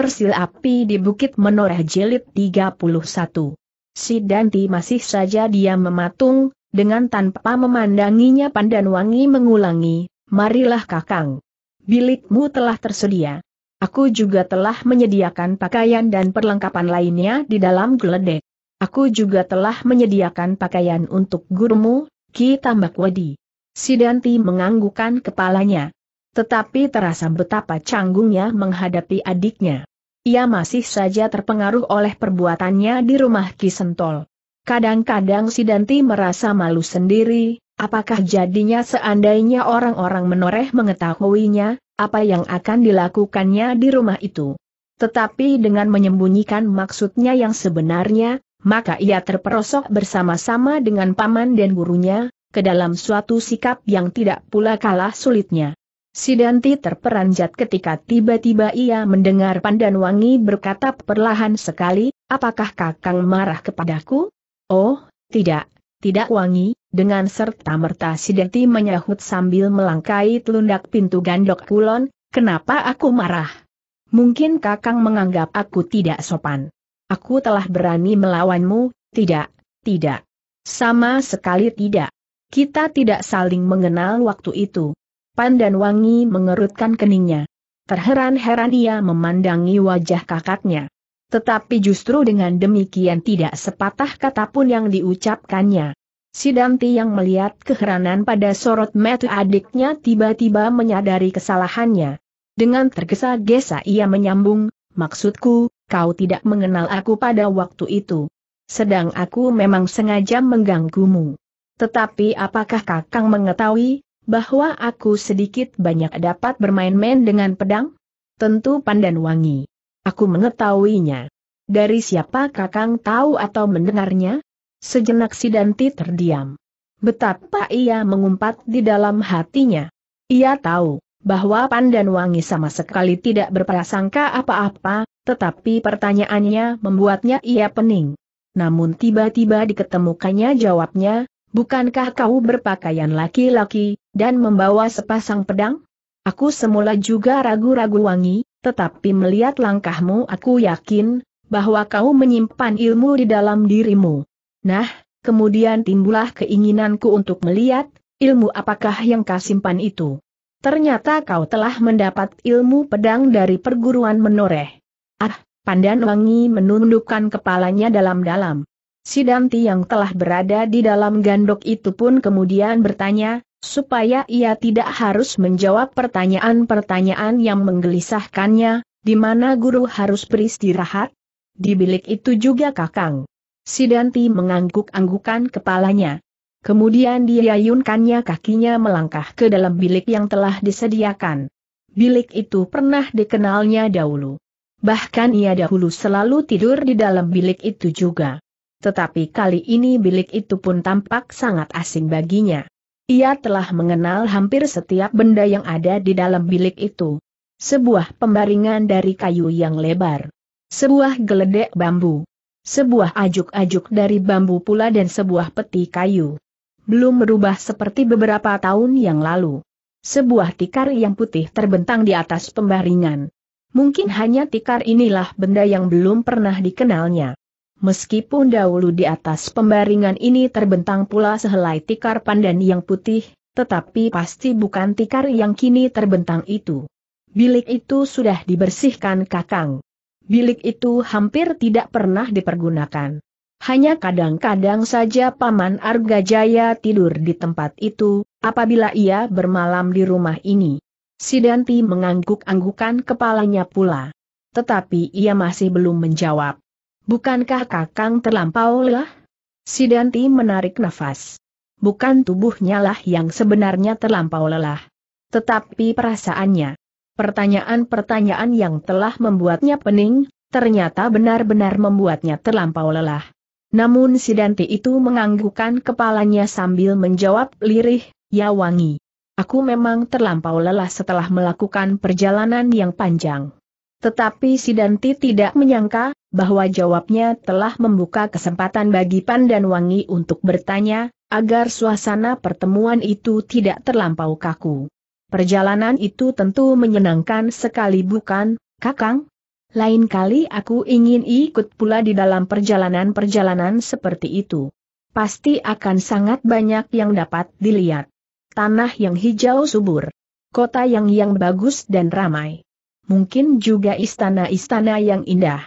Sil api di Bukit Menoreh jelit 31. Si Danti masih saja diam mematung, dengan tanpa memandanginya Pandan Wangi mengulangi, marilah kakang. Bilikmu telah tersedia. Aku juga telah menyediakan pakaian dan perlengkapan lainnya di dalam geledek. Aku juga telah menyediakan pakaian untuk gurumu, Ki Tambak Wadi. Si Danti menganggukkan kepalanya. Tetapi terasa betapa canggungnya menghadapi adiknya. Ia masih saja terpengaruh oleh perbuatannya di rumah Ki Kadang-kadang si Danti merasa malu sendiri, apakah jadinya seandainya orang-orang menoreh mengetahuinya, apa yang akan dilakukannya di rumah itu. Tetapi dengan menyembunyikan maksudnya yang sebenarnya, maka ia terperosok bersama-sama dengan paman dan gurunya, ke dalam suatu sikap yang tidak pula kalah sulitnya. Sidanti terperanjat ketika tiba-tiba ia mendengar Pandan Wangi berkata perlahan sekali, apakah kakang marah kepadaku? Oh, tidak, tidak wangi, dengan serta-merta Sidanti menyahut sambil melangkai telundak pintu gandok kulon, kenapa aku marah? Mungkin kakang menganggap aku tidak sopan. Aku telah berani melawanmu, tidak, tidak. Sama sekali tidak. Kita tidak saling mengenal waktu itu. Pandan Wangi mengerutkan keningnya. Terheran-heran ia memandangi wajah kakaknya. Tetapi justru dengan demikian tidak sepatah kata pun yang diucapkannya. Sidanti yang melihat keheranan pada sorot mata adiknya tiba-tiba menyadari kesalahannya. Dengan tergesa-gesa ia menyambung, maksudku, kau tidak mengenal aku pada waktu itu. Sedang aku memang sengaja mengganggumu. Tetapi apakah kakang mengetahui, bahwa aku sedikit banyak dapat bermain-main dengan pedang? Tentu Pandan Wangi. Aku mengetahuinya. Dari siapa Kakang tahu atau mendengarnya? Sejenak Sidanti terdiam. Betapa ia mengumpat di dalam hatinya. Ia tahu bahwa Pandan Wangi sama sekali tidak berprasangka apa-apa, tetapi pertanyaannya membuatnya ia pening. Namun tiba-tiba diketemukannya jawabnya, bukankah kau berpakaian laki-laki, dan membawa sepasang pedang? Aku semula juga ragu-ragu wangi, tetapi melihat langkahmu aku yakin, bahwa kau menyimpan ilmu di dalam dirimu. Nah, kemudian timbullah keinginanku untuk melihat, ilmu apakah yang kau simpan itu. Ternyata kau telah mendapat ilmu pedang dari perguruan menoreh. Ah, Pandan Wangi menundukkan kepalanya dalam-dalam. Sidanti yang telah berada di dalam gandok itu pun kemudian bertanya, supaya ia tidak harus menjawab pertanyaan-pertanyaan yang menggelisahkannya, di mana guru harus beristirahat? Di bilik itu juga Kakang. Sidanti mengangguk-anggukan kepalanya. Kemudian diayunkannya kakinya melangkah ke dalam bilik yang telah disediakan. Bilik itu pernah dikenalnya dahulu. Bahkan ia dahulu selalu tidur di dalam bilik itu juga. Tetapi kali ini bilik itu pun tampak sangat asing baginya. Ia telah mengenal hampir setiap benda yang ada di dalam bilik itu. Sebuah pembaringan dari kayu yang lebar. Sebuah geledek bambu. Sebuah ajuk-ajuk dari bambu pula dan sebuah peti kayu. Belum berubah seperti beberapa tahun yang lalu. Sebuah tikar yang putih terbentang di atas pembaringan. Mungkin hanya tikar inilah benda yang belum pernah dikenalnya. Meskipun dahulu di atas pembaringan ini terbentang pula sehelai tikar pandan yang putih, tetapi pasti bukan tikar yang kini terbentang itu. Bilik itu sudah dibersihkan kakang. Bilik itu hampir tidak pernah dipergunakan. Hanya kadang-kadang saja Paman Argajaya tidur di tempat itu, apabila ia bermalam di rumah ini. Sidanti mengangguk-anggukan kepalanya pula. Tetapi ia masih belum menjawab. Bukankah Kakang terlampau lelah? Si Danti menarik nafas. Bukan tubuhnya lah yang sebenarnya terlampau lelah. Tetapi perasaannya. Pertanyaan-pertanyaan yang telah membuatnya pening, ternyata benar-benar membuatnya terlampau lelah. Namun si Danti itu menganggukkan kepalanya sambil menjawab lirih, ya wangi. Aku memang terlampau lelah setelah melakukan perjalanan yang panjang. Tetapi Sidanti tidak menyangka, bahwa jawabnya telah membuka kesempatan bagi Pandan Wangi untuk bertanya, agar suasana pertemuan itu tidak terlampau kaku. Perjalanan itu tentu menyenangkan sekali bukan, Kakang? Lain kali aku ingin ikut pula di dalam perjalanan-perjalanan seperti itu. Pasti akan sangat banyak yang dapat dilihat. Tanah yang hijau subur. Kota yang yang bagus dan ramai mungkin juga istana-istana yang indah.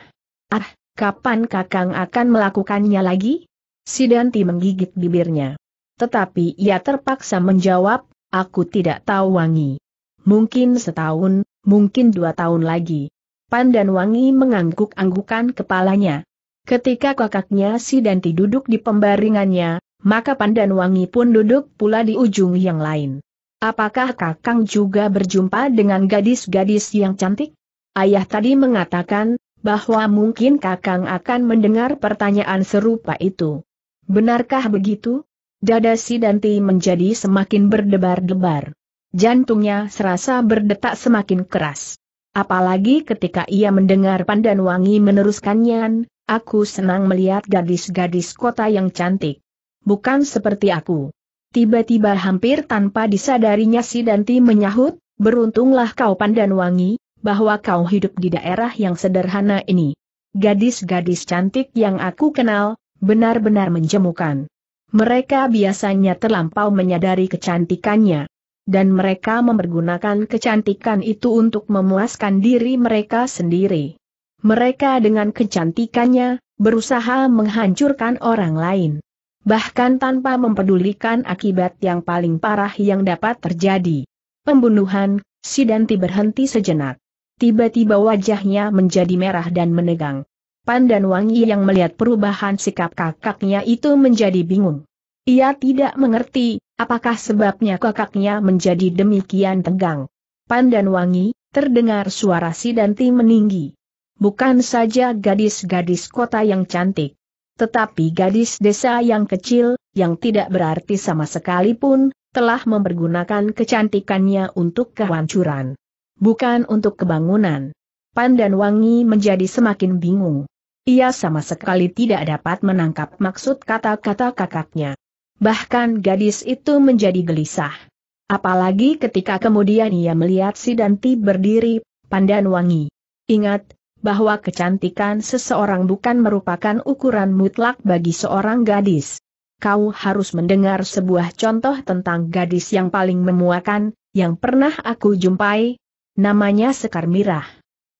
Ah, kapan Kakang akan melakukannya lagi? Sidanti menggigit bibirnya. Tetapi ia terpaksa menjawab, aku tidak tahu wangi. Mungkin setahun, mungkin dua tahun lagi. Pandan Wangi mengangguk-anggukan kepalanya. Ketika kakaknya Sidanti duduk di pembaringannya, maka Pandan Wangi pun duduk pula di ujung yang lain. Apakah Kakang juga berjumpa dengan gadis-gadis yang cantik? Ayah tadi mengatakan, bahwa mungkin Kakang akan mendengar pertanyaan serupa itu. Benarkah begitu? Dada si Danti menjadi semakin berdebar-debar. Jantungnya serasa berdetak semakin keras. Apalagi ketika ia mendengar Pandan Wangi meneruskannya, aku senang melihat gadis-gadis kota yang cantik. Bukan seperti aku. Tiba-tiba hampir tanpa disadarinya si Danti menyahut, beruntunglah kau pandan wangi, bahwa kau hidup di daerah yang sederhana ini. Gadis-gadis cantik yang aku kenal, benar-benar menjemukan. Mereka biasanya terlampau menyadari kecantikannya. Dan mereka mempergunakan kecantikan itu untuk memuaskan diri mereka sendiri. Mereka dengan kecantikannya, berusaha menghancurkan orang lain bahkan tanpa mempedulikan akibat yang paling parah yang dapat terjadi. Pembunuhan, Sidanti berhenti sejenak. Tiba-tiba wajahnya menjadi merah dan menegang. Pan Pandan Wangi yang melihat perubahan sikap kakaknya itu menjadi bingung. Ia tidak mengerti, apakah sebabnya kakaknya menjadi demikian tegang. Pan Pandan Wangi, terdengar suara Sidanti meninggi. Bukan saja gadis-gadis kota yang cantik tetapi gadis desa yang kecil, yang tidak berarti sama sekali pun, telah mempergunakan kecantikannya untuk kehancuran. Bukan untuk kebangunan. Pandan Wangi menjadi semakin bingung. Ia sama sekali tidak dapat menangkap maksud kata-kata kakaknya. Bahkan gadis itu menjadi gelisah. Apalagi ketika kemudian ia melihat si Danti berdiri, Pandan Wangi. Ingat, bahwa kecantikan seseorang bukan merupakan ukuran mutlak bagi seorang gadis. Kau harus mendengar sebuah contoh tentang gadis yang paling memuakan, yang pernah aku jumpai. Namanya Sekar Mirah.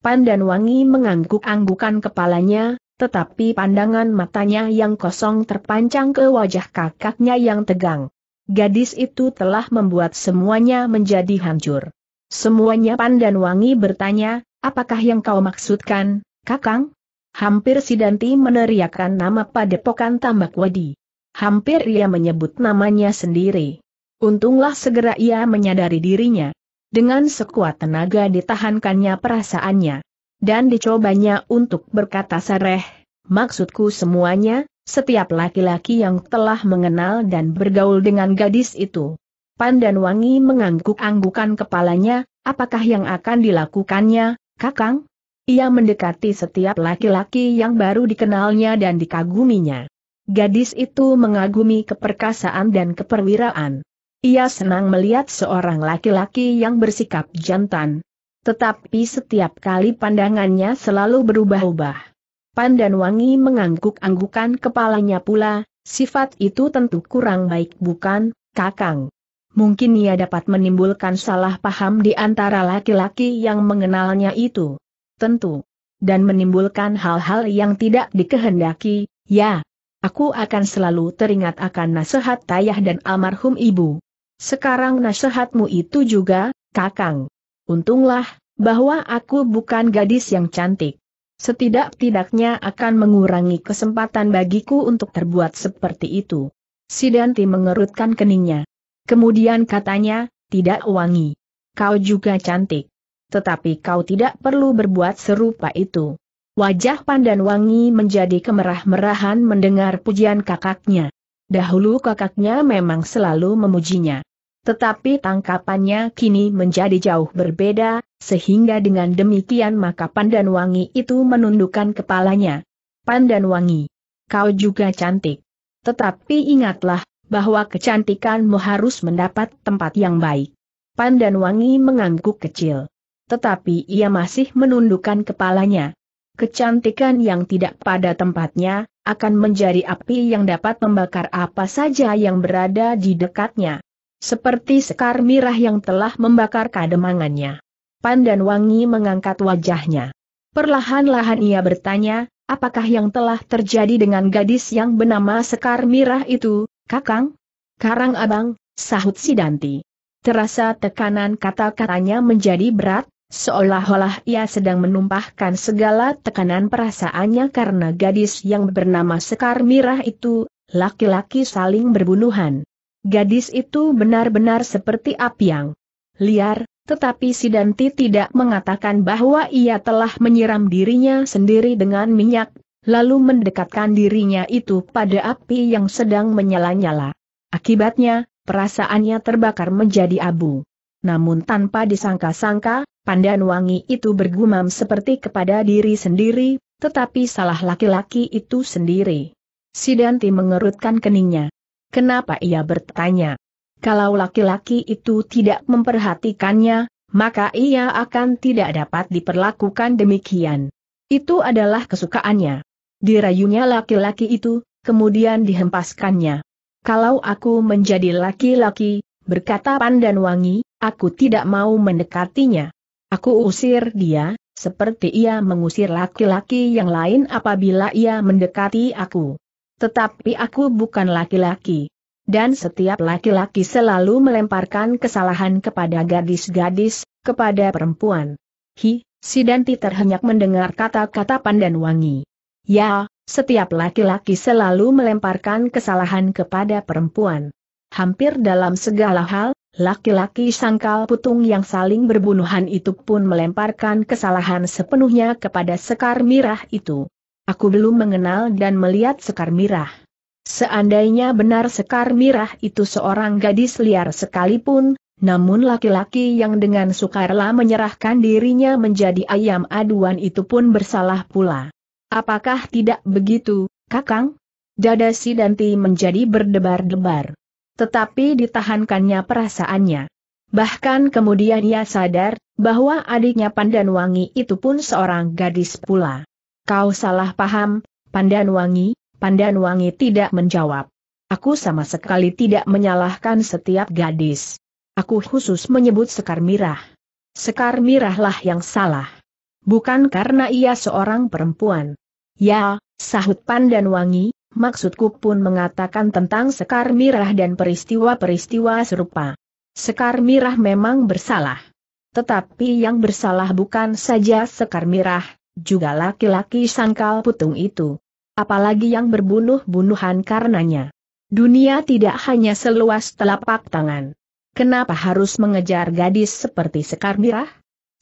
Pandan Wangi mengangguk-anggukan kepalanya, tetapi pandangan matanya yang kosong terpancang ke wajah kakaknya yang tegang. Gadis itu telah membuat semuanya menjadi hancur. Semuanya Pandan Wangi bertanya, Apakah yang kau maksudkan, Kakang? Hampir si Danti meneriakkan nama padepokan tambak wadi. Hampir ia menyebut namanya sendiri. Untunglah segera ia menyadari dirinya. Dengan sekuat tenaga ditahankannya perasaannya. Dan dicobanya untuk berkata sereh, maksudku semuanya, setiap laki-laki yang telah mengenal dan bergaul dengan gadis itu. Pandan Wangi mengangguk-anggukan kepalanya, apakah yang akan dilakukannya, Kakang? Ia mendekati setiap laki-laki yang baru dikenalnya dan dikaguminya. Gadis itu mengagumi keperkasaan dan keperwiraan. Ia senang melihat seorang laki-laki yang bersikap jantan. Tetapi setiap kali pandangannya selalu berubah-ubah. Pandan Wangi mengangguk-anggukan kepalanya pula, sifat itu tentu kurang baik bukan, Kakang mungkin ia dapat menimbulkan salah paham di antara laki-laki yang mengenalnya itu. Tentu. Dan menimbulkan hal-hal yang tidak dikehendaki, ya. Aku akan selalu teringat akan nasihat tayah dan almarhum ibu. Sekarang nasihatmu itu juga, kakang. Untunglah, bahwa aku bukan gadis yang cantik. Setidak-tidaknya akan mengurangi kesempatan bagiku untuk terbuat seperti itu. Sidanti mengerutkan keningnya. Kemudian katanya, tidak wangi. Kau juga cantik. Tetapi kau tidak perlu berbuat serupa itu. Wajah Pandan Wangi menjadi kemerah-merahan mendengar pujian kakaknya. Dahulu kakaknya memang selalu memujinya. Tetapi tangkapannya kini menjadi jauh berbeda, sehingga dengan demikian maka Pandan Wangi itu menundukkan kepalanya. Pandan Wangi, kau juga cantik. Tetapi ingatlah, bahwa kecantikanmu harus mendapat tempat yang baik. Pandan Wangi mengangguk kecil. Tetapi ia masih menundukkan kepalanya. Kecantikan yang tidak pada tempatnya, akan menjadi api yang dapat membakar apa saja yang berada di dekatnya. Seperti sekar mirah yang telah membakar kademangannya. Pandan Wangi mengangkat wajahnya. Perlahan-lahan ia bertanya, apakah yang telah terjadi dengan gadis yang bernama Sekar Mirah itu, Kakang? Karang abang, sahut si Danti. Terasa tekanan kata-katanya menjadi berat, seolah-olah ia sedang menumpahkan segala tekanan perasaannya karena gadis yang bernama Sekar Mirah itu, laki-laki saling berbunuhan. Gadis itu benar-benar seperti api yang liar, tetapi Sidanti tidak mengatakan bahwa ia telah menyiram dirinya sendiri dengan minyak lalu mendekatkan dirinya itu pada api yang sedang menyala-nyala. Akibatnya, perasaannya terbakar menjadi abu. Namun tanpa disangka-sangka, pandan wangi itu bergumam seperti kepada diri sendiri, tetapi salah laki-laki itu sendiri. Sidanti mengerutkan keningnya. Kenapa ia bertanya? Kalau laki-laki itu tidak memperhatikannya, maka ia akan tidak dapat diperlakukan demikian. Itu adalah kesukaannya dirayunya laki-laki itu, kemudian dihempaskannya. Kalau aku menjadi laki-laki, berkata pandan Wangi, aku tidak mau mendekatinya. Aku usir dia, seperti ia mengusir laki-laki yang lain apabila ia mendekati aku. Tetapi aku bukan laki-laki. Dan setiap laki-laki selalu melemparkan kesalahan kepada gadis-gadis, kepada perempuan. Hi, si Danti terhenyak mendengar kata-kata pandan Wangi. Ya, setiap laki-laki selalu melemparkan kesalahan kepada perempuan. Hampir dalam segala hal, laki-laki sangkal putung yang saling berbunuhan itu pun melemparkan kesalahan sepenuhnya kepada Sekar Mirah itu. Aku belum mengenal dan melihat Sekar Mirah. Seandainya benar Sekar Mirah itu seorang gadis liar sekalipun, namun laki-laki yang dengan sukarela menyerahkan dirinya menjadi ayam aduan itu pun bersalah pula. Apakah tidak begitu, Kakang? Dada si Danti menjadi berdebar-debar. Tetapi ditahankannya perasaannya. Bahkan kemudian ia sadar, bahwa adiknya Pandanwangi itu pun seorang gadis pula. Kau salah paham, Pandanwangi, Pandanwangi tidak menjawab. Aku sama sekali tidak menyalahkan setiap gadis. Aku khusus menyebut Sekar Mirah. Sekar Mirahlah yang salah. Bukan karena ia seorang perempuan. Ya, sahut Pandan Wangi, maksudku pun mengatakan tentang Sekar Mirah dan peristiwa-peristiwa serupa. Sekar Mirah memang bersalah. Tetapi yang bersalah bukan saja Sekar Mirah, juga laki-laki sangkal putung itu. Apalagi yang berbunuh-bunuhan karenanya. Dunia tidak hanya seluas telapak tangan. Kenapa harus mengejar gadis seperti Sekar Mirah?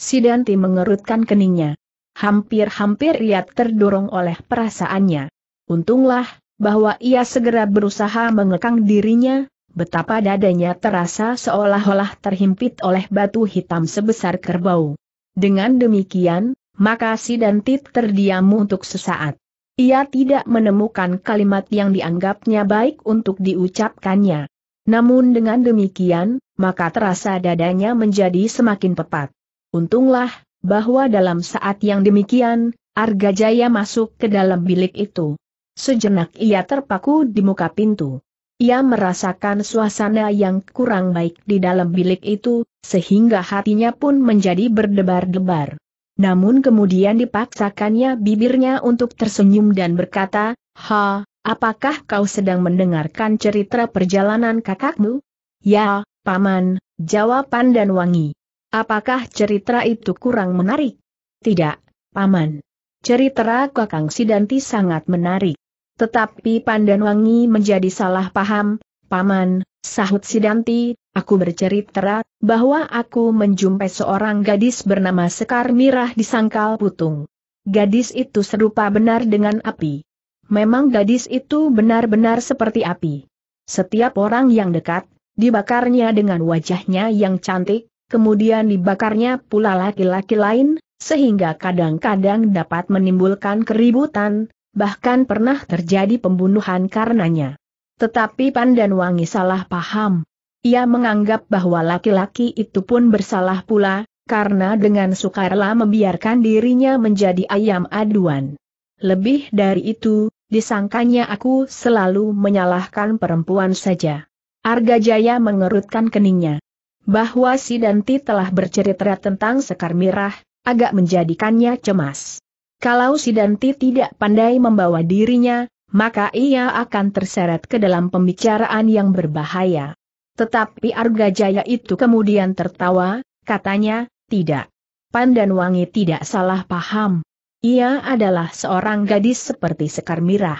Sidanti mengerutkan keningnya. Hampir-hampir ia terdorong oleh perasaannya. Untunglah, bahwa ia segera berusaha mengekang dirinya, betapa dadanya terasa seolah-olah terhimpit oleh batu hitam sebesar kerbau. Dengan demikian, maka Sidanti terdiam untuk sesaat. Ia tidak menemukan kalimat yang dianggapnya baik untuk diucapkannya. Namun dengan demikian, maka terasa dadanya menjadi semakin pepat. Untunglah, bahwa dalam saat yang demikian, Arga Jaya masuk ke dalam bilik itu. Sejenak ia terpaku di muka pintu. Ia merasakan suasana yang kurang baik di dalam bilik itu, sehingga hatinya pun menjadi berdebar-debar. Namun kemudian dipaksakannya bibirnya untuk tersenyum dan berkata, Ha, apakah kau sedang mendengarkan cerita perjalanan kakakmu? Ya, Paman, jawaban dan Wangi. Apakah cerita itu kurang menarik? Tidak, Paman. Cerita Kakang Sidanti sangat menarik. Tetapi Pandanwangi menjadi salah paham, Paman, sahut Sidanti, aku bercerita bahwa aku menjumpai seorang gadis bernama Sekar Mirah di Sangkal Putung. Gadis itu serupa benar dengan api. Memang gadis itu benar-benar seperti api. Setiap orang yang dekat, dibakarnya dengan wajahnya yang cantik, kemudian dibakarnya pula laki-laki lain, sehingga kadang-kadang dapat menimbulkan keributan, bahkan pernah terjadi pembunuhan karenanya. Tetapi Pandan Wangi salah paham. Ia menganggap bahwa laki-laki itu pun bersalah pula, karena dengan sukarela membiarkan dirinya menjadi ayam aduan. Lebih dari itu, disangkanya aku selalu menyalahkan perempuan saja. Arga Jaya mengerutkan keningnya bahwa si Danti telah bercerita tentang Sekar Mirah, agak menjadikannya cemas. Kalau si Danti tidak pandai membawa dirinya, maka ia akan terseret ke dalam pembicaraan yang berbahaya. Tetapi Arga Jaya itu kemudian tertawa, katanya, tidak. Pandan Wangi tidak salah paham. Ia adalah seorang gadis seperti Sekar Mirah.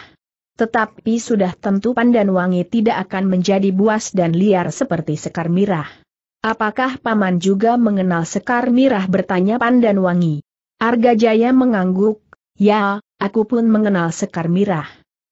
Tetapi sudah tentu Pandan Wangi tidak akan menjadi buas dan liar seperti Sekar Mirah. Apakah Paman juga mengenal Sekar Mirah bertanya Wangi. Pandan Arga Jaya mengangguk, ya, aku pun mengenal Sekar Mirah.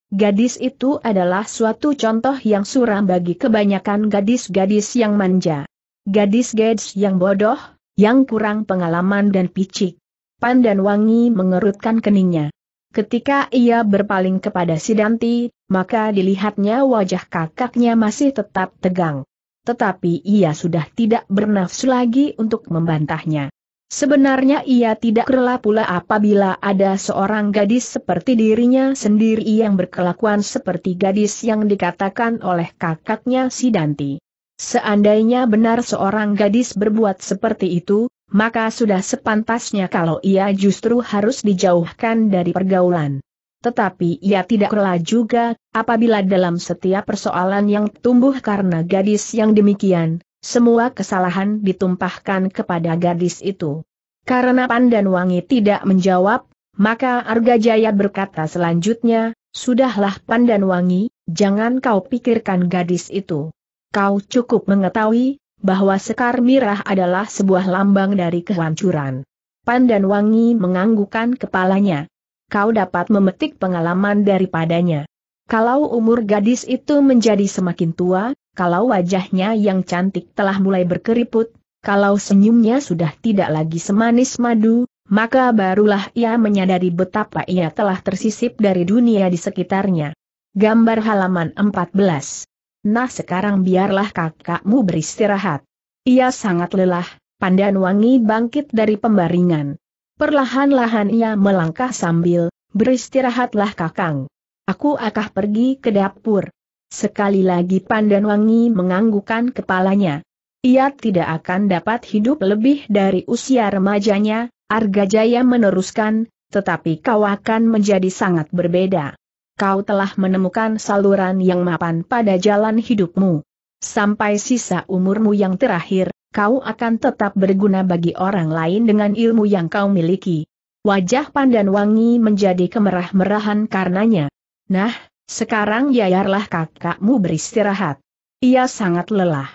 Gadis itu adalah suatu contoh yang suram bagi kebanyakan gadis-gadis yang manja. Gadis-gadis yang bodoh, yang kurang pengalaman dan picik. Pandan Wangi mengerutkan keningnya. Ketika ia berpaling kepada Sidanti, maka dilihatnya wajah kakaknya masih tetap tegang tetapi ia sudah tidak bernafsu lagi untuk membantahnya. Sebenarnya ia tidak rela pula apabila ada seorang gadis seperti dirinya sendiri yang berkelakuan seperti gadis yang dikatakan oleh kakaknya si Danti. Seandainya benar seorang gadis berbuat seperti itu, maka sudah sepantasnya kalau ia justru harus dijauhkan dari pergaulan. Tetapi ia tidak rela juga, apabila dalam setiap persoalan yang tumbuh karena gadis yang demikian, semua kesalahan ditumpahkan kepada gadis itu. Karena Pandan Wangi tidak menjawab, maka Arga Jaya berkata selanjutnya, Sudahlah Pandan Wangi, jangan kau pikirkan gadis itu. Kau cukup mengetahui, bahwa Sekar Mirah adalah sebuah lambang dari kehancuran. Wangi menganggukan kepalanya kau dapat memetik pengalaman daripadanya. Kalau umur gadis itu menjadi semakin tua, kalau wajahnya yang cantik telah mulai berkeriput, kalau senyumnya sudah tidak lagi semanis madu, maka barulah ia menyadari betapa ia telah tersisip dari dunia di sekitarnya. Gambar halaman 14. Nah sekarang biarlah kakakmu beristirahat. Ia sangat lelah, Pandan Wangi bangkit dari pembaringan. Perlahan-lahan ia melangkah sambil, beristirahatlah kakang. Aku akan pergi ke dapur. Sekali lagi Pandan Wangi menganggukan kepalanya. Ia tidak akan dapat hidup lebih dari usia remajanya, Argajaya meneruskan, tetapi kau akan menjadi sangat berbeda. Kau telah menemukan saluran yang mapan pada jalan hidupmu. Sampai sisa umurmu yang terakhir, kau akan tetap berguna bagi orang lain dengan ilmu yang kau miliki. Wajah Pandan Wangi menjadi kemerah-merahan karenanya. Nah, sekarang yayarlah kakakmu beristirahat. Ia sangat lelah.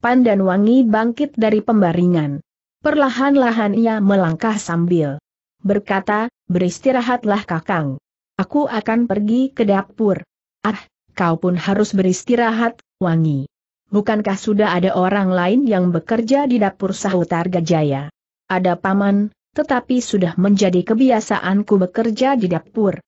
Pandan Wangi bangkit dari pembaringan. Perlahan-lahan ia melangkah sambil berkata, beristirahatlah kakang. Aku akan pergi ke dapur. Ah, kau pun harus beristirahat, Wangi bukankah sudah ada orang lain yang bekerja di dapur Sahutar Gajaya? Ada paman, tetapi sudah menjadi kebiasaanku bekerja di dapur.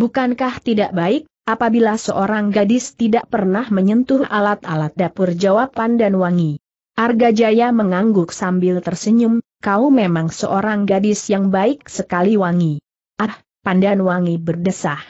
Bukankah tidak baik, apabila seorang gadis tidak pernah menyentuh alat-alat dapur jawaban dan Wangi? Arga Jaya mengangguk sambil tersenyum, kau memang seorang gadis yang baik sekali Wangi. Ah, Pandan Wangi berdesah.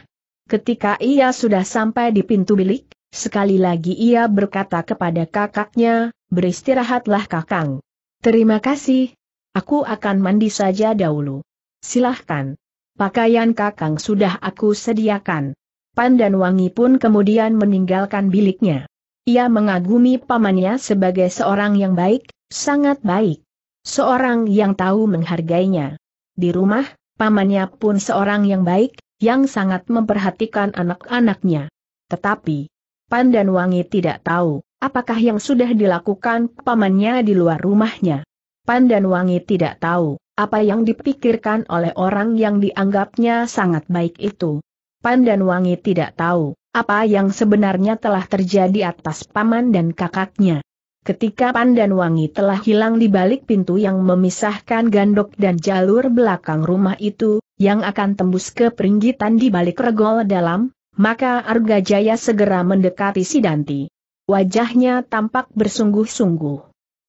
Ketika ia sudah sampai di pintu bilik, Sekali lagi ia berkata kepada kakaknya, beristirahatlah kakang. Terima kasih, aku akan mandi saja dahulu. Silahkan. Pakaian kakang sudah aku sediakan. pan dan Wangi pun kemudian meninggalkan biliknya. Ia mengagumi pamannya sebagai seorang yang baik, sangat baik. Seorang yang tahu menghargainya. Di rumah, pamannya pun seorang yang baik, yang sangat memperhatikan anak-anaknya. Tetapi, Pandan Wangi tidak tahu apakah yang sudah dilakukan pamannya di luar rumahnya. Pandan Wangi tidak tahu apa yang dipikirkan oleh orang yang dianggapnya sangat baik itu. Pandan Wangi tidak tahu apa yang sebenarnya telah terjadi atas paman dan kakaknya. Ketika Pandan Wangi telah hilang di balik pintu yang memisahkan gandok dan jalur belakang rumah itu, yang akan tembus ke peringgitan di balik regol dalam, maka Arga Jaya segera mendekati Sidanti. Wajahnya tampak bersungguh-sungguh.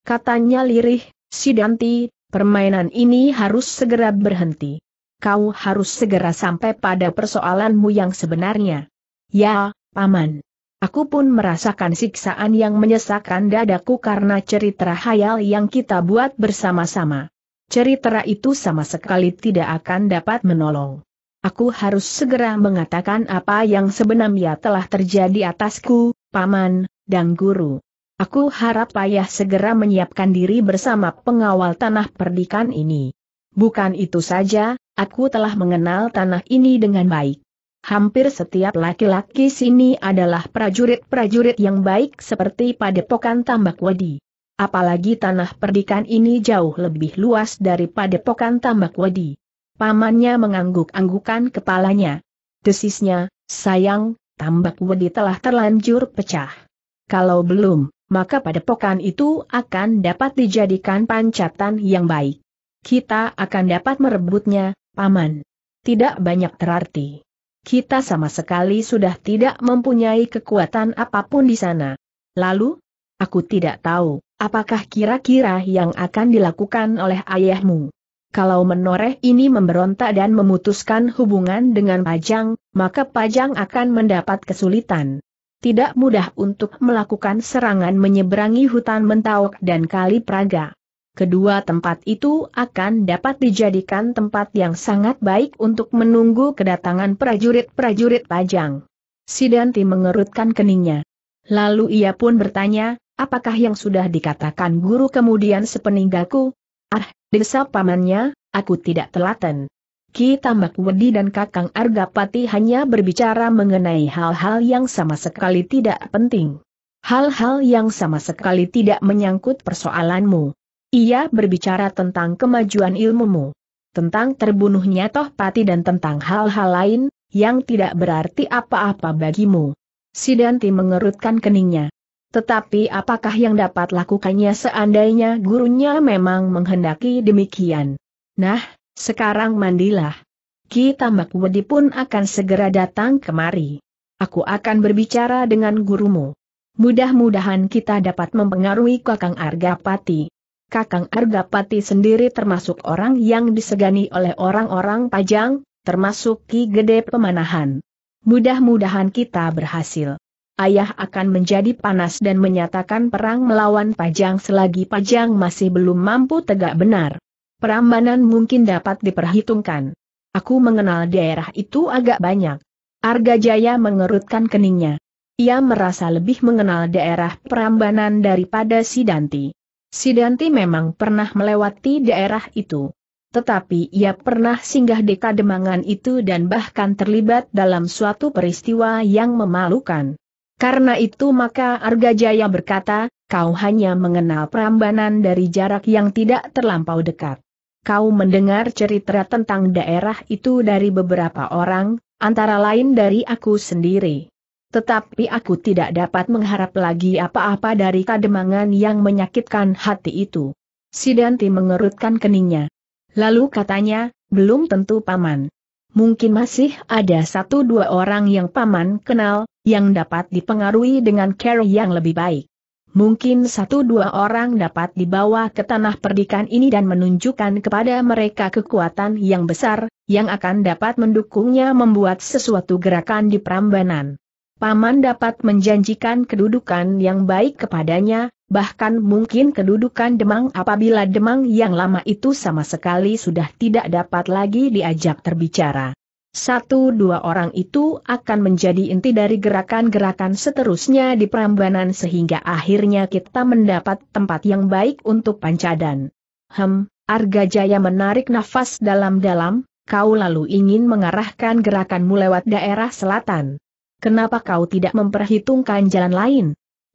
Katanya lirih, Sidanti, permainan ini harus segera berhenti. Kau harus segera sampai pada persoalanmu yang sebenarnya. Ya, Paman. Aku pun merasakan siksaan yang menyesakkan dadaku karena cerita hayal yang kita buat bersama-sama. Cerita itu sama sekali tidak akan dapat menolong. Aku harus segera mengatakan apa yang sebenarnya telah terjadi atasku, Paman, dan Guru. Aku harap Ayah segera menyiapkan diri bersama pengawal tanah perdikan ini. Bukan itu saja, aku telah mengenal tanah ini dengan baik. Hampir setiap laki-laki sini adalah prajurit-prajurit yang baik seperti padepokan tambak wadi. Apalagi tanah perdikan ini jauh lebih luas daripada padepokan tambak wadi. Pamannya mengangguk-anggukan kepalanya. Desisnya, sayang, tambak wedi telah terlanjur pecah. Kalau belum, maka pada pokan itu akan dapat dijadikan pancatan yang baik. Kita akan dapat merebutnya, Paman. Tidak banyak terarti. Kita sama sekali sudah tidak mempunyai kekuatan apapun di sana. Lalu, aku tidak tahu, apakah kira-kira yang akan dilakukan oleh ayahmu kalau menoreh ini memberontak dan memutuskan hubungan dengan Pajang, maka Pajang akan mendapat kesulitan. Tidak mudah untuk melakukan serangan menyeberangi hutan Mentawak dan Kali Praga. Kedua tempat itu akan dapat dijadikan tempat yang sangat baik untuk menunggu kedatangan prajurit-prajurit Pajang. Sidanti mengerutkan keningnya. Lalu ia pun bertanya, apakah yang sudah dikatakan guru kemudian sepeninggalku? Ah, Desa pamannya, aku tidak telaten. Ki Tambak Wedi dan Kakang Argapati hanya berbicara mengenai hal-hal yang sama sekali tidak penting. Hal-hal yang sama sekali tidak menyangkut persoalanmu. Ia berbicara tentang kemajuan ilmumu, tentang terbunuhnya Toh Tohpati dan tentang hal-hal lain, yang tidak berarti apa-apa bagimu. Sidanti mengerutkan keningnya. Tetapi apakah yang dapat lakukannya seandainya gurunya memang menghendaki demikian? Nah, sekarang mandilah. Ki Tambak Wedi pun akan segera datang kemari. Aku akan berbicara dengan gurumu. Mudah-mudahan kita dapat mempengaruhi Kakang Argapati. Kakang Argapati sendiri termasuk orang yang disegani oleh orang-orang Pajang, termasuk Ki Gede Pemanahan. Mudah-mudahan kita berhasil ayah akan menjadi panas dan menyatakan perang melawan Pajang selagi Pajang masih belum mampu tegak benar. Perambanan mungkin dapat diperhitungkan. Aku mengenal daerah itu agak banyak. Arga Jaya mengerutkan keningnya. Ia merasa lebih mengenal daerah Perambanan daripada Sidanti. Sidanti memang pernah melewati daerah itu tetapi ia pernah singgah di Kademangan itu dan bahkan terlibat dalam suatu peristiwa yang memalukan. Karena itu maka Arga Jaya berkata, kau hanya mengenal Prambanan dari jarak yang tidak terlampau dekat. Kau mendengar cerita tentang daerah itu dari beberapa orang, antara lain dari aku sendiri. Tetapi aku tidak dapat mengharap lagi apa-apa dari kademangan yang menyakitkan hati itu. Sidanti mengerutkan keningnya. Lalu katanya, belum tentu paman mungkin masih ada satu dua orang yang paman kenal, yang dapat dipengaruhi dengan cara yang lebih baik. Mungkin satu dua orang dapat dibawa ke tanah perdikan ini dan menunjukkan kepada mereka kekuatan yang besar, yang akan dapat mendukungnya membuat sesuatu gerakan di Prambanan. Paman dapat menjanjikan kedudukan yang baik kepadanya, bahkan mungkin kedudukan Demang apabila Demang yang lama itu sama sekali sudah tidak dapat lagi diajak terbicara. Satu dua orang itu akan menjadi inti dari gerakan-gerakan seterusnya di Prambanan sehingga akhirnya kita mendapat tempat yang baik untuk Pancadan. Hem, Arga Jaya menarik nafas dalam-dalam, kau lalu ingin mengarahkan gerakanmu lewat daerah selatan. Kenapa kau tidak memperhitungkan jalan lain?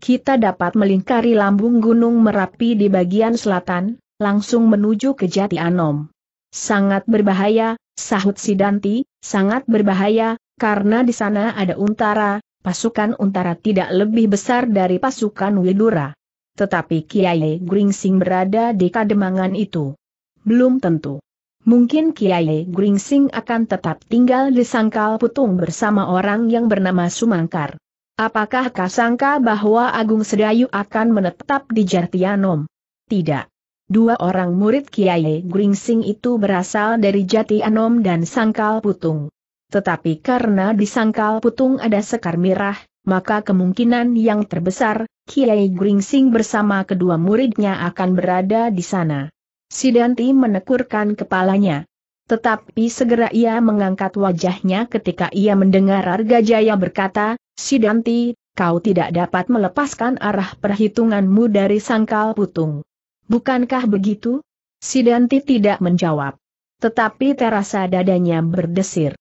Kita dapat melingkari lambung Gunung Merapi di bagian selatan, langsung menuju ke Jati Anom. Sangat berbahaya, sahut Sidanti, sangat berbahaya, karena di sana ada untara, pasukan untara tidak lebih besar dari pasukan Widura. Tetapi Kiai Gringsing berada di kademangan itu. Belum tentu. Mungkin Kiai Gringsing akan tetap tinggal di Sangkal Putung bersama orang yang bernama Sumangkar. Apakah kau sangka bahwa Agung Sedayu akan menetap di Jartianom? Tidak. Dua orang murid Kiai Gringsing itu berasal dari Jatianom dan Sangkal Putung. Tetapi karena di Sangkal Putung ada sekar mirah, maka kemungkinan yang terbesar, Kiai Gringsing bersama kedua muridnya akan berada di sana. Sidanti menekurkan kepalanya. Tetapi segera ia mengangkat wajahnya ketika ia mendengar Jaya berkata, Sidanti, kau tidak dapat melepaskan arah perhitunganmu dari sangkal putung. Bukankah begitu? Sidanti tidak menjawab. Tetapi terasa dadanya berdesir.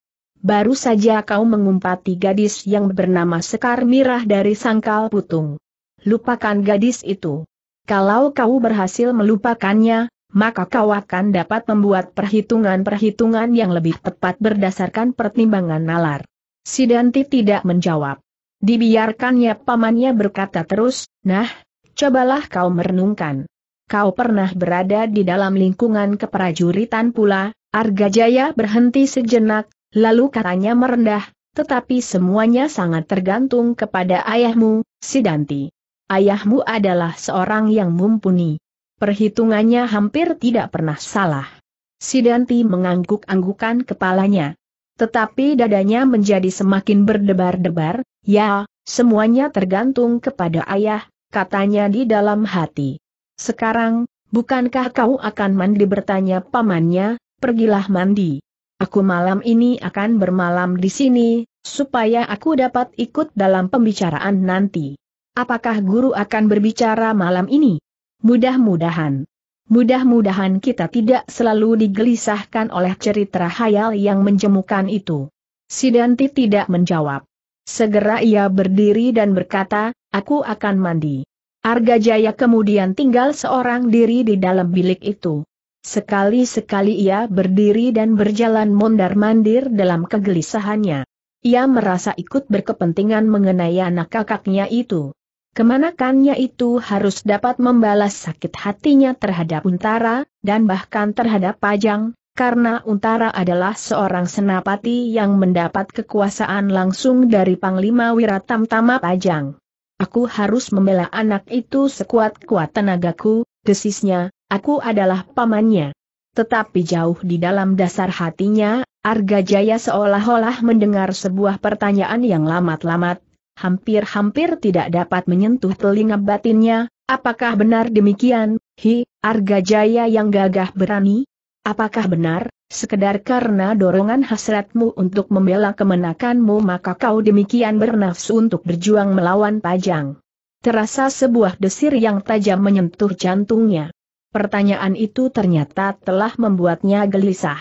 Baru saja kau mengumpati gadis yang bernama Sekar Mirah dari sangkal putung. Lupakan gadis itu. Kalau kau berhasil melupakannya, maka kau akan dapat membuat perhitungan-perhitungan yang lebih tepat berdasarkan pertimbangan nalar. Sidanti tidak menjawab. Dibiarkannya pamannya berkata terus, nah, cobalah kau merenungkan. Kau pernah berada di dalam lingkungan keprajuritan pula, Arga Jaya berhenti sejenak, lalu katanya merendah, tetapi semuanya sangat tergantung kepada ayahmu, Sidanti. Ayahmu adalah seorang yang mumpuni. Perhitungannya hampir tidak pernah salah. Sidanti mengangguk-anggukan kepalanya. Tetapi dadanya menjadi semakin berdebar-debar, ya, semuanya tergantung kepada ayah, katanya di dalam hati. Sekarang, bukankah kau akan mandi bertanya pamannya, pergilah mandi. Aku malam ini akan bermalam di sini, supaya aku dapat ikut dalam pembicaraan nanti. Apakah guru akan berbicara malam ini? Mudah-mudahan. Mudah-mudahan kita tidak selalu digelisahkan oleh cerita hayal yang menjemukan itu. Sidanti tidak menjawab. Segera ia berdiri dan berkata, aku akan mandi. Arga Jaya kemudian tinggal seorang diri di dalam bilik itu. Sekali-sekali ia berdiri dan berjalan mondar-mandir dalam kegelisahannya. Ia merasa ikut berkepentingan mengenai anak kakaknya itu. Kemanakannya itu harus dapat membalas sakit hatinya terhadap Untara, dan bahkan terhadap Pajang, karena Untara adalah seorang senapati yang mendapat kekuasaan langsung dari Panglima Wiratamtama Pajang. Aku harus membela anak itu sekuat-kuat tenagaku, desisnya, aku adalah pamannya. Tetapi jauh di dalam dasar hatinya, Arga Jaya seolah-olah mendengar sebuah pertanyaan yang lamat-lamat, hampir-hampir tidak dapat menyentuh telinga batinnya, apakah benar demikian, hi, Arga Jaya yang gagah berani? Apakah benar, sekedar karena dorongan hasratmu untuk membela kemenakanmu maka kau demikian bernafsu untuk berjuang melawan pajang? Terasa sebuah desir yang tajam menyentuh jantungnya. Pertanyaan itu ternyata telah membuatnya gelisah.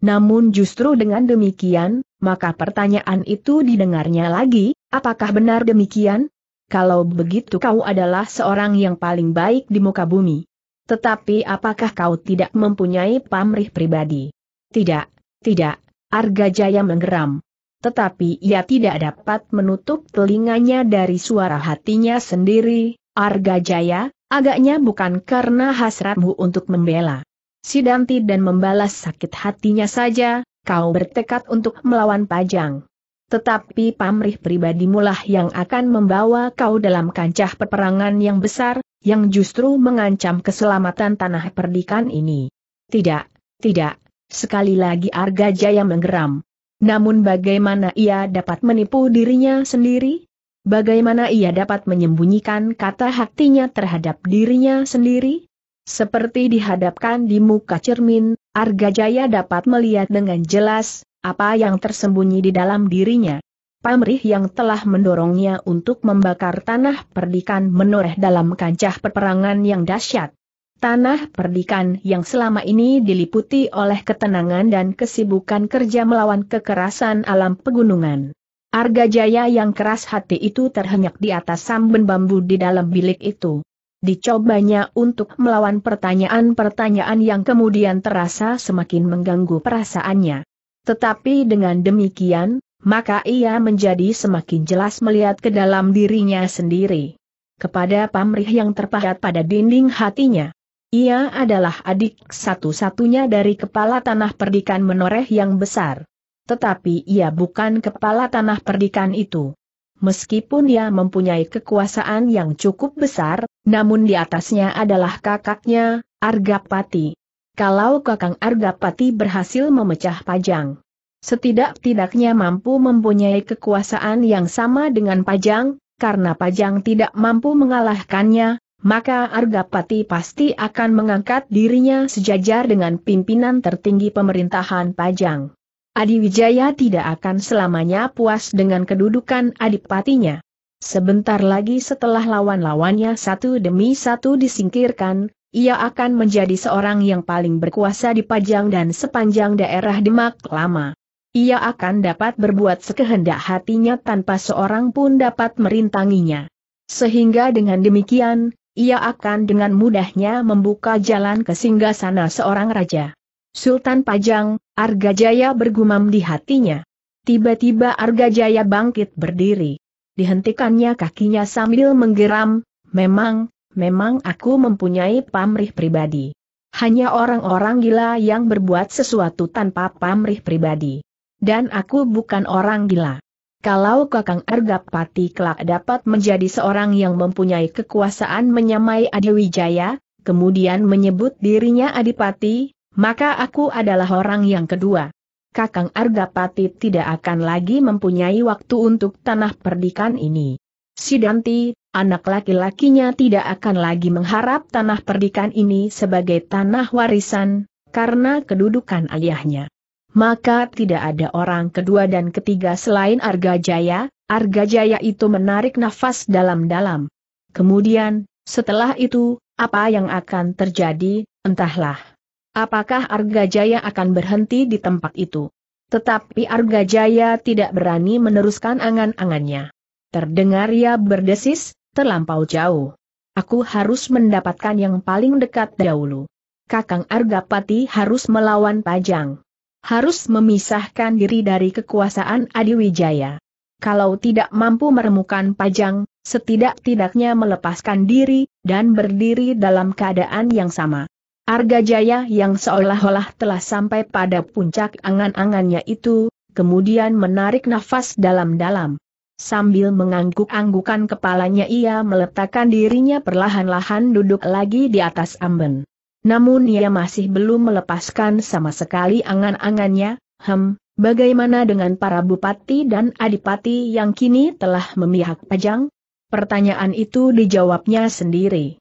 Namun justru dengan demikian, maka pertanyaan itu didengarnya lagi, Apakah benar demikian? Kalau begitu kau adalah seorang yang paling baik di muka bumi. Tetapi apakah kau tidak mempunyai pamrih pribadi? Tidak, tidak, Arga Jaya menggeram. Tetapi ia tidak dapat menutup telinganya dari suara hatinya sendiri, Arga Jaya, agaknya bukan karena hasratmu untuk membela. Sidanti dan membalas sakit hatinya saja, kau bertekad untuk melawan Pajang. Tetapi pamrih pribadi mulah yang akan membawa kau dalam kancah peperangan yang besar, yang justru mengancam keselamatan tanah perdikan ini. Tidak, tidak, sekali lagi Arga Jaya menggeram. Namun bagaimana ia dapat menipu dirinya sendiri? Bagaimana ia dapat menyembunyikan kata hatinya terhadap dirinya sendiri? Seperti dihadapkan di muka cermin, Arga Jaya dapat melihat dengan jelas, apa yang tersembunyi di dalam dirinya. Pamrih yang telah mendorongnya untuk membakar tanah perdikan menoreh dalam kancah peperangan yang dahsyat. Tanah perdikan yang selama ini diliputi oleh ketenangan dan kesibukan kerja melawan kekerasan alam pegunungan. Arga Jaya yang keras hati itu terhenyak di atas samben bambu di dalam bilik itu. Dicobanya untuk melawan pertanyaan-pertanyaan yang kemudian terasa semakin mengganggu perasaannya. Tetapi dengan demikian, maka ia menjadi semakin jelas melihat ke dalam dirinya sendiri. Kepada pamrih yang terpahat pada dinding hatinya. Ia adalah adik satu-satunya dari kepala tanah perdikan menoreh yang besar. Tetapi ia bukan kepala tanah perdikan itu. Meskipun ia mempunyai kekuasaan yang cukup besar, namun di atasnya adalah kakaknya, Argapati kalau Kakang Argapati berhasil memecah pajang. Setidak-tidaknya mampu mempunyai kekuasaan yang sama dengan pajang, karena pajang tidak mampu mengalahkannya, maka Argapati pasti akan mengangkat dirinya sejajar dengan pimpinan tertinggi pemerintahan Pajang. Adi Wijaya tidak akan selamanya puas dengan kedudukan adipatinya. Sebentar lagi setelah lawan-lawannya satu demi satu disingkirkan, ia akan menjadi seorang yang paling berkuasa di Pajang dan sepanjang daerah Demak lama. Ia akan dapat berbuat sekehendak hatinya tanpa seorang pun dapat merintanginya. Sehingga dengan demikian, ia akan dengan mudahnya membuka jalan ke singgah sana seorang raja. Sultan Pajang, Argajaya bergumam di hatinya. Tiba-tiba Argajaya bangkit berdiri. Dihentikannya kakinya sambil menggeram, memang, memang aku mempunyai pamrih pribadi. Hanya orang-orang gila yang berbuat sesuatu tanpa pamrih pribadi. Dan aku bukan orang gila. Kalau Kakang Argapati kelak dapat menjadi seorang yang mempunyai kekuasaan menyamai Adiwijaya, kemudian menyebut dirinya Adipati, maka aku adalah orang yang kedua. Kakang Argapati tidak akan lagi mempunyai waktu untuk tanah perdikan ini. Sidanti, anak laki-lakinya tidak akan lagi mengharap tanah perdikan ini sebagai tanah warisan, karena kedudukan ayahnya. Maka tidak ada orang kedua dan ketiga selain Argajaya, Argajaya itu menarik nafas dalam-dalam. Kemudian, setelah itu, apa yang akan terjadi, entahlah. Apakah Argajaya akan berhenti di tempat itu? Tetapi Argajaya tidak berani meneruskan angan-angannya. Terdengar ia berdesis, terlampau jauh. Aku harus mendapatkan yang paling dekat dahulu. Kakang Argapati harus melawan Pajang. Harus memisahkan diri dari kekuasaan Adiwijaya. Kalau tidak mampu meremukan Pajang, setidak-tidaknya melepaskan diri, dan berdiri dalam keadaan yang sama. Arga Jaya yang seolah-olah telah sampai pada puncak angan-angannya itu, kemudian menarik nafas dalam-dalam. Sambil mengangguk-anggukan kepalanya ia meletakkan dirinya perlahan-lahan duduk lagi di atas amben. Namun ia masih belum melepaskan sama sekali angan-angannya, hem, bagaimana dengan para bupati dan adipati yang kini telah memihak pajang? Pertanyaan itu dijawabnya sendiri.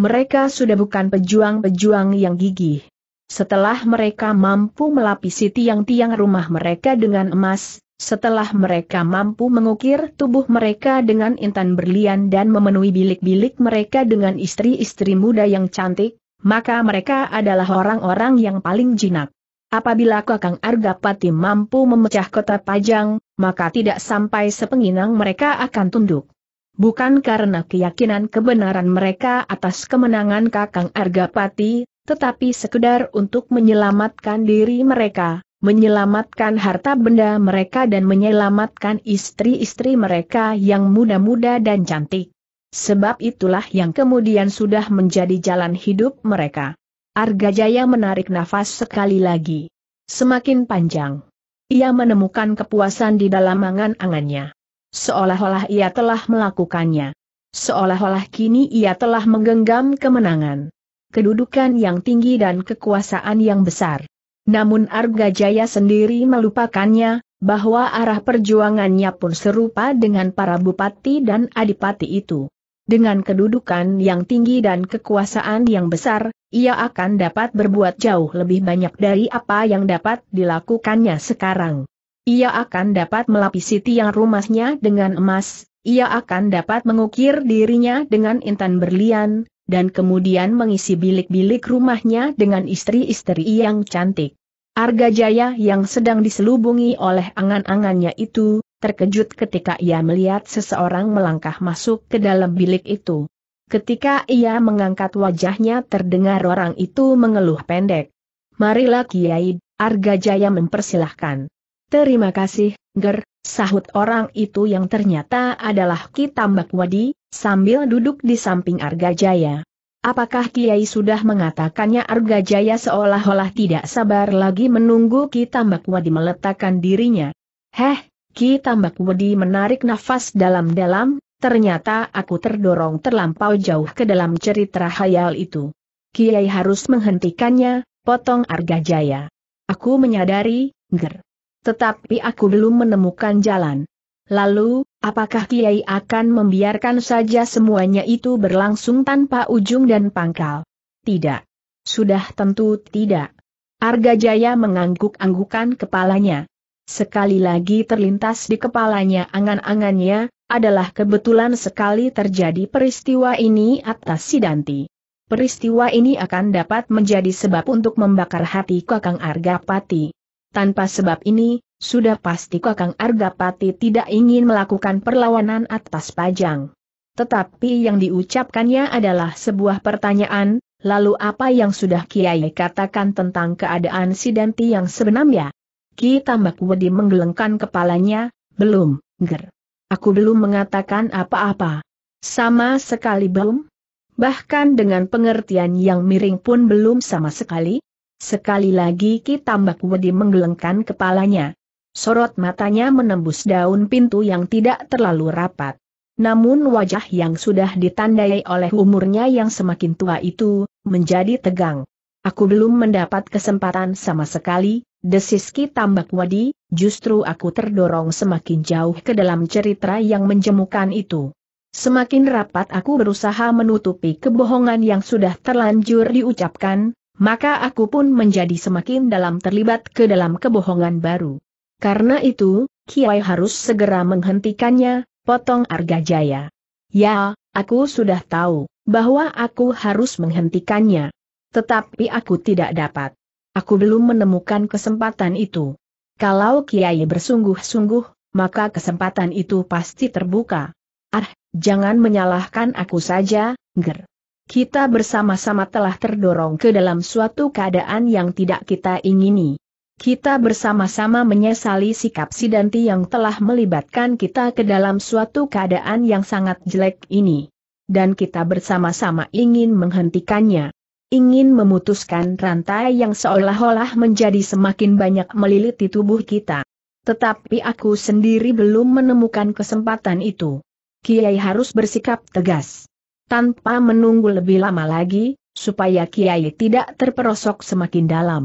Mereka sudah bukan pejuang-pejuang yang gigih. Setelah mereka mampu melapisi tiang-tiang rumah mereka dengan emas, setelah mereka mampu mengukir tubuh mereka dengan intan berlian dan memenuhi bilik-bilik mereka dengan istri-istri muda yang cantik, maka mereka adalah orang-orang yang paling jinak. Apabila Kakang Argapati mampu memecah kota Pajang, maka tidak sampai sepenginang mereka akan tunduk. Bukan karena keyakinan kebenaran mereka atas kemenangan Kakang Argapati, tetapi sekedar untuk menyelamatkan diri mereka, menyelamatkan harta benda mereka dan menyelamatkan istri-istri mereka yang muda-muda dan cantik. Sebab itulah yang kemudian sudah menjadi jalan hidup mereka. Arga Jaya menarik nafas sekali lagi. Semakin panjang. Ia menemukan kepuasan di dalam angan-angannya. Seolah-olah ia telah melakukannya. Seolah-olah kini ia telah menggenggam kemenangan. Kedudukan yang tinggi dan kekuasaan yang besar. Namun Arga Jaya sendiri melupakannya, bahwa arah perjuangannya pun serupa dengan para bupati dan adipati itu. Dengan kedudukan yang tinggi dan kekuasaan yang besar, ia akan dapat berbuat jauh lebih banyak dari apa yang dapat dilakukannya sekarang. Ia akan dapat melapisi tiang rumahnya dengan emas, ia akan dapat mengukir dirinya dengan intan berlian, dan kemudian mengisi bilik-bilik rumahnya dengan istri-istri yang cantik. Arga Jaya yang sedang diselubungi oleh angan-angannya itu, terkejut ketika ia melihat seseorang melangkah masuk ke dalam bilik itu. Ketika ia mengangkat wajahnya terdengar orang itu mengeluh pendek. Marilah Kiai, Arga Jaya mempersilahkan. Terima kasih, Ger, sahut orang itu yang ternyata adalah Kitambak Wadi, sambil duduk di samping Arga Jaya. Apakah Kiai sudah mengatakannya Arga Jaya seolah-olah tidak sabar lagi menunggu Kitambak Wadi meletakkan dirinya? Heh, Kitambak Wadi menarik nafas dalam-dalam, ternyata aku terdorong terlampau jauh ke dalam cerita hayal itu. Kiai harus menghentikannya, potong Arga Jaya. Aku menyadari, Ger. Tetapi aku belum menemukan jalan. Lalu, apakah Kiai akan membiarkan saja semuanya itu berlangsung tanpa ujung dan pangkal? Tidak. Sudah tentu tidak. Arga Jaya mengangguk-anggukan kepalanya. Sekali lagi terlintas di kepalanya angan-angannya, adalah kebetulan sekali terjadi peristiwa ini atas Sidanti. Peristiwa ini akan dapat menjadi sebab untuk membakar hati Kakang Arga Pati. Tanpa sebab ini, sudah pasti Kakang Argapati tidak ingin melakukan perlawanan atas Pajang. Tetapi yang diucapkannya adalah sebuah pertanyaan, lalu apa yang sudah Kiai katakan tentang keadaan si Danti yang sebenarnya? Ki Tambak Wedi menggelengkan kepalanya, belum, ger. Aku belum mengatakan apa-apa. Sama sekali belum? Bahkan dengan pengertian yang miring pun belum sama sekali? Sekali lagi Ki Tambak Wedi menggelengkan kepalanya. Sorot matanya menembus daun pintu yang tidak terlalu rapat. Namun wajah yang sudah ditandai oleh umurnya yang semakin tua itu, menjadi tegang. Aku belum mendapat kesempatan sama sekali, desis Ki Tambak Wedi, justru aku terdorong semakin jauh ke dalam cerita yang menjemukan itu. Semakin rapat aku berusaha menutupi kebohongan yang sudah terlanjur diucapkan, maka aku pun menjadi semakin dalam terlibat ke dalam kebohongan baru. Karena itu, Kiai harus segera menghentikannya, potong Arga Jaya. Ya, aku sudah tahu, bahwa aku harus menghentikannya. Tetapi aku tidak dapat. Aku belum menemukan kesempatan itu. Kalau Kiai bersungguh-sungguh, maka kesempatan itu pasti terbuka. Ah, jangan menyalahkan aku saja, Ger. Kita bersama-sama telah terdorong ke dalam suatu keadaan yang tidak kita ingini. Kita bersama-sama menyesali sikap Sidanti yang telah melibatkan kita ke dalam suatu keadaan yang sangat jelek ini. Dan kita bersama-sama ingin menghentikannya. Ingin memutuskan rantai yang seolah-olah menjadi semakin banyak meliliti tubuh kita. Tetapi aku sendiri belum menemukan kesempatan itu. Kiai harus bersikap tegas tanpa menunggu lebih lama lagi, supaya Kiai tidak terperosok semakin dalam.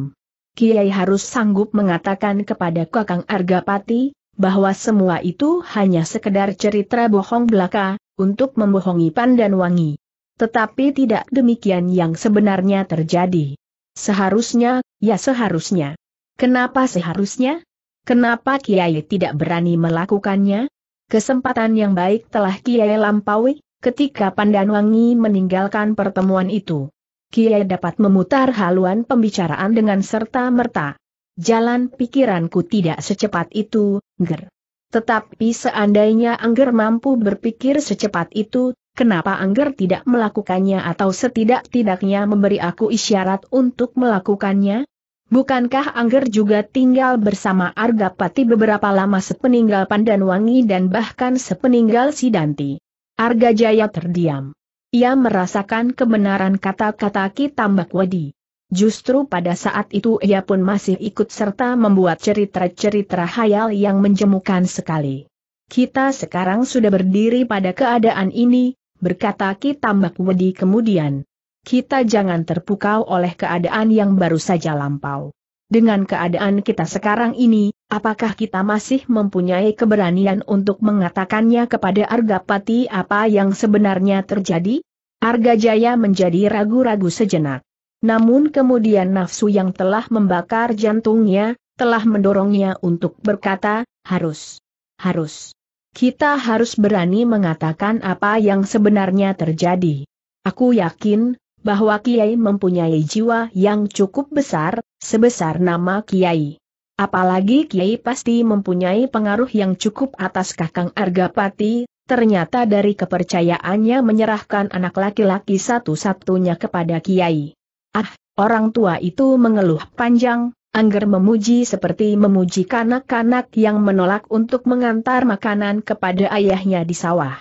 Kiai harus sanggup mengatakan kepada Kakang Argapati, bahwa semua itu hanya sekedar cerita bohong belaka, untuk membohongi Pandan Wangi. Tetapi tidak demikian yang sebenarnya terjadi. Seharusnya, ya seharusnya. Kenapa seharusnya? Kenapa Kiai tidak berani melakukannya? Kesempatan yang baik telah Kiai lampaui, ketika Pandanwangi meninggalkan pertemuan itu. Kiai dapat memutar haluan pembicaraan dengan serta-merta. Jalan pikiranku tidak secepat itu, Ger. Tetapi seandainya Angger mampu berpikir secepat itu, kenapa Angger tidak melakukannya atau setidak-tidaknya memberi aku isyarat untuk melakukannya? Bukankah Angger juga tinggal bersama Argapati beberapa lama sepeninggal Pandanwangi dan bahkan sepeninggal Sidanti? Arga Jaya terdiam. Ia merasakan kebenaran kata-kata Tambak Wadi. Justru pada saat itu ia pun masih ikut serta membuat cerita-cerita hayal yang menjemukan sekali. Kita sekarang sudah berdiri pada keadaan ini, berkata Tambak Wedi kemudian. Kita jangan terpukau oleh keadaan yang baru saja lampau. Dengan keadaan kita sekarang ini, Apakah kita masih mempunyai keberanian untuk mengatakannya kepada Argapati apa yang sebenarnya terjadi? Argajaya menjadi ragu-ragu sejenak. Namun kemudian nafsu yang telah membakar jantungnya, telah mendorongnya untuk berkata, harus, harus. Kita harus berani mengatakan apa yang sebenarnya terjadi. Aku yakin, bahwa Kiai mempunyai jiwa yang cukup besar, sebesar nama Kiai. Apalagi Kiai pasti mempunyai pengaruh yang cukup atas Kakang Argapati, ternyata dari kepercayaannya menyerahkan anak laki-laki satu-satunya kepada Kiai. Ah, orang tua itu mengeluh panjang, Angger memuji seperti memuji kanak-kanak yang menolak untuk mengantar makanan kepada ayahnya di sawah.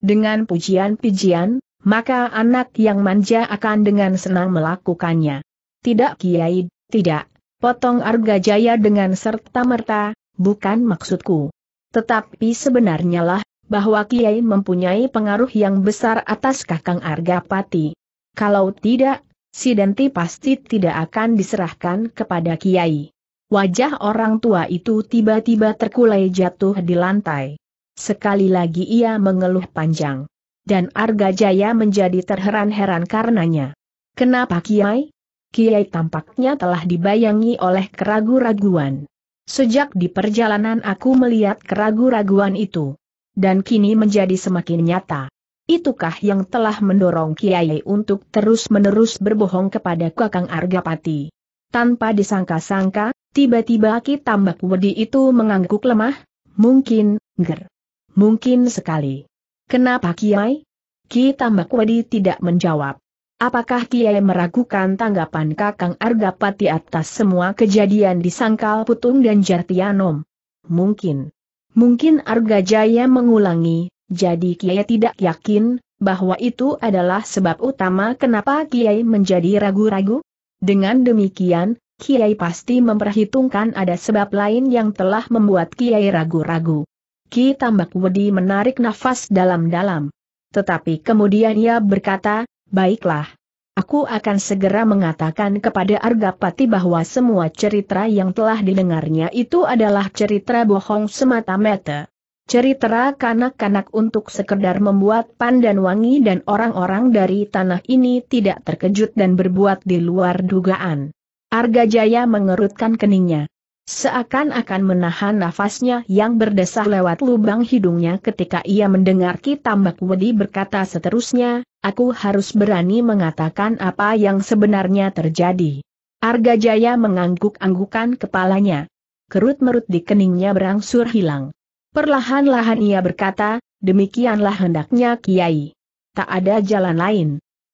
Dengan pujian-pujian, maka anak yang manja akan dengan senang melakukannya. Tidak kiai, tidak, potong Argajaya dengan serta-merta, bukan maksudku. Tetapi sebenarnya lah, bahwa Kiai mempunyai pengaruh yang besar atas Kakang Argapati. Kalau tidak, si Denti pasti tidak akan diserahkan kepada Kiai. Wajah orang tua itu tiba-tiba terkulai jatuh di lantai. Sekali lagi ia mengeluh panjang. Dan Argajaya menjadi terheran-heran karenanya. Kenapa Kiai? Kiai tampaknya telah dibayangi oleh keragu-raguan. Sejak di perjalanan aku melihat keragu-raguan itu. Dan kini menjadi semakin nyata. Itukah yang telah mendorong Kiai untuk terus-menerus berbohong kepada Kakang Argapati. Tanpa disangka-sangka, tiba-tiba Ki Tambak Wedi itu mengangguk lemah, mungkin, ger. Mungkin sekali. Kenapa Kiai? Ki Tambak Wedi tidak menjawab. Apakah Kiai meragukan tanggapan Kakang Argapati atas semua kejadian di Sangkal Putung dan Jartianom? Mungkin. Mungkin Arga Jaya mengulangi, jadi Kiai tidak yakin, bahwa itu adalah sebab utama kenapa Kiai menjadi ragu-ragu? Dengan demikian, Kiai pasti memperhitungkan ada sebab lain yang telah membuat Kiai ragu-ragu. Ki Tambak Wedi menarik nafas dalam-dalam. Tetapi kemudian ia berkata, Baiklah. Aku akan segera mengatakan kepada Argapati bahwa semua cerita yang telah didengarnya itu adalah cerita bohong semata-mata. Cerita kanak-kanak untuk sekedar membuat pandan wangi dan orang-orang dari tanah ini tidak terkejut dan berbuat di luar dugaan. Arga Jaya mengerutkan keningnya seakan-akan menahan nafasnya yang berdesah lewat lubang hidungnya ketika ia mendengar Kitambak Wedi berkata seterusnya, aku harus berani mengatakan apa yang sebenarnya terjadi. Arga Jaya mengangguk-anggukan kepalanya. Kerut-merut di keningnya berangsur hilang. Perlahan-lahan ia berkata, demikianlah hendaknya Kiai. Tak ada jalan lain.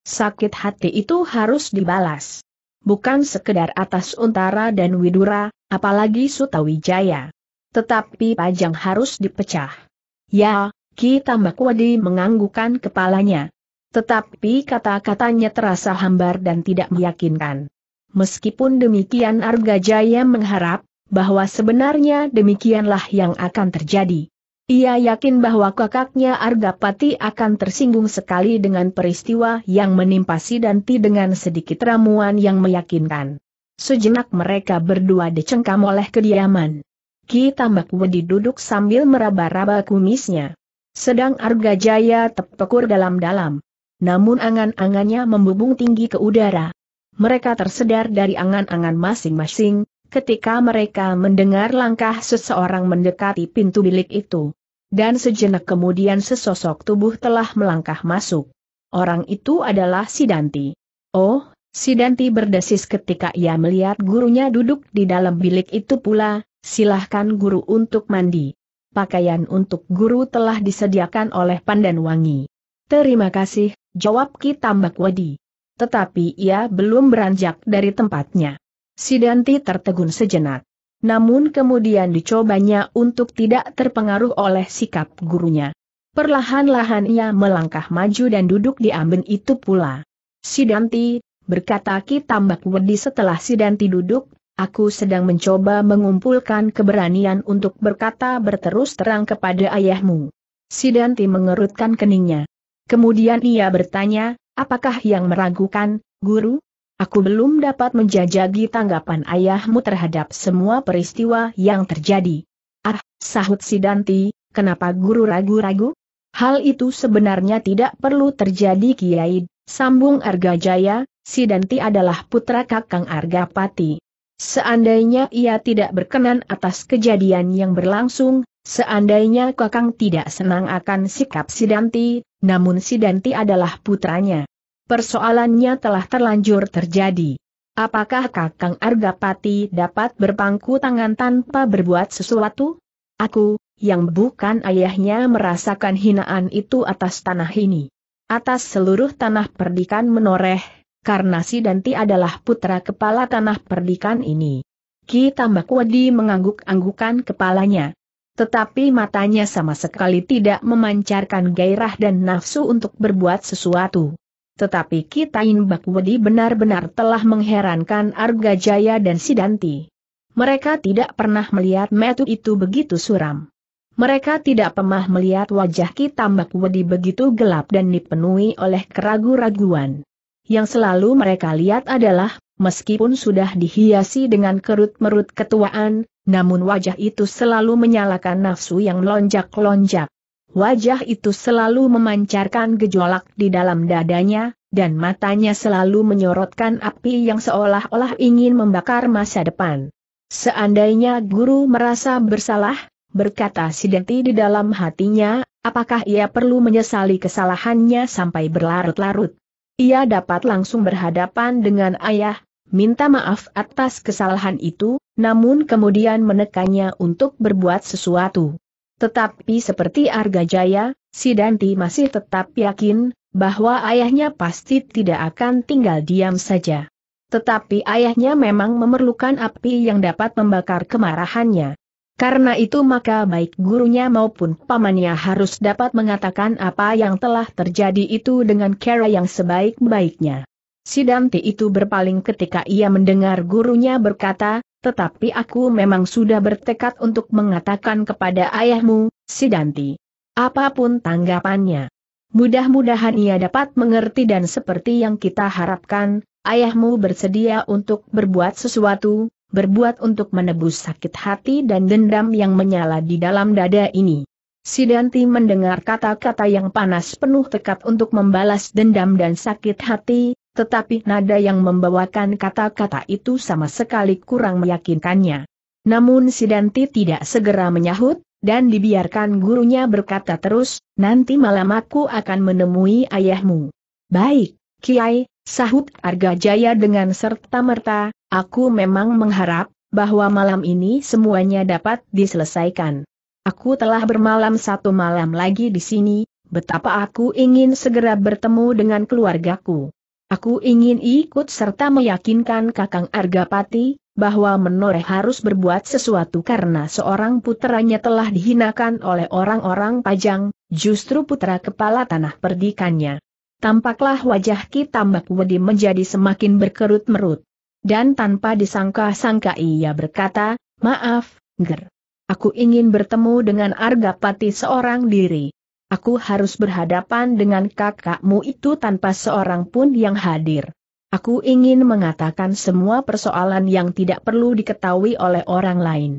Sakit hati itu harus dibalas bukan sekedar atas Untara dan Widura, apalagi Sutawijaya. Tetapi pajang harus dipecah. Ya, Ki Tambakwadi menganggukan kepalanya. Tetapi kata-katanya terasa hambar dan tidak meyakinkan. Meskipun demikian Arga Jaya mengharap, bahwa sebenarnya demikianlah yang akan terjadi. Ia yakin bahwa kakaknya Argapati akan tersinggung sekali dengan peristiwa yang menimpa Sidanti dengan sedikit ramuan yang meyakinkan. Sejenak mereka berdua dicengkam oleh kediaman. Ki Tambak Wedi duduk sambil meraba-raba kumisnya. Sedang Arga Jaya terpekur dalam-dalam. Namun angan-angannya membubung tinggi ke udara. Mereka tersedar dari angan-angan masing-masing, ketika mereka mendengar langkah seseorang mendekati pintu bilik itu. Dan sejenak kemudian sesosok tubuh telah melangkah masuk. Orang itu adalah Sidanti. Oh, Sidanti berdesis ketika ia melihat gurunya duduk di dalam bilik itu pula, silahkan guru untuk mandi. Pakaian untuk guru telah disediakan oleh Pandan Wangi. Terima kasih, jawab Ki Tambakwadi. Tetapi ia belum beranjak dari tempatnya. Sidanti tertegun sejenak. Namun kemudian dicobanya untuk tidak terpengaruh oleh sikap gurunya. Perlahan-lahan ia melangkah maju dan duduk di amben itu pula. Sidanti, berkata Ki Tambak Wedi setelah Sidanti duduk, aku sedang mencoba mengumpulkan keberanian untuk berkata berterus terang kepada ayahmu. Sidanti mengerutkan keningnya. Kemudian ia bertanya, apakah yang meragukan, guru? Aku belum dapat menjajagi tanggapan ayahmu terhadap semua peristiwa yang terjadi. Ah, sahut Sidanti, kenapa guru ragu-ragu? Hal itu sebenarnya tidak perlu terjadi Kiai, sambung Arga Jaya. Sidanti adalah putra Kakang Arga Pati. Seandainya ia tidak berkenan atas kejadian yang berlangsung, seandainya Kakang tidak senang akan sikap Sidanti, namun Sidanti adalah putranya. Persoalannya telah terlanjur terjadi. Apakah Kakang Argapati dapat berpangku tangan tanpa berbuat sesuatu? Aku, yang bukan ayahnya merasakan hinaan itu atas tanah ini. Atas seluruh tanah perdikan menoreh, karena si Danti adalah putra kepala tanah perdikan ini. Ki Tambakwadi mengangguk-anggukan kepalanya. Tetapi matanya sama sekali tidak memancarkan gairah dan nafsu untuk berbuat sesuatu tetapi Kitain Bakwedi benar-benar telah mengherankan Arga Jaya dan Sidanti. Mereka tidak pernah melihat metu itu begitu suram. Mereka tidak pernah melihat wajah Kitain Bakwedi begitu gelap dan dipenuhi oleh keragu-raguan. Yang selalu mereka lihat adalah, meskipun sudah dihiasi dengan kerut-merut ketuaan, namun wajah itu selalu menyalakan nafsu yang lonjak-lonjak. Wajah itu selalu memancarkan gejolak di dalam dadanya, dan matanya selalu menyorotkan api yang seolah-olah ingin membakar masa depan. Seandainya guru merasa bersalah, berkata Sidenti di dalam hatinya, apakah ia perlu menyesali kesalahannya sampai berlarut-larut? Ia dapat langsung berhadapan dengan ayah, minta maaf atas kesalahan itu, namun kemudian menekannya untuk berbuat sesuatu. Tetapi seperti Jaya, si Danti masih tetap yakin, bahwa ayahnya pasti tidak akan tinggal diam saja. Tetapi ayahnya memang memerlukan api yang dapat membakar kemarahannya. Karena itu maka baik gurunya maupun pamannya harus dapat mengatakan apa yang telah terjadi itu dengan cara yang sebaik-baiknya. Sidanti itu berpaling ketika ia mendengar gurunya berkata, tetapi aku memang sudah bertekad untuk mengatakan kepada ayahmu, Sidanti. Apapun tanggapannya. Mudah-mudahan ia dapat mengerti dan seperti yang kita harapkan, ayahmu bersedia untuk berbuat sesuatu, berbuat untuk menebus sakit hati dan dendam yang menyala di dalam dada ini. Sidanti mendengar kata-kata yang panas penuh tekad untuk membalas dendam dan sakit hati, tetapi nada yang membawakan kata-kata itu sama sekali kurang meyakinkannya. Namun Sidanti tidak segera menyahut, dan dibiarkan gurunya berkata terus, nanti malam aku akan menemui ayahmu. Baik, Kiai, sahut Arga Jaya dengan serta-merta, aku memang mengharap, bahwa malam ini semuanya dapat diselesaikan. Aku telah bermalam satu malam lagi di sini, betapa aku ingin segera bertemu dengan keluargaku. Aku ingin ikut serta meyakinkan Kakang Argapati, bahwa menoreh harus berbuat sesuatu karena seorang putranya telah dihinakan oleh orang-orang pajang, justru putra kepala tanah perdikannya. Tampaklah wajah Ki Tambak Wedi menjadi semakin berkerut merut. Dan tanpa disangka-sangka ia berkata, maaf, Ger. Aku ingin bertemu dengan Argapati seorang diri. Aku harus berhadapan dengan kakakmu itu tanpa seorang pun yang hadir. Aku ingin mengatakan semua persoalan yang tidak perlu diketahui oleh orang lain.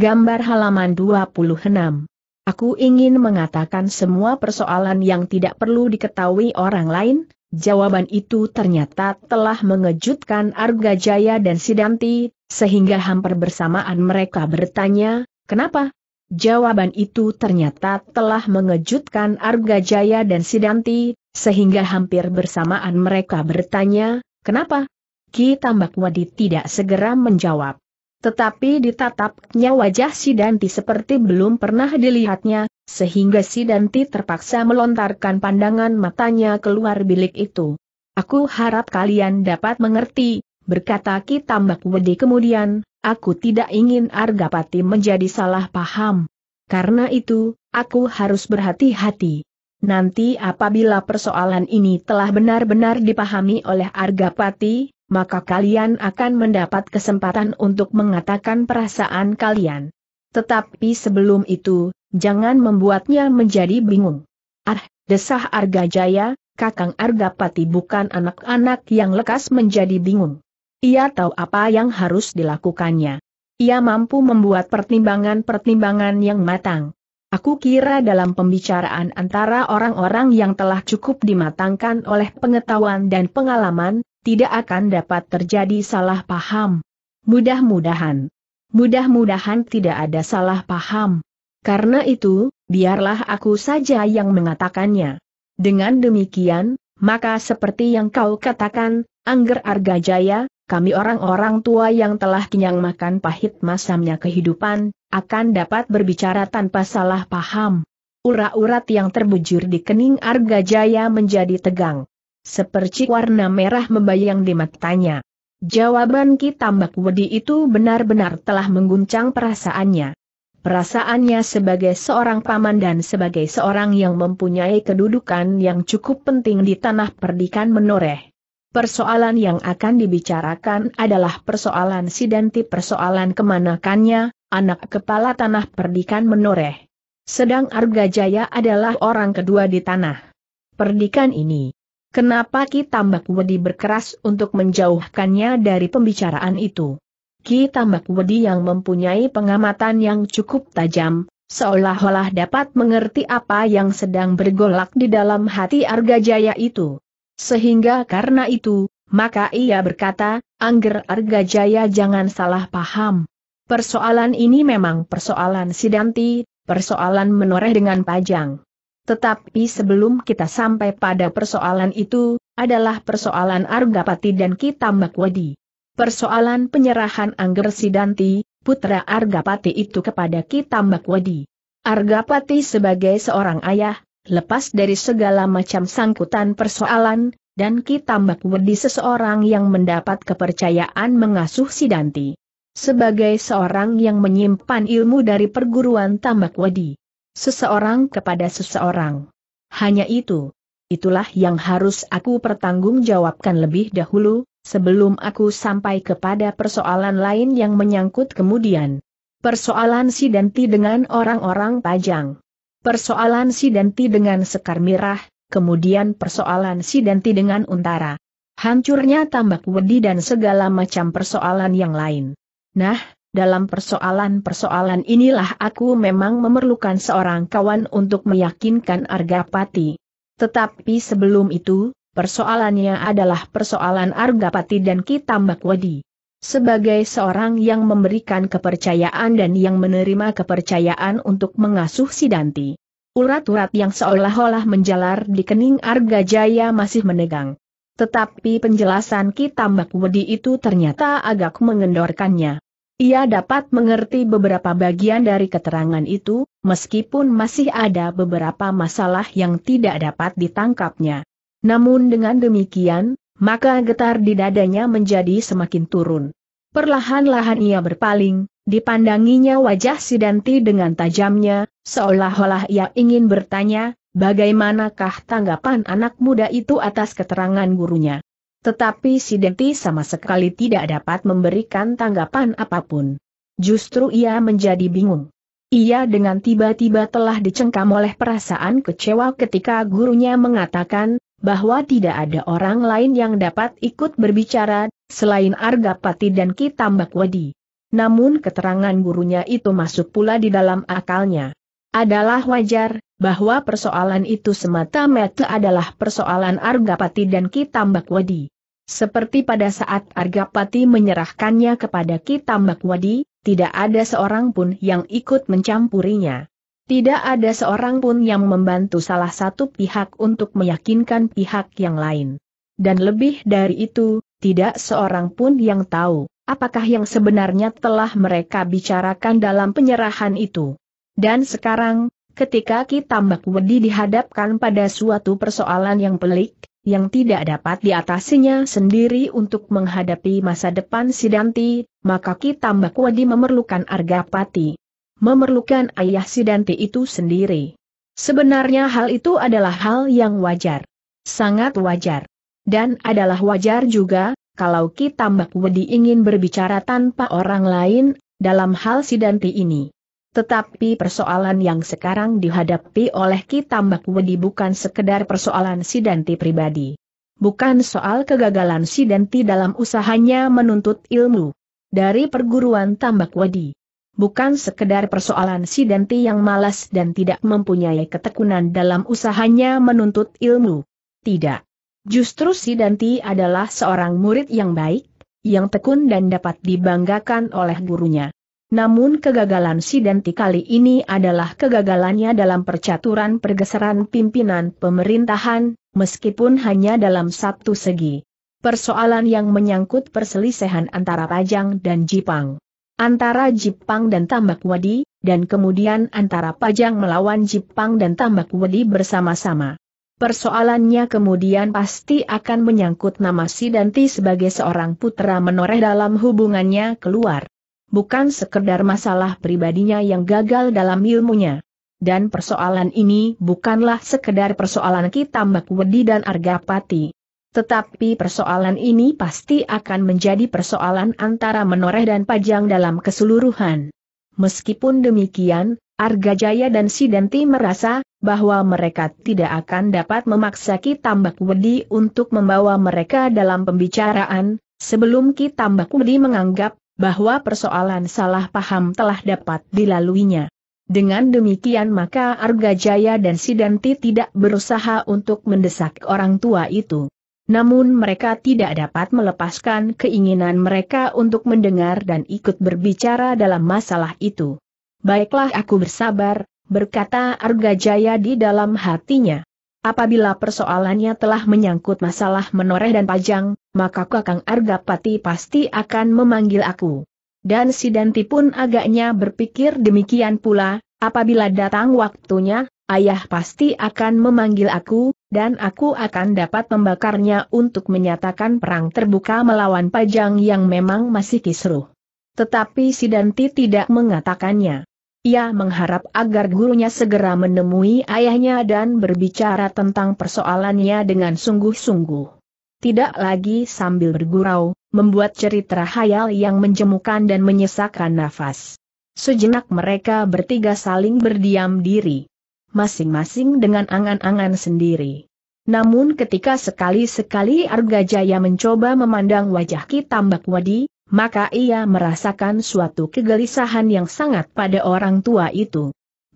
Gambar halaman 26. Aku ingin mengatakan semua persoalan yang tidak perlu diketahui orang lain, jawaban itu ternyata telah mengejutkan Arga Jaya dan Sidanti, sehingga hampir bersamaan mereka bertanya, kenapa? Jawaban itu ternyata telah mengejutkan Arga Jaya dan Sidanti, sehingga hampir bersamaan mereka bertanya, kenapa? Ki Tambak Wadi tidak segera menjawab. Tetapi ditatapnya wajah Sidanti seperti belum pernah dilihatnya, sehingga Sidanti terpaksa melontarkan pandangan matanya keluar bilik itu. Aku harap kalian dapat mengerti, berkata Ki Tambak Wadi kemudian, Aku tidak ingin Argapati menjadi salah paham. Karena itu, aku harus berhati-hati. Nanti apabila persoalan ini telah benar-benar dipahami oleh Argapati, maka kalian akan mendapat kesempatan untuk mengatakan perasaan kalian. Tetapi sebelum itu, jangan membuatnya menjadi bingung. Ah, desah Argajaya, Kakang Argapati bukan anak-anak yang lekas menjadi bingung. Ia tahu apa yang harus dilakukannya. Ia mampu membuat pertimbangan-pertimbangan yang matang. Aku kira dalam pembicaraan antara orang-orang yang telah cukup dimatangkan oleh pengetahuan dan pengalaman, tidak akan dapat terjadi salah paham. Mudah-mudahan. Mudah-mudahan tidak ada salah paham. Karena itu, biarlah aku saja yang mengatakannya. Dengan demikian, maka seperti yang kau katakan, Angger Argajaya, kami orang-orang tua yang telah kenyang makan pahit masamnya kehidupan, akan dapat berbicara tanpa salah paham. Urat-urat yang terbujur di kening Arga Jaya menjadi tegang. Seperti warna merah membayang di matanya. Jawaban Ki Tambak Wedi itu benar-benar telah mengguncang perasaannya. Perasaannya sebagai seorang paman dan sebagai seorang yang mempunyai kedudukan yang cukup penting di tanah perdikan menoreh. Persoalan yang akan dibicarakan adalah persoalan sidanti persoalan kemanakannya, anak kepala tanah perdikan menoreh. Sedang Arga Jaya adalah orang kedua di tanah. Perdikan ini. Kenapa Ki Tambak Wedi berkeras untuk menjauhkannya dari pembicaraan itu? Ki Tambak Wedi yang mempunyai pengamatan yang cukup tajam, seolah-olah dapat mengerti apa yang sedang bergolak di dalam hati Arga Jaya itu. Sehingga karena itu, maka ia berkata, Angger Jaya jangan salah paham. Persoalan ini memang persoalan Sidanti, persoalan menoreh dengan pajang. Tetapi sebelum kita sampai pada persoalan itu, adalah persoalan Argapati dan Kitambak Wadi. Persoalan penyerahan Angger Sidanti, putra Argapati itu kepada Kitambak Wadi. Argapati sebagai seorang ayah, lepas dari segala macam sangkutan persoalan, dan Ki Tambak seseorang yang mendapat kepercayaan mengasuh Sidanti. Sebagai seorang yang menyimpan ilmu dari perguruan Tambak Wedi. Seseorang kepada seseorang. Hanya itu. Itulah yang harus aku pertanggungjawabkan lebih dahulu, sebelum aku sampai kepada persoalan lain yang menyangkut kemudian. Persoalan Sidanti dengan orang-orang Pajang. Persoalan Sidanti dengan Sekar Mirah, kemudian persoalan Sidanti dengan Untara. Hancurnya tambak wedi dan segala macam persoalan yang lain. Nah, dalam persoalan-persoalan inilah aku memang memerlukan seorang kawan untuk meyakinkan Argapati. Tetapi sebelum itu, persoalannya adalah persoalan Argapati dan Ki Tambak Wedi. Sebagai seorang yang memberikan kepercayaan dan yang menerima kepercayaan untuk mengasuh Sidanti, Urat-urat yang seolah-olah menjalar di kening Arga Jaya masih menegang. Tetapi penjelasan Ki Tambak Wedi itu ternyata agak mengendorkannya. Ia dapat mengerti beberapa bagian dari keterangan itu, meskipun masih ada beberapa masalah yang tidak dapat ditangkapnya. Namun dengan demikian, maka getar di dadanya menjadi semakin turun. Perlahan-lahan ia berpaling, dipandanginya wajah Sidanti dengan tajamnya, seolah-olah ia ingin bertanya, bagaimanakah tanggapan anak muda itu atas keterangan gurunya. Tetapi Sidanti sama sekali tidak dapat memberikan tanggapan apapun. Justru ia menjadi bingung. Ia dengan tiba-tiba telah dicengkam oleh perasaan kecewa ketika gurunya mengatakan, bahwa tidak ada orang lain yang dapat ikut berbicara, selain Argapati dan Kitambak Wedi. Namun keterangan gurunya itu masuk pula di dalam akalnya. Adalah wajar, bahwa persoalan itu semata-mata adalah persoalan Argapati dan Kitambak Wedi. Seperti pada saat Argapati menyerahkannya kepada Kitambak Wedi, tidak ada seorang pun yang ikut mencampurinya. Tidak ada seorang pun yang membantu salah satu pihak untuk meyakinkan pihak yang lain. Dan lebih dari itu, tidak seorang pun yang tahu apakah yang sebenarnya telah mereka bicarakan dalam penyerahan itu. Dan sekarang, ketika Ki Tambak Wedi dihadapkan pada suatu persoalan yang pelik, yang tidak dapat diatasinya sendiri untuk menghadapi masa depan Sidanti, maka Ki Tambak Wedi memerlukan Argapati memerlukan ayah Sidanti itu sendiri. Sebenarnya hal itu adalah hal yang wajar. Sangat wajar. Dan adalah wajar juga, kalau kita Mbak Wedi ingin berbicara tanpa orang lain, dalam hal Sidanti ini. Tetapi persoalan yang sekarang dihadapi oleh kita Mbak Wedi bukan sekedar persoalan Sidanti pribadi. Bukan soal kegagalan Sidanti dalam usahanya menuntut ilmu dari perguruan Tambak Wedi bukan sekedar persoalan si Denti yang malas dan tidak mempunyai ketekunan dalam usahanya menuntut ilmu. Tidak. Justru si Danti adalah seorang murid yang baik, yang tekun dan dapat dibanggakan oleh gurunya. Namun kegagalan si Danti kali ini adalah kegagalannya dalam percaturan pergeseran pimpinan pemerintahan, meskipun hanya dalam satu segi. Persoalan yang menyangkut perselisihan antara Pajang dan Jipang antara Jipang dan Tambak Wadi, dan kemudian antara Pajang melawan Jipang dan Tambak Wadi bersama-sama. Persoalannya kemudian pasti akan menyangkut nama Sidanti sebagai seorang putra menoreh dalam hubungannya keluar. Bukan sekedar masalah pribadinya yang gagal dalam ilmunya. Dan persoalan ini bukanlah sekedar persoalan kita Tambak Wedi dan Argapati. Tetapi persoalan ini pasti akan menjadi persoalan antara menoreh dan pajang dalam keseluruhan. Meskipun demikian, Argajaya dan Sidenti merasa bahwa mereka tidak akan dapat memaksa Ki Tambak Wedi untuk membawa mereka dalam pembicaraan, sebelum Ki Tambak Wedi menganggap bahwa persoalan salah paham telah dapat dilaluinya. Dengan demikian maka Argajaya dan Sidenti tidak berusaha untuk mendesak orang tua itu namun mereka tidak dapat melepaskan keinginan mereka untuk mendengar dan ikut berbicara dalam masalah itu. Baiklah aku bersabar, berkata Arga Jaya di dalam hatinya. Apabila persoalannya telah menyangkut masalah menoreh dan pajang, maka Kakang Argapati pasti akan memanggil aku. Dan Sidanti pun agaknya berpikir demikian pula, apabila datang waktunya, ayah pasti akan memanggil aku, dan aku akan dapat membakarnya untuk menyatakan perang terbuka melawan Pajang yang memang masih kisruh. Tetapi Sidanti tidak mengatakannya. Ia mengharap agar gurunya segera menemui ayahnya dan berbicara tentang persoalannya dengan sungguh-sungguh. Tidak lagi sambil bergurau, membuat cerita hayal yang menjemukan dan menyesakkan nafas. Sejenak mereka bertiga saling berdiam diri masing-masing dengan angan-angan sendiri. Namun ketika sekali-sekali Arga Jaya mencoba memandang wajah Ki Tambak Wadi, maka ia merasakan suatu kegelisahan yang sangat pada orang tua itu.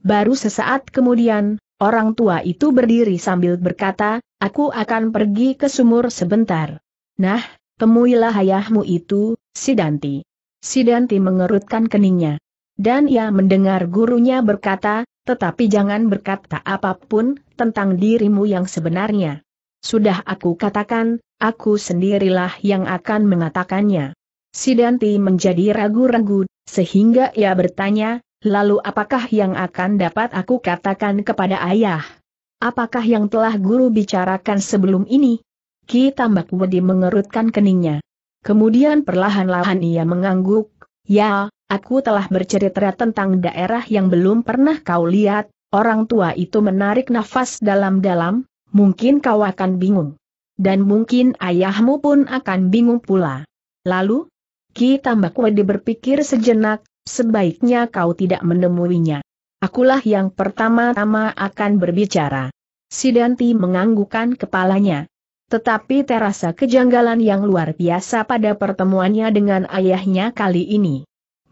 Baru sesaat kemudian, orang tua itu berdiri sambil berkata, aku akan pergi ke sumur sebentar. Nah, temuilah ayahmu itu, Sidanti. Sidanti mengerutkan keningnya. Dan ia mendengar gurunya berkata, tetapi jangan berkata apapun tentang dirimu yang sebenarnya. Sudah aku katakan, aku sendirilah yang akan mengatakannya. Sidanti menjadi ragu-ragu, sehingga ia bertanya, lalu apakah yang akan dapat aku katakan kepada ayah? Apakah yang telah guru bicarakan sebelum ini? Ki Tambak Wedi mengerutkan keningnya. Kemudian perlahan-lahan ia mengangguk, ya, Aku telah bercerita tentang daerah yang belum pernah kau lihat, orang tua itu menarik nafas dalam-dalam, mungkin kau akan bingung. Dan mungkin ayahmu pun akan bingung pula. Lalu, Ki Tambakwede berpikir sejenak, sebaiknya kau tidak menemuinya. Akulah yang pertama-tama akan berbicara. Sidanti menganggukan kepalanya. Tetapi terasa kejanggalan yang luar biasa pada pertemuannya dengan ayahnya kali ini.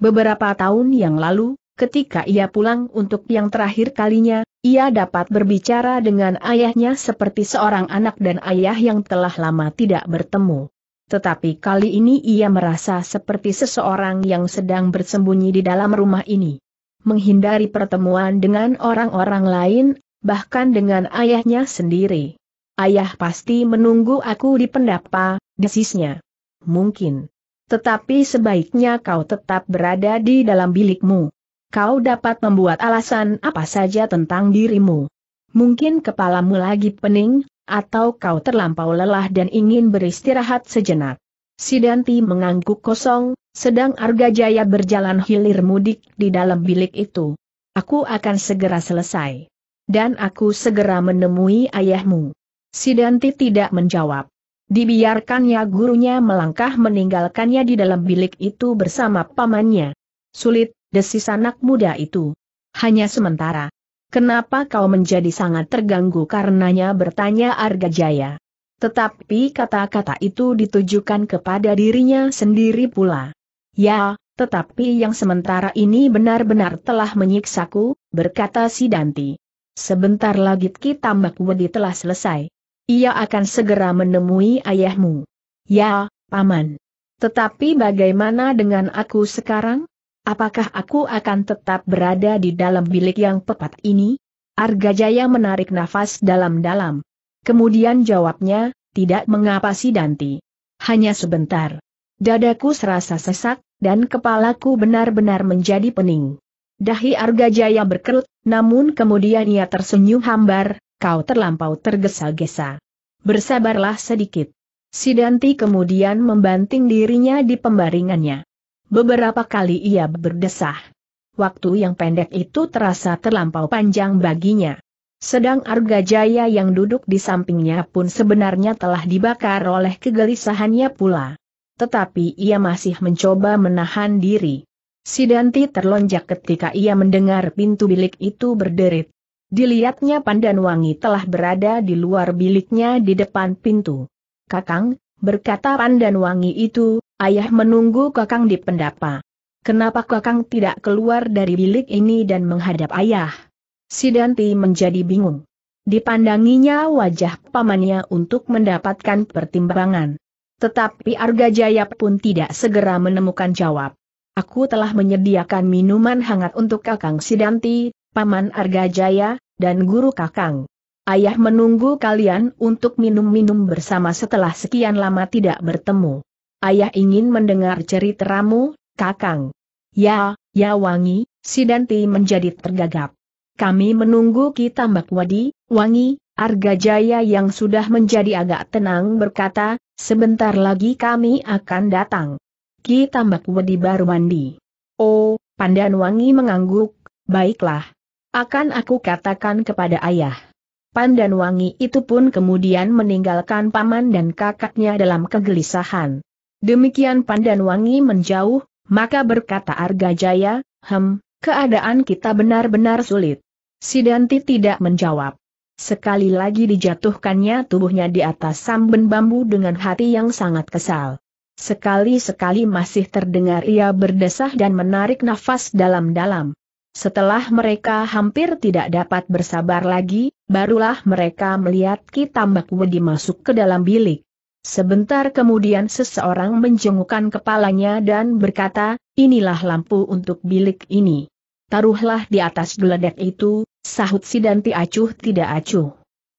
Beberapa tahun yang lalu, ketika ia pulang untuk yang terakhir kalinya, ia dapat berbicara dengan ayahnya seperti seorang anak dan ayah yang telah lama tidak bertemu. Tetapi kali ini ia merasa seperti seseorang yang sedang bersembunyi di dalam rumah ini. Menghindari pertemuan dengan orang-orang lain, bahkan dengan ayahnya sendiri. Ayah pasti menunggu aku di pendapa, desisnya. Mungkin. Tetapi sebaiknya kau tetap berada di dalam bilikmu. Kau dapat membuat alasan apa saja tentang dirimu. Mungkin kepalamu lagi pening, atau kau terlampau lelah dan ingin beristirahat sejenak. Sidanti mengangguk kosong, sedang Arga Jaya berjalan hilir mudik di dalam bilik itu. Aku akan segera selesai. Dan aku segera menemui ayahmu. Sidanti tidak menjawab. Dibiarkannya gurunya melangkah meninggalkannya di dalam bilik itu bersama pamannya. Sulit, desis anak muda itu. Hanya sementara. Kenapa kau menjadi sangat terganggu karenanya bertanya Arga Jaya. Tetapi kata-kata itu ditujukan kepada dirinya sendiri pula. Ya, tetapi yang sementara ini benar-benar telah menyiksaku, berkata si Danti. Sebentar lagi kita wedi telah selesai. Ia akan segera menemui ayahmu. Ya, Paman. Tetapi bagaimana dengan aku sekarang? Apakah aku akan tetap berada di dalam bilik yang pepat ini? Argajaya menarik nafas dalam-dalam. Kemudian jawabnya, tidak mengapa si Danti. Hanya sebentar. Dadaku serasa sesak, dan kepalaku benar-benar menjadi pening. Dahi Argajaya berkerut, namun kemudian ia tersenyum hambar, kau terlampau tergesa-gesa. Bersabarlah sedikit. Sidanti kemudian membanting dirinya di pembaringannya. Beberapa kali ia berdesah. Waktu yang pendek itu terasa terlampau panjang baginya. Sedang Arga Jaya yang duduk di sampingnya pun sebenarnya telah dibakar oleh kegelisahannya pula. Tetapi ia masih mencoba menahan diri. Sidanti terlonjak ketika ia mendengar pintu bilik itu berderit. Dilihatnya Wangi telah berada di luar biliknya di depan pintu. Kakang, berkata Pandan Wangi itu, ayah menunggu kakang di pendapa. Kenapa kakang tidak keluar dari bilik ini dan menghadap ayah? Sidanti menjadi bingung. Dipandanginya wajah pamannya untuk mendapatkan pertimbangan. Tetapi Arga Jaya pun tidak segera menemukan jawab. Aku telah menyediakan minuman hangat untuk kakang Sidanti, Paman Argajaya, dan Guru Kakang. Ayah menunggu kalian untuk minum-minum bersama setelah sekian lama tidak bertemu. Ayah ingin mendengar ceritamu, Kakang. Ya, ya Wangi, Sidanti menjadi tergagap. Kami menunggu kita Mbak Wadi, Wangi, Argajaya yang sudah menjadi agak tenang berkata, sebentar lagi kami akan datang. Ki Tambak Wedi baru mandi. Oh, Pandan Wangi mengangguk, baiklah, akan aku katakan kepada ayah. Pandan Wangi itu pun kemudian meninggalkan paman dan kakaknya dalam kegelisahan. Demikian Pandan Wangi menjauh, maka berkata Arga Jaya, hem, keadaan kita benar-benar sulit. Sidanti tidak menjawab. Sekali lagi dijatuhkannya tubuhnya di atas samben bambu dengan hati yang sangat kesal. Sekali-sekali masih terdengar ia berdesah dan menarik nafas dalam-dalam. Setelah mereka hampir tidak dapat bersabar lagi, barulah mereka melihat Kitambak Wedi masuk ke dalam bilik. Sebentar kemudian seseorang menjengukkan kepalanya dan berkata, inilah lampu untuk bilik ini. Taruhlah di atas geledek itu, sahut si Danti acuh tidak acuh.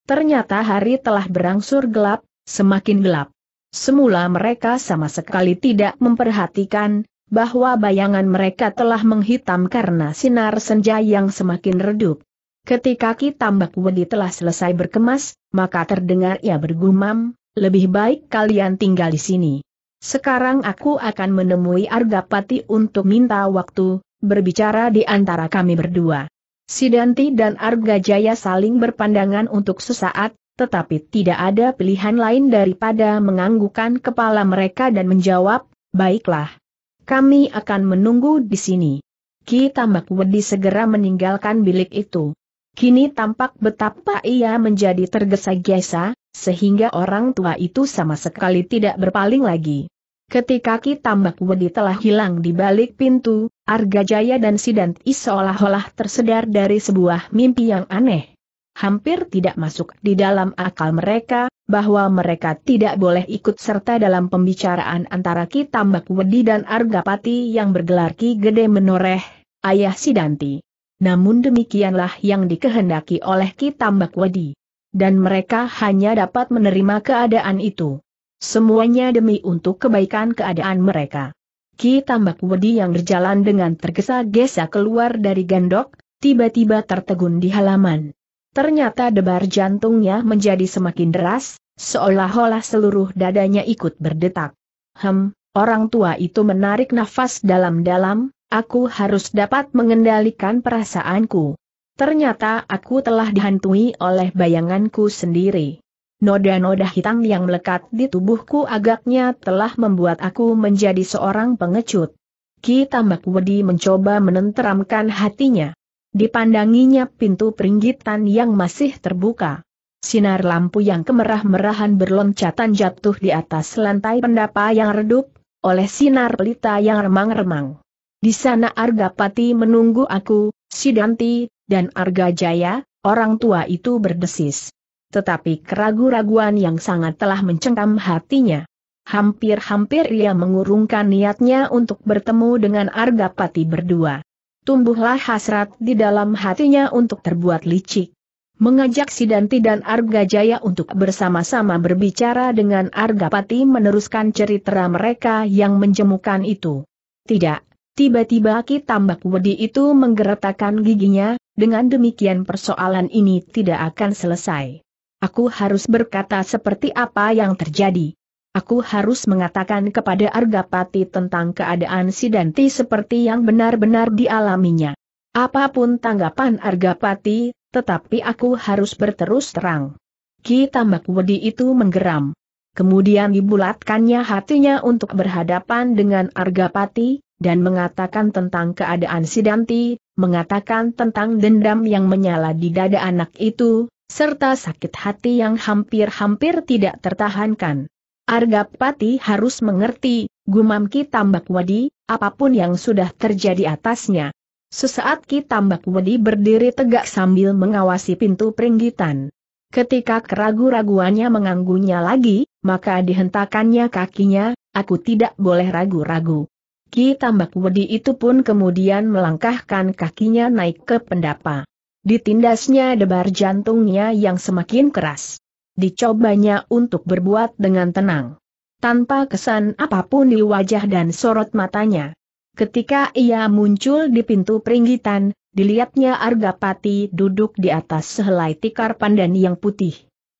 Ternyata hari telah berangsur gelap, semakin gelap. Semula mereka sama sekali tidak memperhatikan, bahwa bayangan mereka telah menghitam karena sinar senja yang semakin redup. Ketika Ki Tambak Wedi telah selesai berkemas, maka terdengar ia bergumam, lebih baik kalian tinggal di sini. Sekarang aku akan menemui Argapati untuk minta waktu, berbicara di antara kami berdua. Sidanti dan Argajaya saling berpandangan untuk sesaat, tetapi tidak ada pilihan lain daripada menganggukkan kepala mereka dan menjawab, baiklah. Kami akan menunggu di sini. Ki Tambak Wedi segera meninggalkan bilik itu. Kini tampak betapa ia menjadi tergesa-gesa, sehingga orang tua itu sama sekali tidak berpaling lagi. Ketika Ki Tambak Wedi telah hilang di balik pintu, Arga Jaya dan Sidanti seolah-olah tersedar dari sebuah mimpi yang aneh. Hampir tidak masuk di dalam akal mereka, bahwa mereka tidak boleh ikut serta dalam pembicaraan antara Ki Tambak Wedi dan Argapati yang bergelar Ki Gede Menoreh, ayah Sidanti. Namun demikianlah yang dikehendaki oleh Ki Tambak Wedi. Dan mereka hanya dapat menerima keadaan itu. Semuanya demi untuk kebaikan keadaan mereka. Ki Tambak Wedi yang berjalan dengan tergesa-gesa keluar dari gandok, tiba-tiba tertegun di halaman. Ternyata debar jantungnya menjadi semakin deras, seolah-olah seluruh dadanya ikut berdetak. Hem, orang tua itu menarik nafas dalam-dalam, aku harus dapat mengendalikan perasaanku. Ternyata aku telah dihantui oleh bayanganku sendiri. Noda-noda hitam yang melekat di tubuhku agaknya telah membuat aku menjadi seorang pengecut. Ki Tambak Wedi mencoba menenteramkan hatinya. Dipandanginya pintu peringgitan yang masih terbuka. Sinar lampu yang kemerah-merahan berloncatan jatuh di atas lantai pendapa yang redup, oleh sinar pelita yang remang-remang. Di sana Argapati menunggu aku, Sidanti, dan Arga Jaya, orang tua itu berdesis. Tetapi keraguan-raguan yang sangat telah mencengkam hatinya. Hampir-hampir ia mengurungkan niatnya untuk bertemu dengan Argapati berdua tumbuhlah hasrat di dalam hatinya untuk terbuat licik. Mengajak Sidanti dan Arga Jaya untuk bersama-sama berbicara dengan Arga Pati meneruskan cerita mereka yang menjemukan itu. Tidak, tiba-tiba Ki Tambak Wedi itu menggeretakkan giginya, dengan demikian persoalan ini tidak akan selesai. Aku harus berkata seperti apa yang terjadi. Aku harus mengatakan kepada Argapati tentang keadaan Sidanti seperti yang benar-benar dialaminya. Apapun tanggapan Argapati, tetapi aku harus berterus terang. Ki Tambak Wedi itu menggeram. Kemudian dibulatkannya hatinya untuk berhadapan dengan Argapati, dan mengatakan tentang keadaan Sidanti, mengatakan tentang dendam yang menyala di dada anak itu, serta sakit hati yang hampir-hampir tidak tertahankan. Argapati harus mengerti, gumam Ki Tambak Wadi, apapun yang sudah terjadi atasnya. Sesaat Ki Tambak Wadi berdiri tegak sambil mengawasi pintu peringgitan. Ketika keragu-raguannya menganggunya lagi, maka dihentakannya kakinya, aku tidak boleh ragu-ragu. Ki Tambak Wadi itu pun kemudian melangkahkan kakinya naik ke pendapa. Ditindasnya debar jantungnya yang semakin keras dicobanya untuk berbuat dengan tenang. Tanpa kesan apapun di wajah dan sorot matanya. Ketika ia muncul di pintu peringgitan, dilihatnya Argapati duduk di atas sehelai tikar pandan yang putih.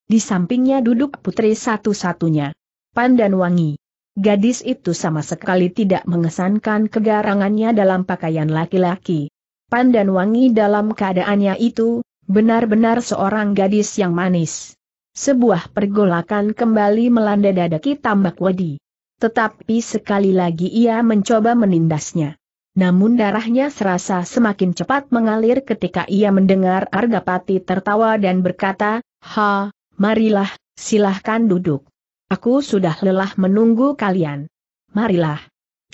Di sampingnya duduk putri satu-satunya. Pandan wangi. Gadis itu sama sekali tidak mengesankan kegarangannya dalam pakaian laki-laki. Pandan wangi dalam keadaannya itu, benar-benar seorang gadis yang manis. Sebuah pergolakan kembali melanda dada tambak wadi. Tetapi sekali lagi ia mencoba menindasnya. Namun darahnya serasa semakin cepat mengalir ketika ia mendengar Argapati tertawa dan berkata, Ha, marilah, silahkan duduk. Aku sudah lelah menunggu kalian. Marilah.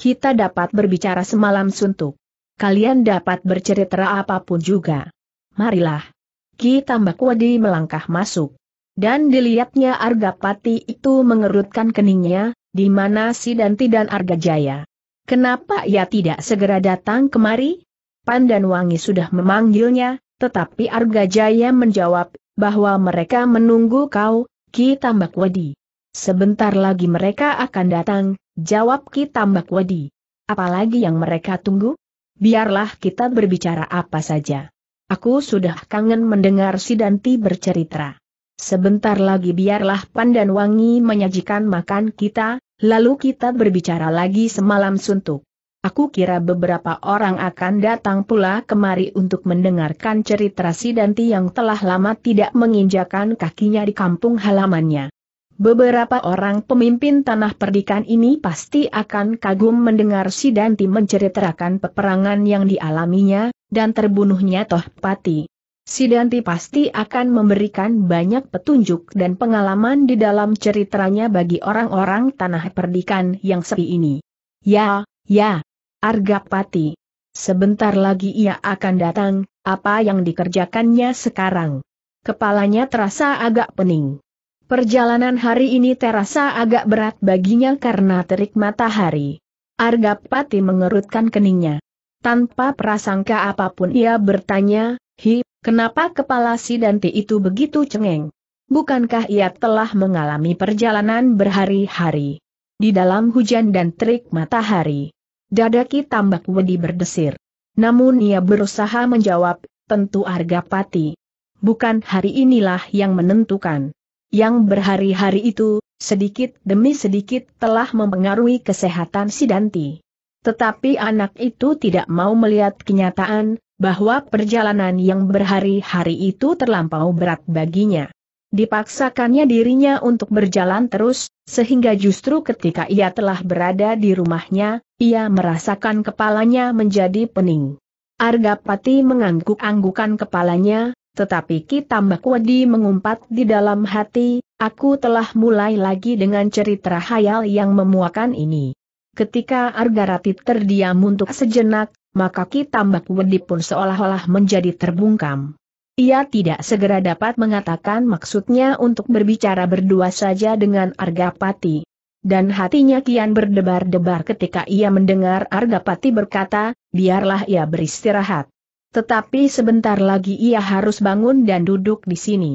Kita dapat berbicara semalam suntuk. Kalian dapat bercerita apapun juga. Marilah. Ki Tambak Wadi melangkah masuk. Dan dilihatnya Pati itu mengerutkan keningnya, di mana Sidanti dan Arga Jaya. Kenapa ia tidak segera datang kemari? Pandan Wangi sudah memanggilnya, tetapi Arga Jaya menjawab, bahwa mereka menunggu kau, Ki Tambak Wadi. Sebentar lagi mereka akan datang, jawab Ki Tambak Wadi. Apalagi yang mereka tunggu? Biarlah kita berbicara apa saja. Aku sudah kangen mendengar Sidanti bercerita. Sebentar lagi biarlah Pandan Wangi menyajikan makan kita, lalu kita berbicara lagi semalam suntuk. Aku kira beberapa orang akan datang pula kemari untuk mendengarkan cerita si Sidanti yang telah lama tidak menginjakan kakinya di kampung halamannya. Beberapa orang pemimpin tanah perdikan ini pasti akan kagum mendengar si Sidanti menceritakan peperangan yang dialaminya, dan terbunuhnya Toh Pati. Sidanti pasti akan memberikan banyak petunjuk dan pengalaman di dalam ceritanya bagi orang-orang tanah perdikan yang sepi ini. Ya, ya, Argapati. Sebentar lagi ia akan datang, apa yang dikerjakannya sekarang? Kepalanya terasa agak pening. Perjalanan hari ini terasa agak berat baginya karena terik matahari. Argapati mengerutkan keningnya. Tanpa prasangka apapun ia bertanya, Hi, Kenapa kepala si Dante itu begitu cengeng? Bukankah ia telah mengalami perjalanan berhari-hari? Di dalam hujan dan terik matahari. Dadaki tambak wedi berdesir. Namun ia berusaha menjawab, tentu pati. Bukan hari inilah yang menentukan. Yang berhari-hari itu, sedikit demi sedikit telah mempengaruhi kesehatan si Danti. Tetapi anak itu tidak mau melihat kenyataan, bahwa perjalanan yang berhari-hari itu terlampau berat baginya. Dipaksakannya dirinya untuk berjalan terus, sehingga justru ketika ia telah berada di rumahnya, ia merasakan kepalanya menjadi pening. Argapati mengangguk-anggukan kepalanya, tetapi Ki mengumpat di dalam hati, aku telah mulai lagi dengan cerita hayal yang memuakan ini. Ketika Argarati terdiam untuk sejenak, maka Kitambak Wedi pun seolah-olah menjadi terbungkam. Ia tidak segera dapat mengatakan maksudnya untuk berbicara berdua saja dengan Argapati. Dan hatinya kian berdebar-debar ketika ia mendengar Argapati berkata, biarlah ia beristirahat. Tetapi sebentar lagi ia harus bangun dan duduk di sini.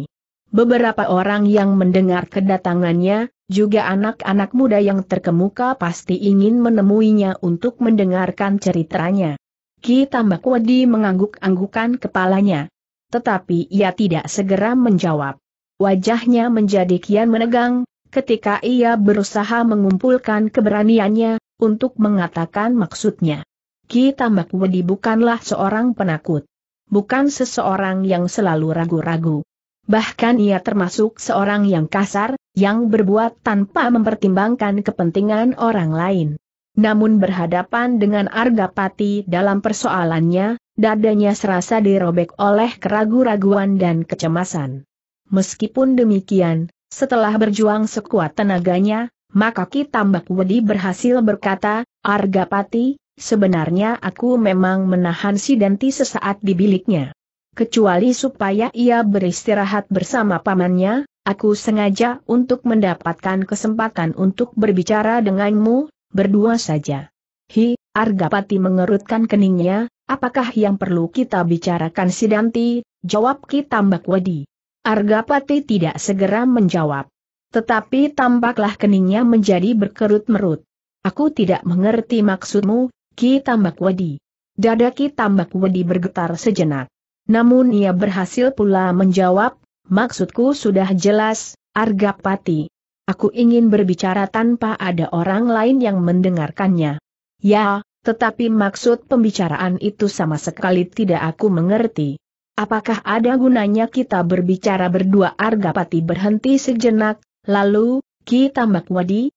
Beberapa orang yang mendengar kedatangannya, juga anak-anak muda yang terkemuka pasti ingin menemuinya untuk mendengarkan ceritanya. Ki Tambak Wedi mengangguk-anggukan kepalanya. Tetapi ia tidak segera menjawab. Wajahnya menjadi kian menegang, ketika ia berusaha mengumpulkan keberaniannya, untuk mengatakan maksudnya. Ki Tambak Wedi bukanlah seorang penakut. Bukan seseorang yang selalu ragu-ragu bahkan ia termasuk seorang yang kasar, yang berbuat tanpa mempertimbangkan kepentingan orang lain. Namun berhadapan dengan Argapati dalam persoalannya, dadanya serasa dirobek oleh keragu-raguan dan kecemasan. Meskipun demikian, setelah berjuang sekuat tenaganya, maka Ki Tambak Wedi berhasil berkata, Argapati, sebenarnya aku memang menahan si Denti sesaat di biliknya kecuali supaya ia beristirahat bersama pamannya, aku sengaja untuk mendapatkan kesempatan untuk berbicara denganmu, berdua saja. Hi, Argapati mengerutkan keningnya, apakah yang perlu kita bicarakan Sidanti, jawab Ki Tambak Wedi. Argapati tidak segera menjawab. Tetapi tampaklah keningnya menjadi berkerut-merut. Aku tidak mengerti maksudmu, Ki Tambak Wedi. Dada Ki Tambak Wedi bergetar sejenak. Namun ia berhasil pula menjawab, maksudku sudah jelas, Argapati. Aku ingin berbicara tanpa ada orang lain yang mendengarkannya. Ya, tetapi maksud pembicaraan itu sama sekali tidak aku mengerti. Apakah ada gunanya kita berbicara berdua Argapati berhenti sejenak, lalu, Ki Tambak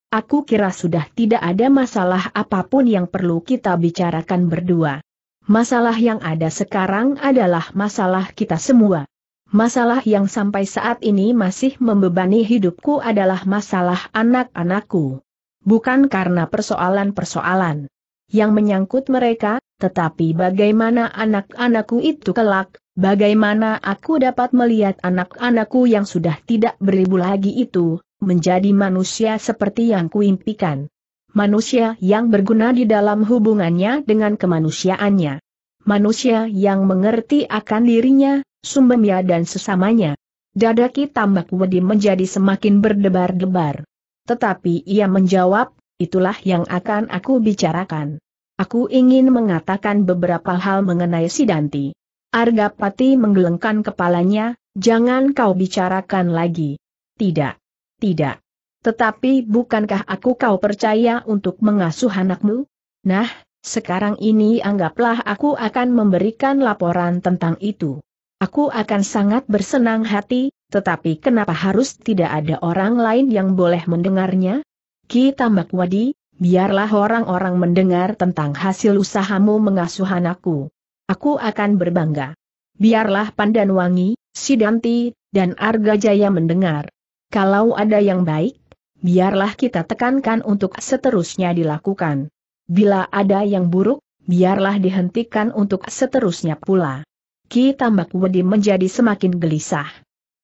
aku kira sudah tidak ada masalah apapun yang perlu kita bicarakan berdua. Masalah yang ada sekarang adalah masalah kita semua. Masalah yang sampai saat ini masih membebani hidupku adalah masalah anak-anakku. Bukan karena persoalan-persoalan yang menyangkut mereka, tetapi bagaimana anak-anakku itu kelak, bagaimana aku dapat melihat anak-anakku yang sudah tidak beribu lagi itu, menjadi manusia seperti yang kuimpikan manusia yang berguna di dalam hubungannya dengan kemanusiaannya. Manusia yang mengerti akan dirinya, sumbernya dan sesamanya. Dadaki tambak wedi menjadi semakin berdebar-debar. Tetapi ia menjawab, itulah yang akan aku bicarakan. Aku ingin mengatakan beberapa hal mengenai Sidanti. Arga Pati menggelengkan kepalanya, jangan kau bicarakan lagi. Tidak. Tidak. Tetapi bukankah aku kau percaya untuk mengasuh anakmu? Nah, sekarang ini anggaplah aku akan memberikan laporan tentang itu. Aku akan sangat bersenang hati, tetapi kenapa harus tidak ada orang lain yang boleh mendengarnya? Ki Tambak Wadi, biarlah orang-orang mendengar tentang hasil usahamu mengasuh anakku. Aku akan berbangga. Biarlah Pandanwangi, Sidanti, dan Arga Jaya mendengar. Kalau ada yang baik, biarlah kita tekankan untuk seterusnya dilakukan. Bila ada yang buruk, biarlah dihentikan untuk seterusnya pula. Ki Tambak Wedi menjadi semakin gelisah.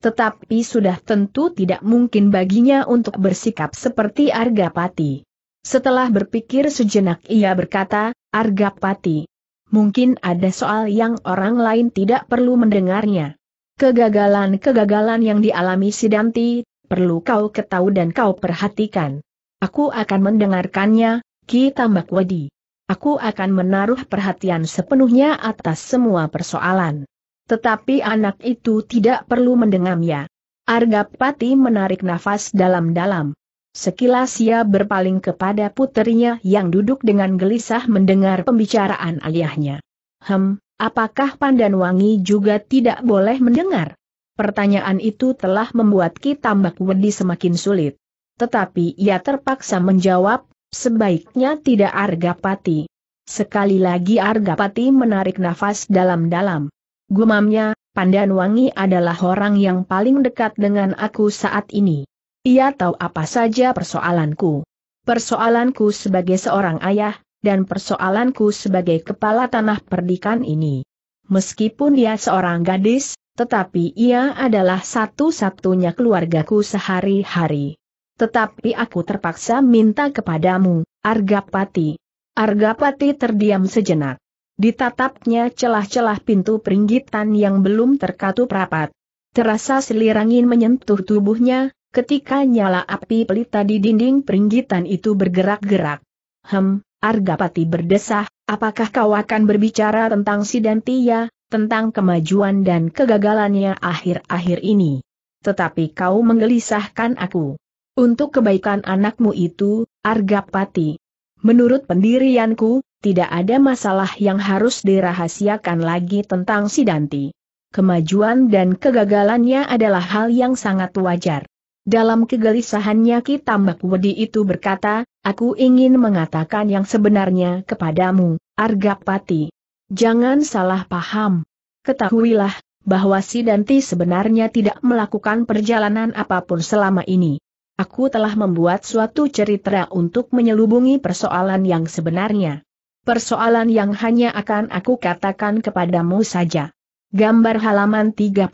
Tetapi sudah tentu tidak mungkin baginya untuk bersikap seperti Argapati. Setelah berpikir sejenak ia berkata, Argapati, mungkin ada soal yang orang lain tidak perlu mendengarnya. Kegagalan-kegagalan yang dialami Sidanti perlu kau ketahui dan kau perhatikan. Aku akan mendengarkannya, Ki Tambak Wedi. Aku akan menaruh perhatian sepenuhnya atas semua persoalan. Tetapi anak itu tidak perlu mendengamnya. Argapati menarik nafas dalam-dalam. Sekilas ia berpaling kepada putrinya yang duduk dengan gelisah mendengar pembicaraan ayahnya. Hem, apakah Pandan Wangi juga tidak boleh mendengar? Pertanyaan itu telah membuat Ki Tambak Wedi semakin sulit. Tetapi ia terpaksa menjawab, sebaiknya tidak Argapati. Sekali lagi Argapati menarik nafas dalam-dalam. Gumamnya, Pandan Wangi adalah orang yang paling dekat dengan aku saat ini. Ia tahu apa saja persoalanku. Persoalanku sebagai seorang ayah, dan persoalanku sebagai kepala tanah perdikan ini. Meskipun dia seorang gadis, tetapi ia adalah satu-satunya keluargaku sehari-hari. Tetapi aku terpaksa minta kepadamu, Argapati. Argapati terdiam sejenak. Ditatapnya celah-celah pintu peringgitan yang belum terkatup rapat. Terasa selirangin menyentuh tubuhnya, ketika nyala api pelita di dinding peringgitan itu bergerak-gerak. Hem, Argapati berdesah, apakah kau akan berbicara tentang Dantia, tentang kemajuan dan kegagalannya akhir-akhir ini. Tetapi kau menggelisahkan aku. Untuk kebaikan anakmu itu, Argapati. Menurut pendirianku, tidak ada masalah yang harus dirahasiakan lagi tentang Sidanti. Kemajuan dan kegagalannya adalah hal yang sangat wajar. Dalam kegelisahannya Kitambak Wedi itu berkata, aku ingin mengatakan yang sebenarnya kepadamu, Argapati. Jangan salah paham. Ketahuilah, bahwa si Danti sebenarnya tidak melakukan perjalanan apapun selama ini. Aku telah membuat suatu cerita untuk menyelubungi persoalan yang sebenarnya. Persoalan yang hanya akan aku katakan kepadamu saja. Gambar halaman 37.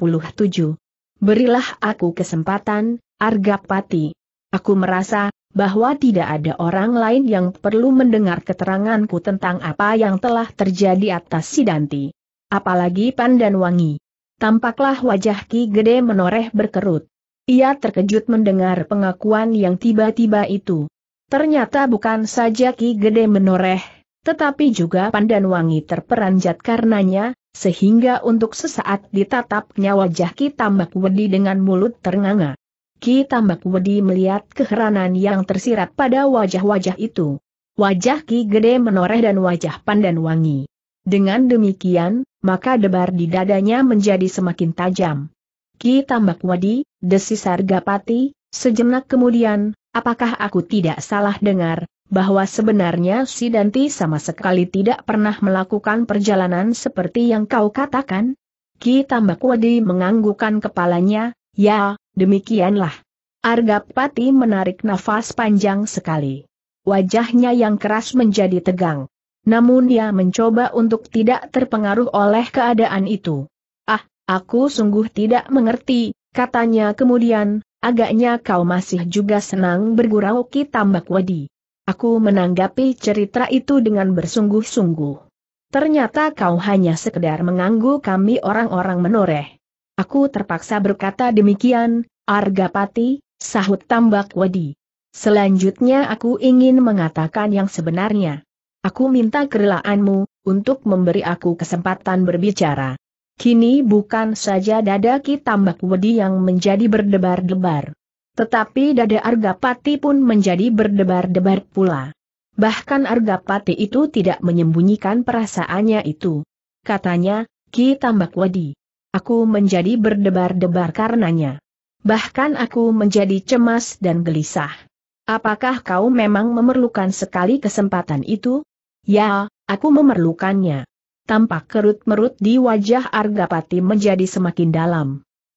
Berilah aku kesempatan, Argapati. Aku merasa, bahwa tidak ada orang lain yang perlu mendengar keteranganku tentang apa yang telah terjadi atas Sidanti. Apalagi Pandan Wangi. Tampaklah wajah Ki Gede menoreh berkerut. Ia terkejut mendengar pengakuan yang tiba-tiba itu. Ternyata bukan saja Ki Gede menoreh, tetapi juga Pandan Wangi terperanjat karenanya, sehingga untuk sesaat ditatapnya wajah Ki Tambak Wedi dengan mulut ternganga. Ki Tambak Wedi melihat keheranan yang tersirat pada wajah-wajah itu. Wajah Ki Gede menoreh dan wajah Pandan Wangi. Dengan demikian, maka debar di dadanya menjadi semakin tajam. Ki Tambak Wedi, desis Sargapati, sejenak kemudian, apakah aku tidak salah dengar, bahwa sebenarnya si Danti sama sekali tidak pernah melakukan perjalanan seperti yang kau katakan? Ki Tambak Wedi menganggukan kepalanya, ya, Demikianlah. Argapati menarik nafas panjang sekali. Wajahnya yang keras menjadi tegang. Namun dia mencoba untuk tidak terpengaruh oleh keadaan itu. Ah, aku sungguh tidak mengerti, katanya kemudian, agaknya kau masih juga senang bergurau ki tambak wadi. Aku menanggapi cerita itu dengan bersungguh-sungguh. Ternyata kau hanya sekedar mengganggu kami orang-orang menoreh. Aku terpaksa berkata demikian, Argapati, sahut tambak wadi. Selanjutnya aku ingin mengatakan yang sebenarnya. Aku minta kerelaanmu, untuk memberi aku kesempatan berbicara. Kini bukan saja dada Ki Tambak Wedi yang menjadi berdebar-debar. Tetapi dada Argapati pun menjadi berdebar-debar pula. Bahkan Argapati itu tidak menyembunyikan perasaannya itu. Katanya, Ki Tambak Wedi. Aku menjadi berdebar-debar karenanya. Bahkan aku menjadi cemas dan gelisah. Apakah kau memang memerlukan sekali kesempatan itu? Ya, aku memerlukannya. Tampak kerut-merut di wajah Argapati menjadi semakin dalam.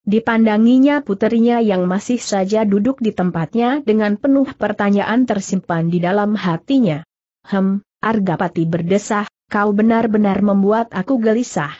Dipandanginya puterinya yang masih saja duduk di tempatnya dengan penuh pertanyaan tersimpan di dalam hatinya. Hem, Argapati berdesah, kau benar-benar membuat aku gelisah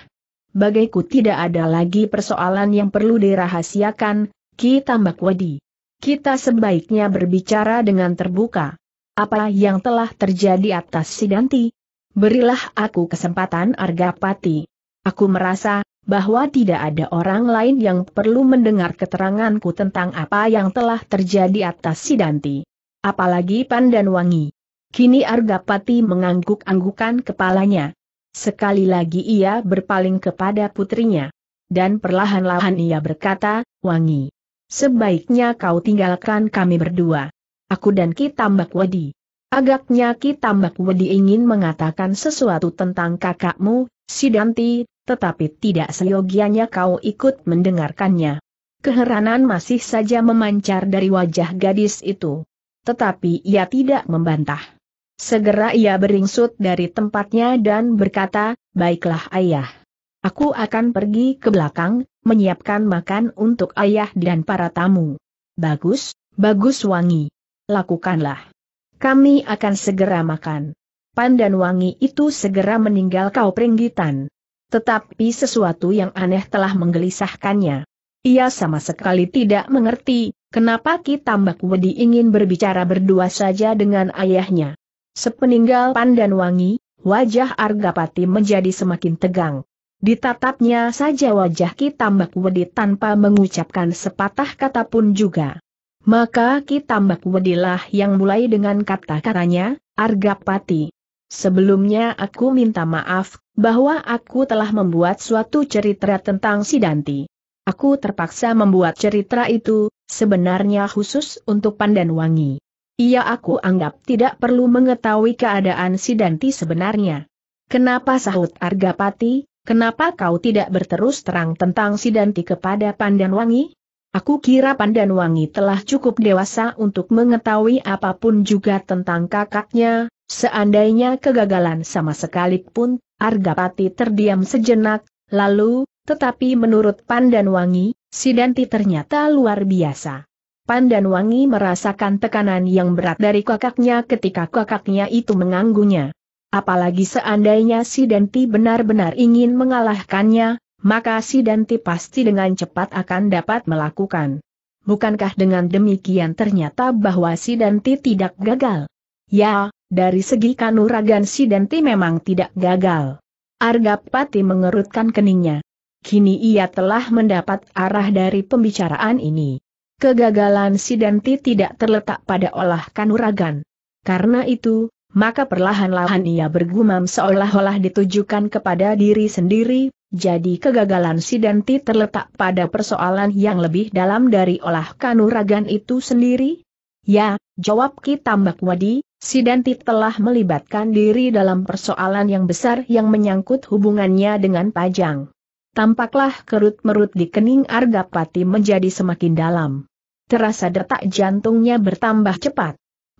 bagaiku tidak ada lagi persoalan yang perlu dirahasiakan, Ki Tambak Wadi. Kita sebaiknya berbicara dengan terbuka. Apa yang telah terjadi atas Sidanti? Berilah aku kesempatan Argapati. Aku merasa, bahwa tidak ada orang lain yang perlu mendengar keteranganku tentang apa yang telah terjadi atas Sidanti. Apalagi Wangi. Kini Argapati mengangguk-anggukan kepalanya. Sekali lagi ia berpaling kepada putrinya. Dan perlahan-lahan ia berkata, Wangi, sebaiknya kau tinggalkan kami berdua. Aku dan Ki Tambak Wedi. Agaknya Ki Tambak Wedi ingin mengatakan sesuatu tentang kakakmu, Sidanti, tetapi tidak seyogianya kau ikut mendengarkannya. Keheranan masih saja memancar dari wajah gadis itu. Tetapi ia tidak membantah. Segera ia beringsut dari tempatnya dan berkata, Baiklah ayah. Aku akan pergi ke belakang, menyiapkan makan untuk ayah dan para tamu. Bagus, bagus wangi. Lakukanlah. Kami akan segera makan. Pandan wangi itu segera meninggal kau peringgitan. Tetapi sesuatu yang aneh telah menggelisahkannya. Ia sama sekali tidak mengerti, kenapa Ki Tambak Wedi ingin berbicara berdua saja dengan ayahnya. Sepeninggal Pandan Wangi, wajah Argapati menjadi semakin tegang. Ditatapnya saja wajah Ki Tambak Wedi tanpa mengucapkan sepatah kata pun juga. Maka Ki Tambak Wedilah yang mulai dengan kata-katanya, Argapati. Sebelumnya aku minta maaf, bahwa aku telah membuat suatu cerita tentang Sidanti. Aku terpaksa membuat cerita itu, sebenarnya khusus untuk Pandan Wangi. Ia aku anggap tidak perlu mengetahui keadaan si Danti sebenarnya. Kenapa sahut Argapati, kenapa kau tidak berterus terang tentang si Danti kepada Pandanwangi? Aku kira Pandanwangi telah cukup dewasa untuk mengetahui apapun juga tentang kakaknya, seandainya kegagalan sama sekali sekalipun, Argapati terdiam sejenak, lalu, tetapi menurut Pandanwangi, si Danti ternyata luar biasa. Pan dan Wangi merasakan tekanan yang berat dari kakaknya ketika kakaknya itu menganggunya. Apalagi seandainya si Denti benar-benar ingin mengalahkannya, maka si Denti pasti dengan cepat akan dapat melakukan. Bukankah dengan demikian ternyata bahwa si Denti tidak gagal? Ya, dari segi kanuragan si Denti memang tidak gagal. Argapati mengerutkan keningnya. Kini ia telah mendapat arah dari pembicaraan ini kegagalan Sidanti tidak terletak pada olah kanuragan. Karena itu, maka perlahan-lahan ia bergumam seolah-olah ditujukan kepada diri sendiri, jadi kegagalan Sidanti terletak pada persoalan yang lebih dalam dari olah kanuragan itu sendiri? Ya, jawab Ki Tambak Wadi, Sidanti telah melibatkan diri dalam persoalan yang besar yang menyangkut hubungannya dengan Pajang tampaklah kerut-merut di kening Argapati menjadi semakin dalam. Terasa detak jantungnya bertambah cepat.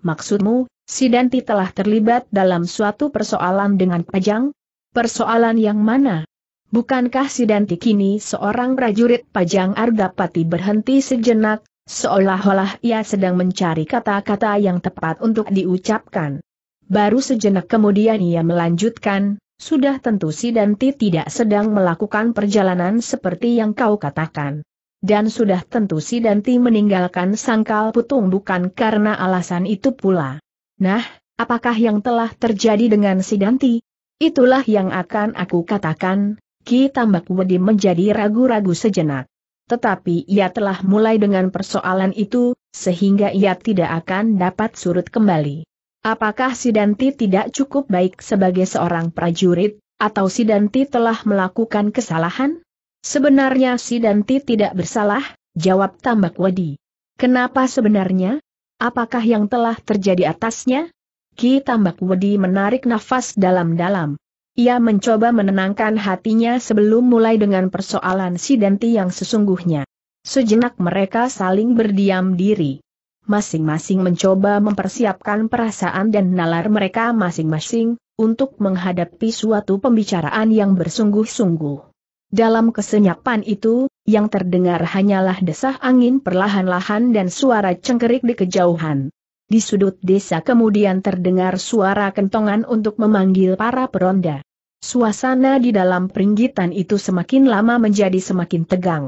Maksudmu, Sidanti telah terlibat dalam suatu persoalan dengan Pajang? Persoalan yang mana? Bukankah Sidanti kini seorang prajurit Pajang Argapati berhenti sejenak, seolah-olah ia sedang mencari kata-kata yang tepat untuk diucapkan. Baru sejenak kemudian ia melanjutkan, sudah tentu si Danti tidak sedang melakukan perjalanan seperti yang kau katakan. Dan sudah tentu si Danti meninggalkan sangkal putung bukan karena alasan itu pula. Nah, apakah yang telah terjadi dengan si Danti? Itulah yang akan aku katakan, Ki Tambak Wedi menjadi ragu-ragu sejenak. Tetapi ia telah mulai dengan persoalan itu, sehingga ia tidak akan dapat surut kembali. Apakah Sidanti tidak cukup baik sebagai seorang prajurit, atau Sidanti telah melakukan kesalahan? Sebenarnya Sidanti tidak bersalah, jawab Tambak Wadi. Kenapa sebenarnya? Apakah yang telah terjadi atasnya? Ki Tambak Wadi menarik nafas dalam-dalam. Ia mencoba menenangkan hatinya sebelum mulai dengan persoalan Sidanti yang sesungguhnya. Sejenak mereka saling berdiam diri masing-masing mencoba mempersiapkan perasaan dan nalar mereka masing-masing, untuk menghadapi suatu pembicaraan yang bersungguh-sungguh. Dalam kesenyapan itu, yang terdengar hanyalah desah angin perlahan-lahan dan suara cengkerik di kejauhan. Di sudut desa kemudian terdengar suara kentongan untuk memanggil para peronda. Suasana di dalam peringgitan itu semakin lama menjadi semakin tegang.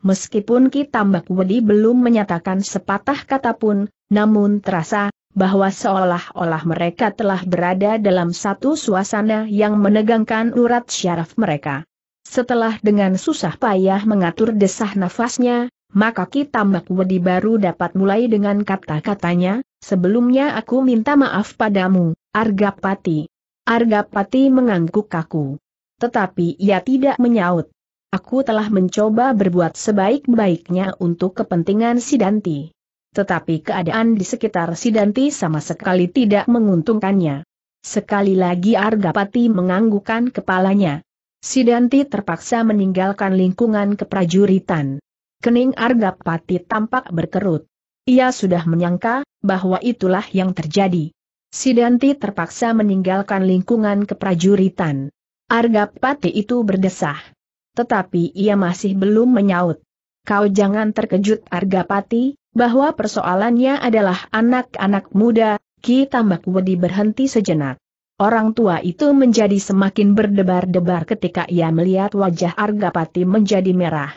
Meskipun Tambak Wedi belum menyatakan sepatah kata pun, namun terasa, bahwa seolah-olah mereka telah berada dalam satu suasana yang menegangkan urat syaraf mereka. Setelah dengan susah payah mengatur desah nafasnya, maka Tambak Wedi baru dapat mulai dengan kata-katanya, sebelumnya aku minta maaf padamu, Argapati. Argapati mengangguk kaku. Tetapi ia tidak menyaut. Aku telah mencoba berbuat sebaik-baiknya untuk kepentingan Sidanti. Tetapi keadaan di sekitar Sidanti sama sekali tidak menguntungkannya. Sekali lagi Argapati menganggukkan kepalanya. Sidanti terpaksa meninggalkan lingkungan keprajuritan. Kening Argapati tampak berkerut. Ia sudah menyangka bahwa itulah yang terjadi. Sidanti terpaksa meninggalkan lingkungan keprajuritan. Argapati itu berdesah. Tetapi ia masih belum menyaut. Kau jangan terkejut Argapati, bahwa persoalannya adalah anak-anak muda, Ki Tambak Wedi berhenti sejenak. Orang tua itu menjadi semakin berdebar-debar ketika ia melihat wajah Argapati menjadi merah.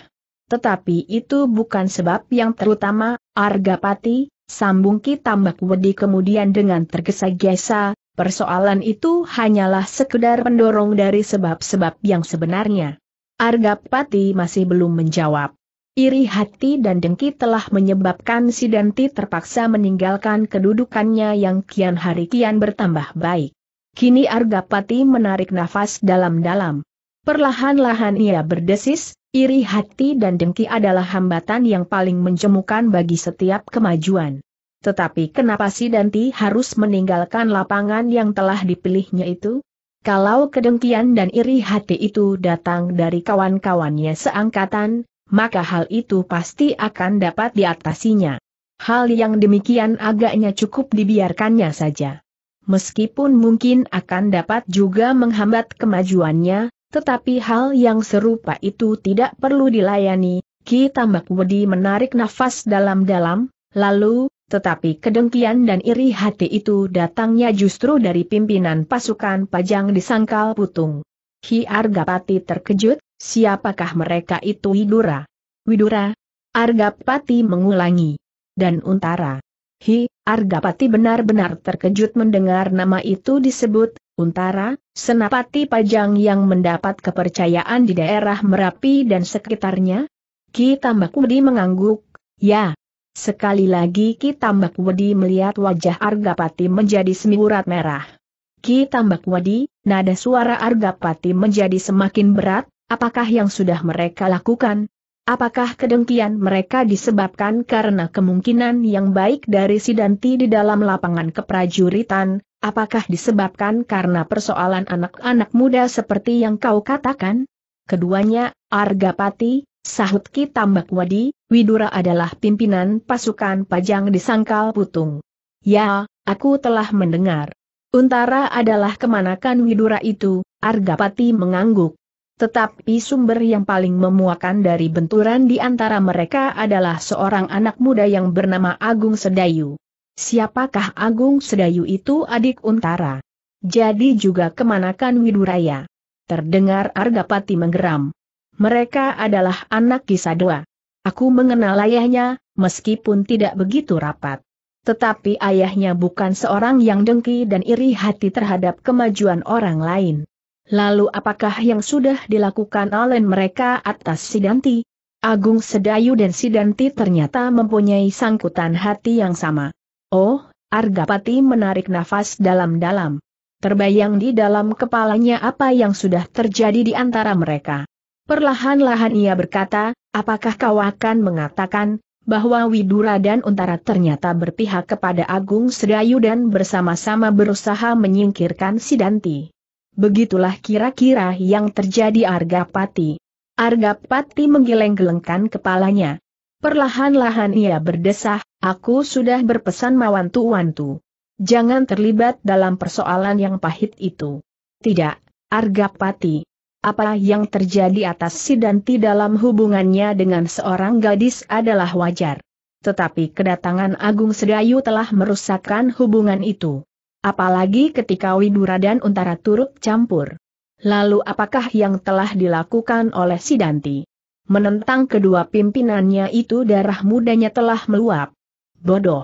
Tetapi itu bukan sebab yang terutama, Argapati, sambung Ki Tambak Wedi kemudian dengan tergesa-gesa, persoalan itu hanyalah sekedar pendorong dari sebab-sebab yang sebenarnya. Argapati masih belum menjawab. Iri hati dan dengki telah menyebabkan si Danti terpaksa meninggalkan kedudukannya yang kian hari kian bertambah baik. Kini Argapati menarik nafas dalam-dalam. Perlahan-lahan ia berdesis, iri hati dan dengki adalah hambatan yang paling menjemukan bagi setiap kemajuan. Tetapi kenapa si Danti harus meninggalkan lapangan yang telah dipilihnya itu? Kalau kedengkian dan iri hati itu datang dari kawan-kawannya seangkatan, maka hal itu pasti akan dapat diatasinya. Hal yang demikian agaknya cukup dibiarkannya saja. Meskipun mungkin akan dapat juga menghambat kemajuannya, tetapi hal yang serupa itu tidak perlu dilayani, Ki Tambak Wedi menarik nafas dalam-dalam, lalu, tetapi kedengkian dan iri hati itu datangnya justru dari pimpinan pasukan Pajang di Sangkal Putung. Ki Argapati terkejut, siapakah mereka itu Widura? Widura? Argapati mengulangi. Dan Untara. Hi, Argapati benar-benar terkejut mendengar nama itu disebut, Untara, senapati pajang yang mendapat kepercayaan di daerah Merapi dan sekitarnya. Ki Tambakudi mengangguk, ya, Sekali lagi Ki Tambak Wedi melihat wajah Argapati menjadi semburat merah. Ki Tambak Wedi, nada suara Argapati menjadi semakin berat, apakah yang sudah mereka lakukan? Apakah kedengkian mereka disebabkan karena kemungkinan yang baik dari Sidanti di dalam lapangan keprajuritan, apakah disebabkan karena persoalan anak-anak muda seperti yang kau katakan? Keduanya, Argapati, Sahut Ki Tambak Wadi, Widura adalah pimpinan pasukan Pajang di Sangkal Putung. Ya, aku telah mendengar. Untara adalah kemanakan Widura itu, Argapati mengangguk. Tetapi sumber yang paling memuakan dari benturan di antara mereka adalah seorang anak muda yang bernama Agung Sedayu. Siapakah Agung Sedayu itu adik Untara? Jadi juga kemanakan Widuraya. Terdengar Argapati menggeram. Mereka adalah anak Kisadua. Aku mengenal ayahnya, meskipun tidak begitu rapat. Tetapi ayahnya bukan seorang yang dengki dan iri hati terhadap kemajuan orang lain. Lalu apakah yang sudah dilakukan oleh mereka atas Sidanti? Agung Sedayu dan Sidanti ternyata mempunyai sangkutan hati yang sama. Oh, Argapati menarik nafas dalam-dalam. Terbayang di dalam kepalanya apa yang sudah terjadi di antara mereka. Perlahan-lahan ia berkata, apakah kau akan mengatakan, bahwa Widura dan Untara ternyata berpihak kepada Agung Sedayu dan bersama-sama berusaha menyingkirkan Sidanti. Begitulah kira-kira yang terjadi Argapati. Argapati menggeleng-gelengkan kepalanya. Perlahan-lahan ia berdesah, aku sudah berpesan mawantu-wantu. Jangan terlibat dalam persoalan yang pahit itu. Tidak, Argapati. Apa yang terjadi atas si Danti dalam hubungannya dengan seorang gadis adalah wajar. Tetapi kedatangan Agung Sedayu telah merusakkan hubungan itu. Apalagi ketika Widura dan Untara turut campur. Lalu apakah yang telah dilakukan oleh si Danti? Menentang kedua pimpinannya itu darah mudanya telah meluap. Bodoh.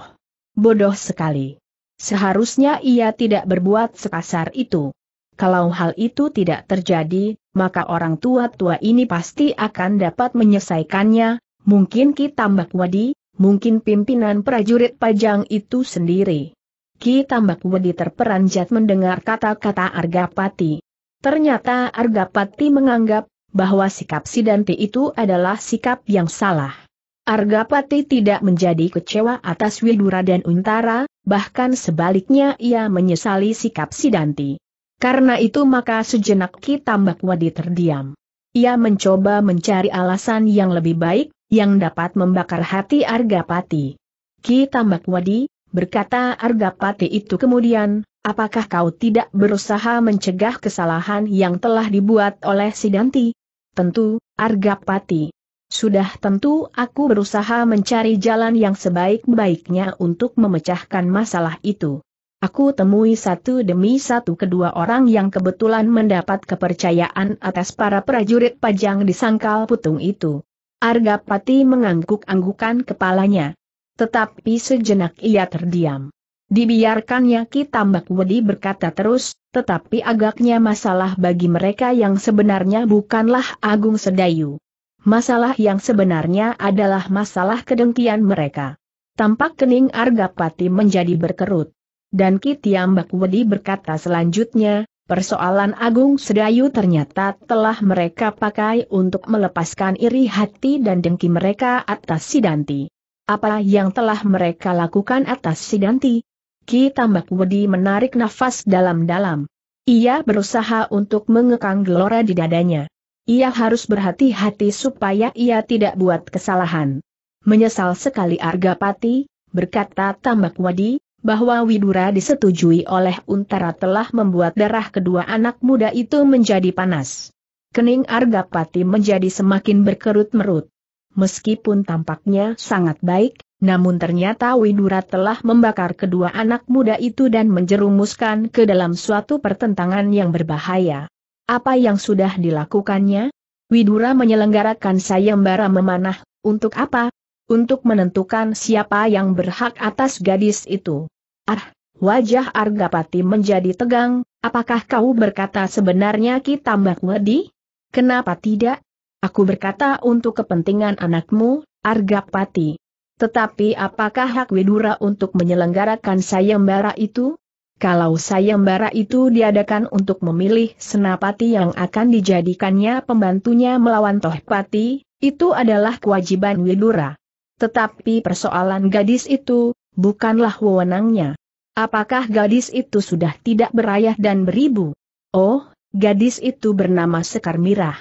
Bodoh sekali. Seharusnya ia tidak berbuat sekasar itu. Kalau hal itu tidak terjadi, maka orang tua-tua ini pasti akan dapat menyelesaikannya, mungkin Ki Tambak Wadi, mungkin pimpinan prajurit pajang itu sendiri. Ki Tambak Wadi terperanjat mendengar kata-kata Argapati. Ternyata Argapati menganggap bahwa sikap Sidanti itu adalah sikap yang salah. Argapati tidak menjadi kecewa atas Widura dan Untara, bahkan sebaliknya ia menyesali sikap Sidanti. Karena itu maka sejenak Ki Tambak Wadi terdiam. Ia mencoba mencari alasan yang lebih baik, yang dapat membakar hati Argapati. Ki Tambak Wadi, berkata Argapati itu kemudian, apakah kau tidak berusaha mencegah kesalahan yang telah dibuat oleh Sidanti? Tentu, Argapati. Sudah tentu aku berusaha mencari jalan yang sebaik-baiknya untuk memecahkan masalah itu. Aku temui satu demi satu kedua orang yang kebetulan mendapat kepercayaan atas para prajurit pajang di sangkal putung itu. Argapati mengangguk-anggukan kepalanya. Tetapi sejenak ia terdiam. Dibiarkannya Ki Tambak Wedi berkata terus, tetapi agaknya masalah bagi mereka yang sebenarnya bukanlah Agung Sedayu. Masalah yang sebenarnya adalah masalah kedengkian mereka. Tampak kening Argapati menjadi berkerut. Dan Kitiam Bakwedi berkata selanjutnya, persoalan Agung Sedayu ternyata telah mereka pakai untuk melepaskan iri hati dan dengki mereka atas Sidanti. Apa yang telah mereka lakukan atas Sidanti? Ki Bakwedi menarik nafas dalam-dalam. Ia berusaha untuk mengekang gelora di dadanya. Ia harus berhati-hati supaya ia tidak buat kesalahan. Menyesal sekali Argapati, berkata Tambak Wadi, bahwa Widura disetujui oleh Untara telah membuat darah kedua anak muda itu menjadi panas. Kening Argapati menjadi semakin berkerut-merut. Meskipun tampaknya sangat baik, namun ternyata Widura telah membakar kedua anak muda itu dan menjerumuskan ke dalam suatu pertentangan yang berbahaya. Apa yang sudah dilakukannya? Widura menyelenggarakan sayembara memanah, untuk apa? untuk menentukan siapa yang berhak atas gadis itu. Ah, wajah Argapati menjadi tegang, apakah kau berkata sebenarnya kita Mbak Wedi? Kenapa tidak? Aku berkata untuk kepentingan anakmu, Argapati. Tetapi apakah hak Widura untuk menyelenggarakan sayembara itu? Kalau sayembara itu diadakan untuk memilih senapati yang akan dijadikannya pembantunya melawan Tohpati, itu adalah kewajiban Widura. Tetapi persoalan gadis itu, bukanlah wewenangnya. Apakah gadis itu sudah tidak berayah dan beribu? Oh, gadis itu bernama Sekar Mirah.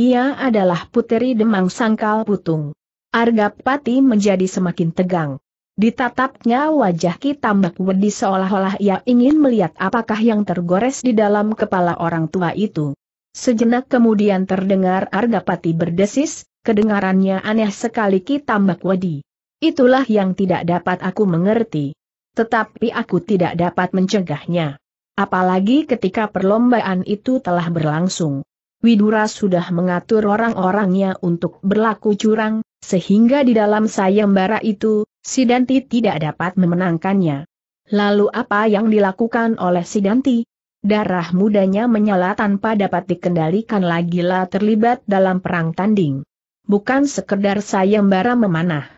Ia adalah puteri Demang Sangkal Putung. Argapati menjadi semakin tegang. Ditatapnya wajah Ki Tambak Wedi seolah-olah ia ingin melihat apakah yang tergores di dalam kepala orang tua itu. Sejenak kemudian terdengar Argapati berdesis, kedengarannya aneh sekali Ki Tambak Wadi. Itulah yang tidak dapat aku mengerti. Tetapi aku tidak dapat mencegahnya. Apalagi ketika perlombaan itu telah berlangsung. Widura sudah mengatur orang-orangnya untuk berlaku curang, sehingga di dalam sayembara itu, Sidanti tidak dapat memenangkannya. Lalu apa yang dilakukan oleh Sidanti? Darah mudanya menyala tanpa dapat dikendalikan lagi lah terlibat dalam perang tanding bukan sekedar sayembara memanah.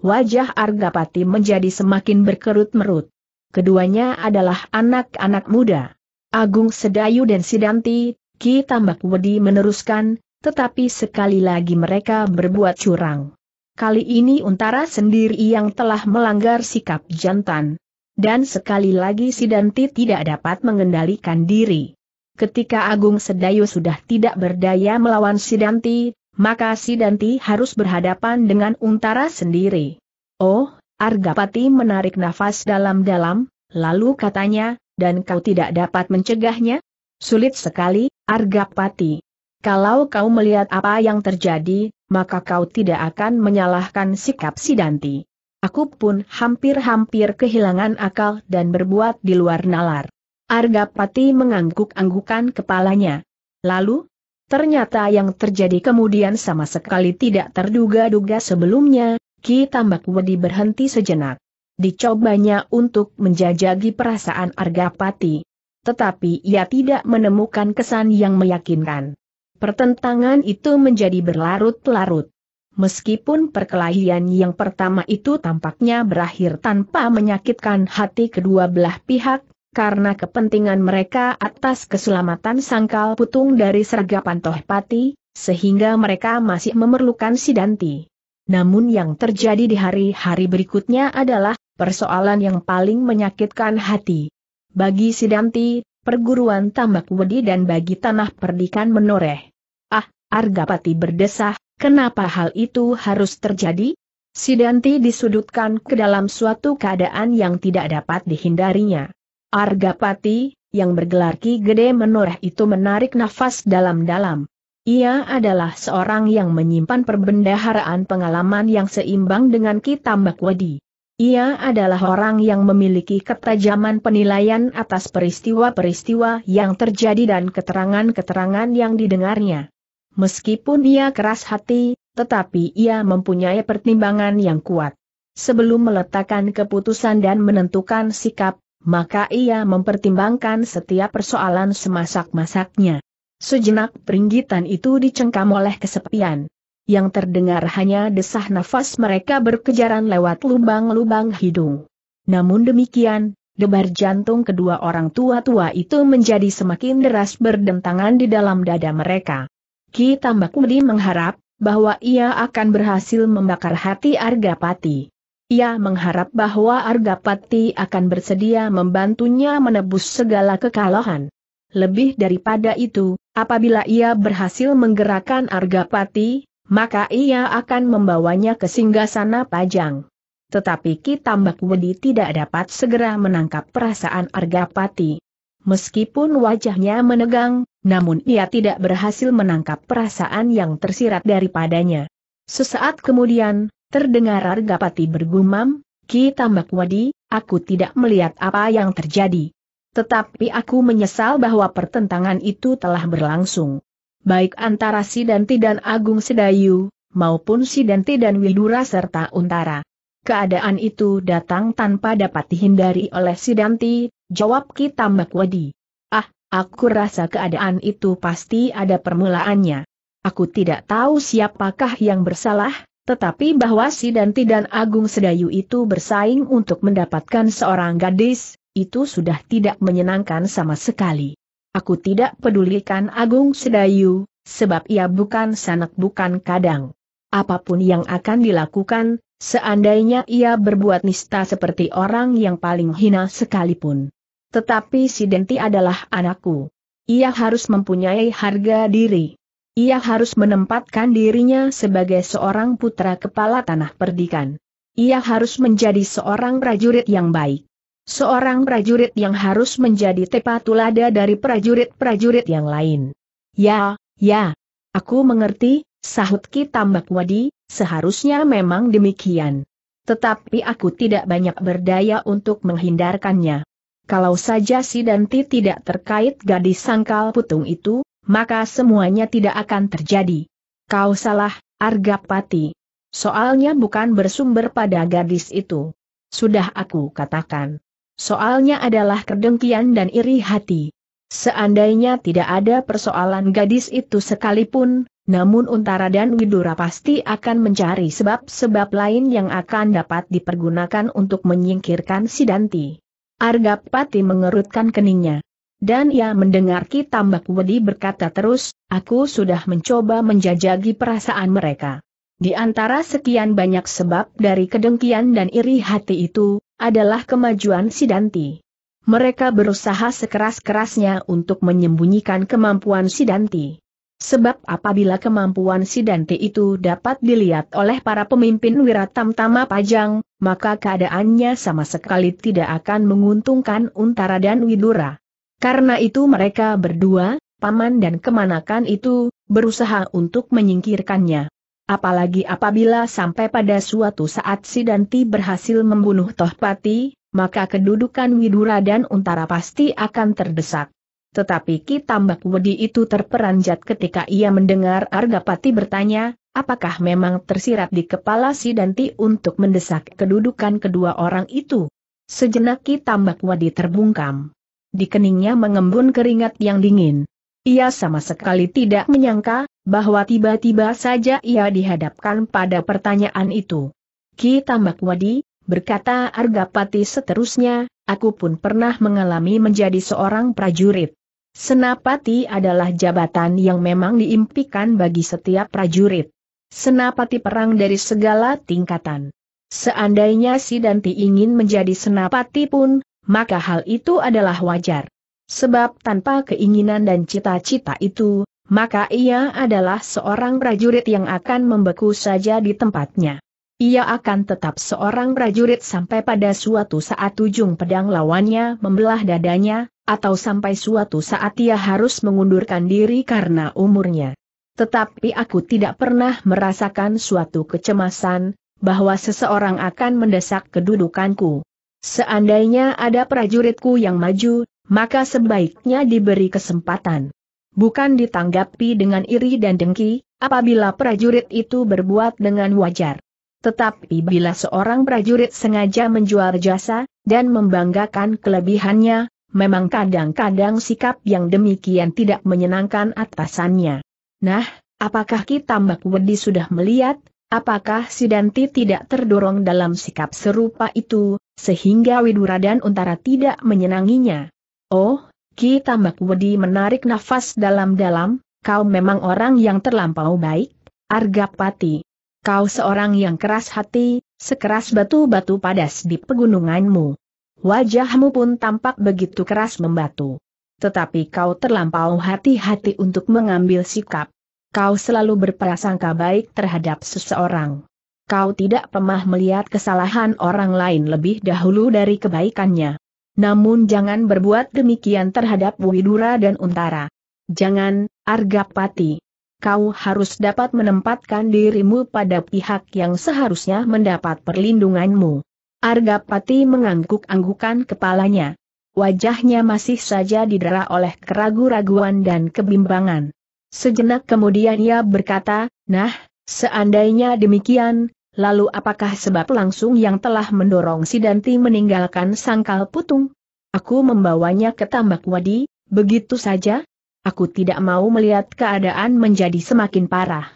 Wajah Argapati menjadi semakin berkerut-merut. Keduanya adalah anak-anak muda. Agung Sedayu dan Sidanti, Ki Tambak Wedi meneruskan, tetapi sekali lagi mereka berbuat curang. Kali ini Untara sendiri yang telah melanggar sikap jantan. Dan sekali lagi Sidanti tidak dapat mengendalikan diri. Ketika Agung Sedayu sudah tidak berdaya melawan Sidanti, maka si Danti harus berhadapan dengan untara sendiri. Oh, Argapati menarik nafas dalam-dalam, lalu katanya, dan kau tidak dapat mencegahnya? Sulit sekali, Argapati. Kalau kau melihat apa yang terjadi, maka kau tidak akan menyalahkan sikap si Danti. Aku pun hampir-hampir kehilangan akal dan berbuat di luar nalar. Argapati mengangguk-anggukan kepalanya. Lalu, Ternyata yang terjadi kemudian sama sekali tidak terduga-duga sebelumnya, Ki Tambak Wedi berhenti sejenak. Dicobanya untuk menjajagi perasaan Argapati. Tetapi ia tidak menemukan kesan yang meyakinkan. Pertentangan itu menjadi berlarut-larut. Meskipun perkelahian yang pertama itu tampaknya berakhir tanpa menyakitkan hati kedua belah pihak, karena kepentingan mereka atas keselamatan sangkal putung dari sergapan Tohpati, sehingga mereka masih memerlukan Sidanti. Namun yang terjadi di hari-hari berikutnya adalah persoalan yang paling menyakitkan hati. Bagi Sidanti, perguruan tambak wedi dan bagi tanah perdikan menoreh. Ah, Argapati berdesah, kenapa hal itu harus terjadi? Sidanti disudutkan ke dalam suatu keadaan yang tidak dapat dihindarinya. Argapati, yang bergelar Ki Gede Menoreh itu menarik nafas dalam-dalam. Ia adalah seorang yang menyimpan perbendaharaan pengalaman yang seimbang dengan Ki Tambak Wedi. Ia adalah orang yang memiliki ketajaman penilaian atas peristiwa-peristiwa yang terjadi dan keterangan-keterangan yang didengarnya. Meskipun ia keras hati, tetapi ia mempunyai pertimbangan yang kuat. Sebelum meletakkan keputusan dan menentukan sikap, maka ia mempertimbangkan setiap persoalan semasak-masaknya. Sejenak peringgitan itu dicengkam oleh kesepian. Yang terdengar hanya desah nafas mereka berkejaran lewat lubang-lubang hidung. Namun demikian, debar jantung kedua orang tua-tua itu menjadi semakin deras berdentangan di dalam dada mereka. Ki Tambakudi mengharap bahwa ia akan berhasil membakar hati Argapati. Ia mengharap bahwa Argapati akan bersedia membantunya menebus segala kekalahan. Lebih daripada itu, apabila ia berhasil menggerakkan Argapati, maka ia akan membawanya ke singgasana Pajang. Tetapi Ki Tambak Wedi tidak dapat segera menangkap perasaan Argapati. Meskipun wajahnya menegang, namun ia tidak berhasil menangkap perasaan yang tersirat daripadanya. Sesaat kemudian, Terdengar Argapati bergumam, Ki Tambak Wadi, aku tidak melihat apa yang terjadi. Tetapi aku menyesal bahwa pertentangan itu telah berlangsung. Baik antara Sidanti dan Agung Sedayu, maupun Sidanti dan Widura serta Untara. Keadaan itu datang tanpa dapat dihindari oleh Sidanti, jawab Ki Tambak Wadi. Ah, aku rasa keadaan itu pasti ada permulaannya. Aku tidak tahu siapakah yang bersalah, tetapi bahwa si Danti dan Agung Sedayu itu bersaing untuk mendapatkan seorang gadis, itu sudah tidak menyenangkan sama sekali. Aku tidak pedulikan Agung Sedayu, sebab ia bukan sanak bukan kadang. Apapun yang akan dilakukan, seandainya ia berbuat nista seperti orang yang paling hina sekalipun. Tetapi si Denti adalah anakku. Ia harus mempunyai harga diri. Ia harus menempatkan dirinya sebagai seorang putra kepala tanah perdikan. Ia harus menjadi seorang prajurit yang baik. Seorang prajurit yang harus menjadi tepatulada dari prajurit-prajurit yang lain. Ya, ya. Aku mengerti, sahut Ki Tambak Wadi, seharusnya memang demikian. Tetapi aku tidak banyak berdaya untuk menghindarkannya. Kalau saja si Danti tidak terkait gadis sangkal putung itu, maka semuanya tidak akan terjadi. Kau salah, Argapati. Soalnya bukan bersumber pada gadis itu. Sudah aku katakan. Soalnya adalah kedengkian dan iri hati. Seandainya tidak ada persoalan gadis itu sekalipun, namun Untara dan Widura pasti akan mencari sebab-sebab lain yang akan dapat dipergunakan untuk menyingkirkan Sidanti. Argapati mengerutkan keningnya. Dan ia mendengar Kitambak Wedi berkata terus, aku sudah mencoba menjajagi perasaan mereka. Di antara sekian banyak sebab dari kedengkian dan iri hati itu, adalah kemajuan Sidanti. Mereka berusaha sekeras-kerasnya untuk menyembunyikan kemampuan Sidanti. Sebab apabila kemampuan Sidanti itu dapat dilihat oleh para pemimpin Wiratam Tama Pajang, maka keadaannya sama sekali tidak akan menguntungkan Untara dan Widura. Karena itu mereka berdua, paman dan kemanakan itu, berusaha untuk menyingkirkannya. Apalagi apabila sampai pada suatu saat si Sidanti berhasil membunuh Tohpati, maka kedudukan Widura dan Untara pasti akan terdesak. Tetapi Ki Tambak Wedi itu terperanjat ketika ia mendengar Argapati bertanya, apakah memang tersirat di kepala si Sidanti untuk mendesak kedudukan kedua orang itu? Sejenak Ki Tambak Wedi terbungkam di keningnya mengembun keringat yang dingin. Ia sama sekali tidak menyangka, bahwa tiba-tiba saja ia dihadapkan pada pertanyaan itu. Ki Tambak Wadi, berkata Argapati seterusnya, aku pun pernah mengalami menjadi seorang prajurit. Senapati adalah jabatan yang memang diimpikan bagi setiap prajurit. Senapati perang dari segala tingkatan. Seandainya si Danti ingin menjadi senapati pun, maka hal itu adalah wajar. Sebab tanpa keinginan dan cita-cita itu, maka ia adalah seorang prajurit yang akan membeku saja di tempatnya. Ia akan tetap seorang prajurit sampai pada suatu saat ujung pedang lawannya membelah dadanya, atau sampai suatu saat ia harus mengundurkan diri karena umurnya. Tetapi aku tidak pernah merasakan suatu kecemasan, bahwa seseorang akan mendesak kedudukanku. Seandainya ada prajuritku yang maju, maka sebaiknya diberi kesempatan. Bukan ditanggapi dengan iri dan dengki, apabila prajurit itu berbuat dengan wajar. Tetapi bila seorang prajurit sengaja menjual jasa, dan membanggakan kelebihannya, memang kadang-kadang sikap yang demikian tidak menyenangkan atasannya. Nah, apakah kita mbak Wedi sudah melihat, apakah si Danti tidak terdorong dalam sikap serupa itu, sehingga Widura dan Untara tidak menyenanginya. Oh, Ki Tambak Wedi menarik nafas dalam-dalam, kau memang orang yang terlampau baik, Argapati. Kau seorang yang keras hati, sekeras batu-batu padas di pegununganmu. Wajahmu pun tampak begitu keras membatu. Tetapi kau terlampau hati-hati untuk mengambil sikap. Kau selalu berprasangka baik terhadap seseorang kau tidak pemah melihat kesalahan orang lain lebih dahulu dari kebaikannya. Namun jangan berbuat demikian terhadap Widura dan Untara. Jangan, Argapati. Kau harus dapat menempatkan dirimu pada pihak yang seharusnya mendapat perlindunganmu. Argapati mengangguk-anggukan kepalanya. Wajahnya masih saja didera oleh keraguan-raguan dan kebimbangan. Sejenak kemudian ia berkata, Nah, seandainya demikian, Lalu apakah sebab langsung yang telah mendorong si Danti meninggalkan sangkal putung? Aku membawanya ke tambak wadi, begitu saja? Aku tidak mau melihat keadaan menjadi semakin parah.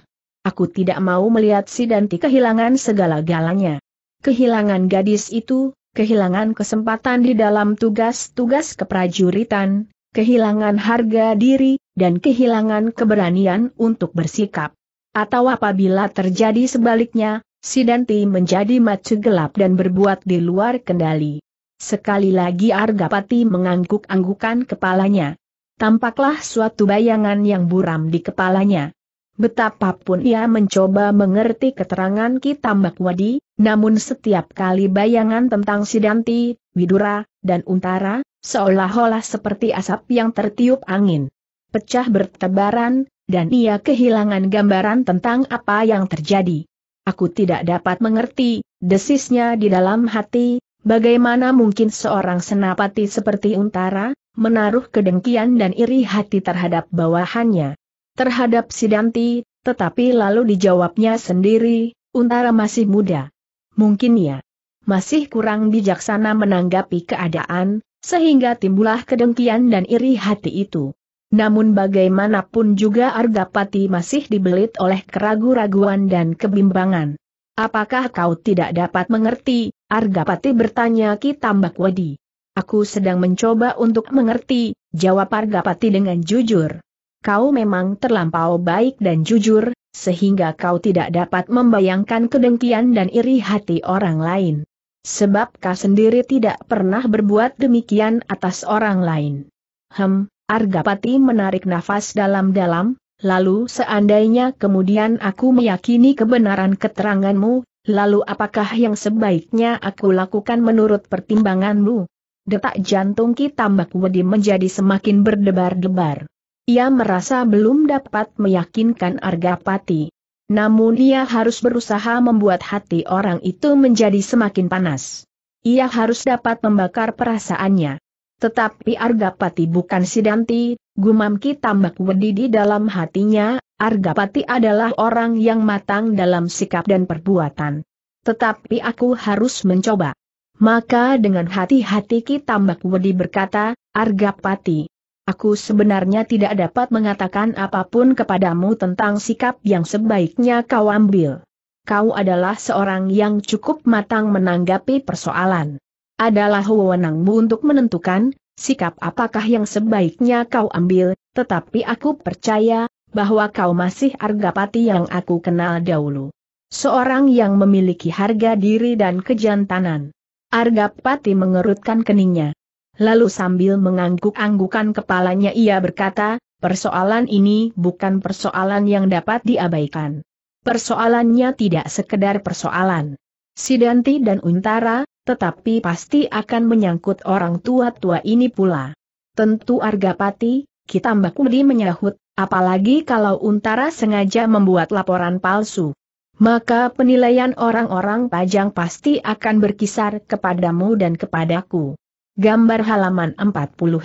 Aku tidak mau melihat si Danti kehilangan segala-galanya. Kehilangan gadis itu, kehilangan kesempatan di dalam tugas-tugas keprajuritan, kehilangan harga diri, dan kehilangan keberanian untuk bersikap. Atau apabila terjadi sebaliknya, si Danti menjadi macu gelap dan berbuat di luar kendali. Sekali lagi Argapati mengangguk-anggukan kepalanya. Tampaklah suatu bayangan yang buram di kepalanya. Betapapun ia mencoba mengerti keterangan Kitambak Wadi, namun setiap kali bayangan tentang Sidanti, Widura, dan Untara, seolah-olah seperti asap yang tertiup angin. Pecah bertebaran, dan ia kehilangan gambaran tentang apa yang terjadi. Aku tidak dapat mengerti, desisnya di dalam hati, bagaimana mungkin seorang senapati seperti Untara, menaruh kedengkian dan iri hati terhadap bawahannya. Terhadap Sidanti, tetapi lalu dijawabnya sendiri, Untara masih muda. Mungkin ya, masih kurang bijaksana menanggapi keadaan, sehingga timbulah kedengkian dan iri hati itu. Namun bagaimanapun juga Argapati masih dibelit oleh keragu-raguan dan kebimbangan. Apakah kau tidak dapat mengerti? Argapati bertanya Ki Tambak Wadi. Aku sedang mencoba untuk mengerti, jawab Argapati dengan jujur. Kau memang terlampau baik dan jujur, sehingga kau tidak dapat membayangkan kedengkian dan iri hati orang lain. Sebab kau sendiri tidak pernah berbuat demikian atas orang lain. Hem, Argapati menarik nafas dalam-dalam, lalu seandainya kemudian aku meyakini kebenaran keteranganmu, lalu apakah yang sebaiknya aku lakukan menurut pertimbanganmu? Detak jantung Ki Tambak Wedi menjadi semakin berdebar-debar. Ia merasa belum dapat meyakinkan Argapati. Namun ia harus berusaha membuat hati orang itu menjadi semakin panas. Ia harus dapat membakar perasaannya. Tetapi Argapati bukan Sidanti, gumam Tambak Wedi di dalam hatinya, Argapati adalah orang yang matang dalam sikap dan perbuatan. Tetapi aku harus mencoba. Maka dengan hati-hati Ki Tambak Wedi berkata, Argapati, Aku sebenarnya tidak dapat mengatakan apapun kepadamu tentang sikap yang sebaiknya kau ambil. Kau adalah seorang yang cukup matang menanggapi persoalan adalah wewenangmu untuk menentukan, sikap apakah yang sebaiknya kau ambil, tetapi aku percaya, bahwa kau masih argapati yang aku kenal dahulu. Seorang yang memiliki harga diri dan kejantanan. Argapati mengerutkan keningnya. Lalu sambil mengangguk-anggukan kepalanya ia berkata, persoalan ini bukan persoalan yang dapat diabaikan. Persoalannya tidak sekedar persoalan. Sidanti dan Untara, tetapi pasti akan menyangkut orang tua-tua ini pula. Tentu Argapati, Mbak Udi menyahut, apalagi kalau Untara sengaja membuat laporan palsu. Maka penilaian orang-orang pajang pasti akan berkisar kepadamu dan kepadaku. Gambar halaman 49.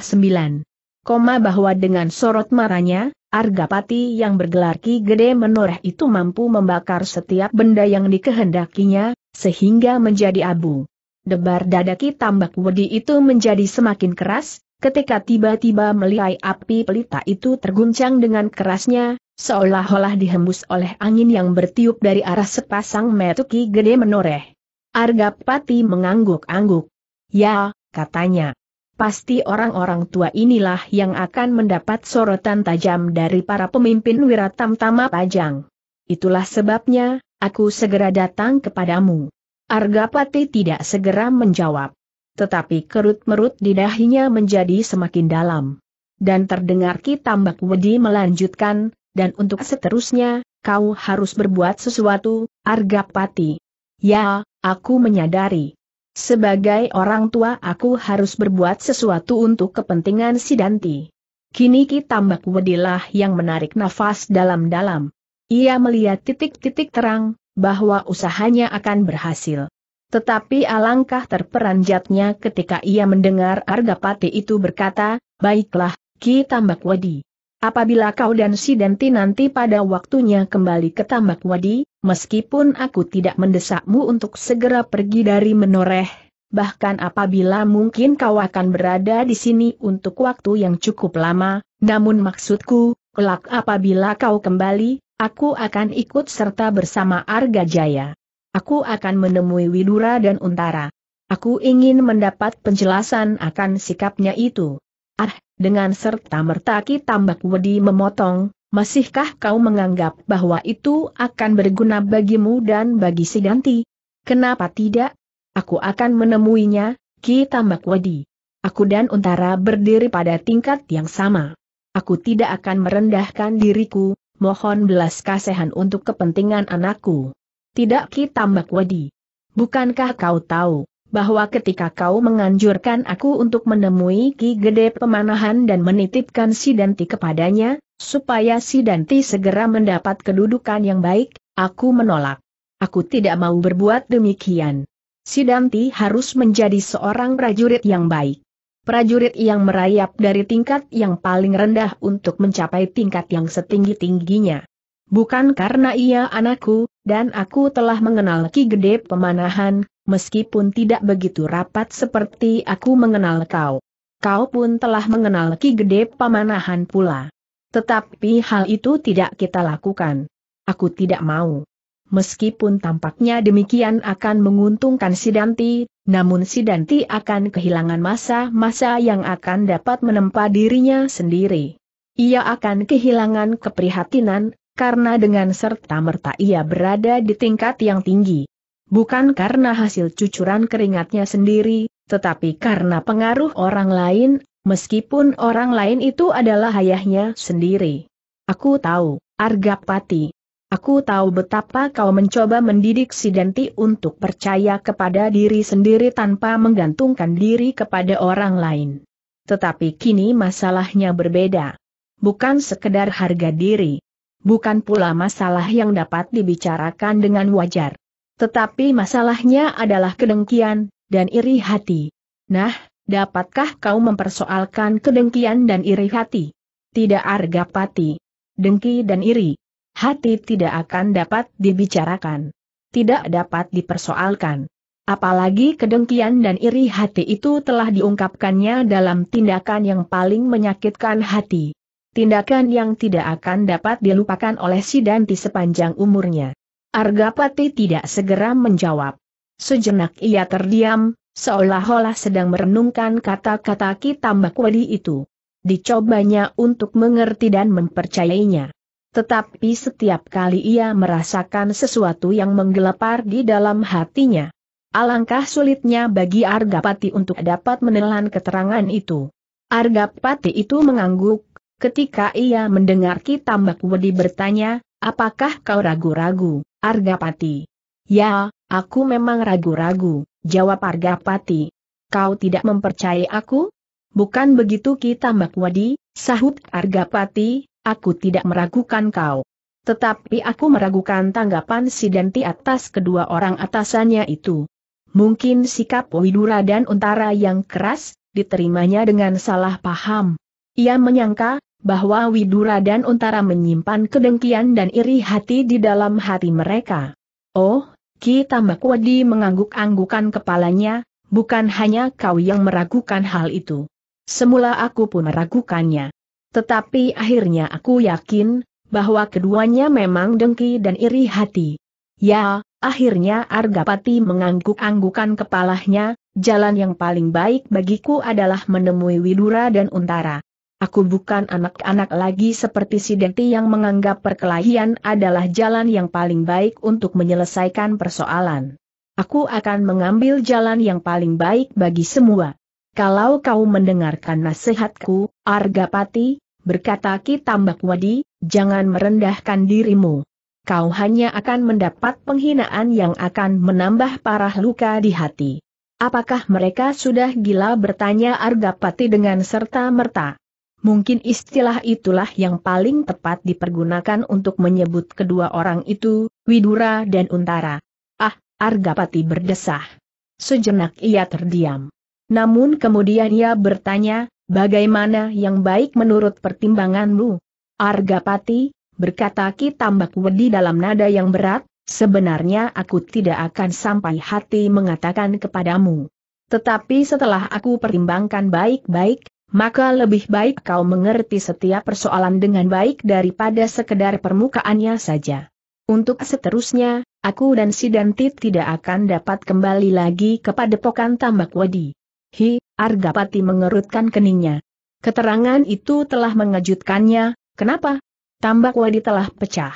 Koma bahwa dengan sorot marahnya, Argapati yang bergelar Ki Gede Menoreh itu mampu membakar setiap benda yang dikehendakinya, sehingga menjadi abu. Debar dadaki Tambak Wedi itu menjadi semakin keras, ketika tiba-tiba meliai api pelita itu terguncang dengan kerasnya, seolah-olah dihembus oleh angin yang bertiup dari arah sepasang metuki gede menoreh. Argapati mengangguk-angguk. Ya, katanya. Pasti orang-orang tua inilah yang akan mendapat sorotan tajam dari para pemimpin Wiratam Tama Pajang. Itulah sebabnya, aku segera datang kepadamu. Argapati tidak segera menjawab. Tetapi kerut-merut di dahinya menjadi semakin dalam. Dan terdengar Ki Tambak Wedi melanjutkan, dan untuk seterusnya, kau harus berbuat sesuatu, Argapati. Ya, aku menyadari. Sebagai orang tua aku harus berbuat sesuatu untuk kepentingan si Danti. Kini Ki Tambak Wedilah yang menarik nafas dalam-dalam. Ia melihat titik-titik terang, bahwa usahanya akan berhasil. Tetapi alangkah terperanjatnya ketika ia mendengar Argapati itu berkata, Baiklah, Ki Tambak Wadi. Apabila kau dan si nanti pada waktunya kembali ke Tambak Wadi, meskipun aku tidak mendesakmu untuk segera pergi dari menoreh, bahkan apabila mungkin kau akan berada di sini untuk waktu yang cukup lama, namun maksudku, kelak apabila kau kembali, Aku akan ikut serta bersama Arga Jaya. Aku akan menemui Widura dan Untara. Aku ingin mendapat penjelasan akan sikapnya itu. Ah, dengan serta-merta Ki Tambak Wedi memotong, masihkah kau menganggap bahwa itu akan berguna bagimu dan bagi Sidanti? Kenapa tidak? Aku akan menemuinya, Ki Tambak Wedi. Aku dan Untara berdiri pada tingkat yang sama. Aku tidak akan merendahkan diriku, mohon belas kasihan untuk kepentingan anakku. Tidak ki tambak wadi. Bukankah kau tahu, bahwa ketika kau menganjurkan aku untuk menemui Ki Gede Pemanahan dan menitipkan Sidanti kepadanya, supaya Sidanti segera mendapat kedudukan yang baik, aku menolak. Aku tidak mau berbuat demikian. Sidanti harus menjadi seorang prajurit yang baik. Prajurit yang merayap dari tingkat yang paling rendah untuk mencapai tingkat yang setinggi-tingginya. Bukan karena ia anakku, dan aku telah mengenal Ki Gede Pemanahan, meskipun tidak begitu rapat seperti aku mengenal kau. Kau pun telah mengenal Ki Gede Pemanahan pula. Tetapi hal itu tidak kita lakukan. Aku tidak mau. Meskipun tampaknya demikian akan menguntungkan Sidanti, namun Sidanti akan kehilangan masa-masa yang akan dapat menempa dirinya sendiri. Ia akan kehilangan keprihatinan, karena dengan serta-merta ia berada di tingkat yang tinggi. Bukan karena hasil cucuran keringatnya sendiri, tetapi karena pengaruh orang lain, meskipun orang lain itu adalah ayahnya sendiri. Aku tahu, Argapati. Aku tahu betapa kau mencoba mendidik si Denti untuk percaya kepada diri sendiri tanpa menggantungkan diri kepada orang lain. Tetapi kini masalahnya berbeda. Bukan sekedar harga diri. Bukan pula masalah yang dapat dibicarakan dengan wajar. Tetapi masalahnya adalah kedengkian, dan iri hati. Nah, dapatkah kau mempersoalkan kedengkian dan iri hati? Tidak argapati, Dengki dan iri hati tidak akan dapat dibicarakan. Tidak dapat dipersoalkan. Apalagi kedengkian dan iri hati itu telah diungkapkannya dalam tindakan yang paling menyakitkan hati. Tindakan yang tidak akan dapat dilupakan oleh si Danti sepanjang umurnya. Argapati tidak segera menjawab. Sejenak ia terdiam, seolah-olah sedang merenungkan kata-kata Kitambak wadi itu. Dicobanya untuk mengerti dan mempercayainya. Tetapi setiap kali ia merasakan sesuatu yang menggelepar di dalam hatinya. Alangkah sulitnya bagi Argapati untuk dapat menelan keterangan itu. Argapati itu mengangguk, ketika ia mendengar Kitambak Wedi bertanya, apakah kau ragu-ragu, Argapati? Ya, aku memang ragu-ragu, jawab Argapati. Kau tidak mempercayai aku? Bukan begitu Kitambak Wedi, sahut Argapati, aku tidak meragukan kau. Tetapi aku meragukan tanggapan si Danti atas kedua orang atasannya itu. Mungkin sikap Widura dan Untara yang keras, diterimanya dengan salah paham. Ia menyangka, bahwa Widura dan Untara menyimpan kedengkian dan iri hati di dalam hati mereka. Oh, Ki Tamakwadi mengangguk-anggukan kepalanya, bukan hanya kau yang meragukan hal itu. Semula aku pun meragukannya. Tetapi akhirnya aku yakin, bahwa keduanya memang dengki dan iri hati. Ya, akhirnya Argapati mengangguk-anggukan kepalanya, jalan yang paling baik bagiku adalah menemui Widura dan Untara. Aku bukan anak-anak lagi seperti si yang menganggap perkelahian adalah jalan yang paling baik untuk menyelesaikan persoalan. Aku akan mengambil jalan yang paling baik bagi semua kalau kau mendengarkan nasihatku, Argapati, berkata Ki Tambak Wadi, jangan merendahkan dirimu. Kau hanya akan mendapat penghinaan yang akan menambah parah luka di hati. Apakah mereka sudah gila bertanya Argapati dengan serta-merta? Mungkin istilah itulah yang paling tepat dipergunakan untuk menyebut kedua orang itu, Widura dan Untara. Ah, Argapati berdesah. Sejenak ia terdiam. Namun kemudian ia bertanya, bagaimana yang baik menurut pertimbanganmu? Argapati, berkata Ki Tambak Wedi dalam nada yang berat, sebenarnya aku tidak akan sampai hati mengatakan kepadamu. Tetapi setelah aku pertimbangkan baik-baik, maka lebih baik kau mengerti setiap persoalan dengan baik daripada sekedar permukaannya saja. Untuk seterusnya, aku dan Sidanti tidak akan dapat kembali lagi kepada pokan tambak Wedi. Hi, Argapati mengerutkan keningnya. Keterangan itu telah mengejutkannya, kenapa? Tambak wadi telah pecah.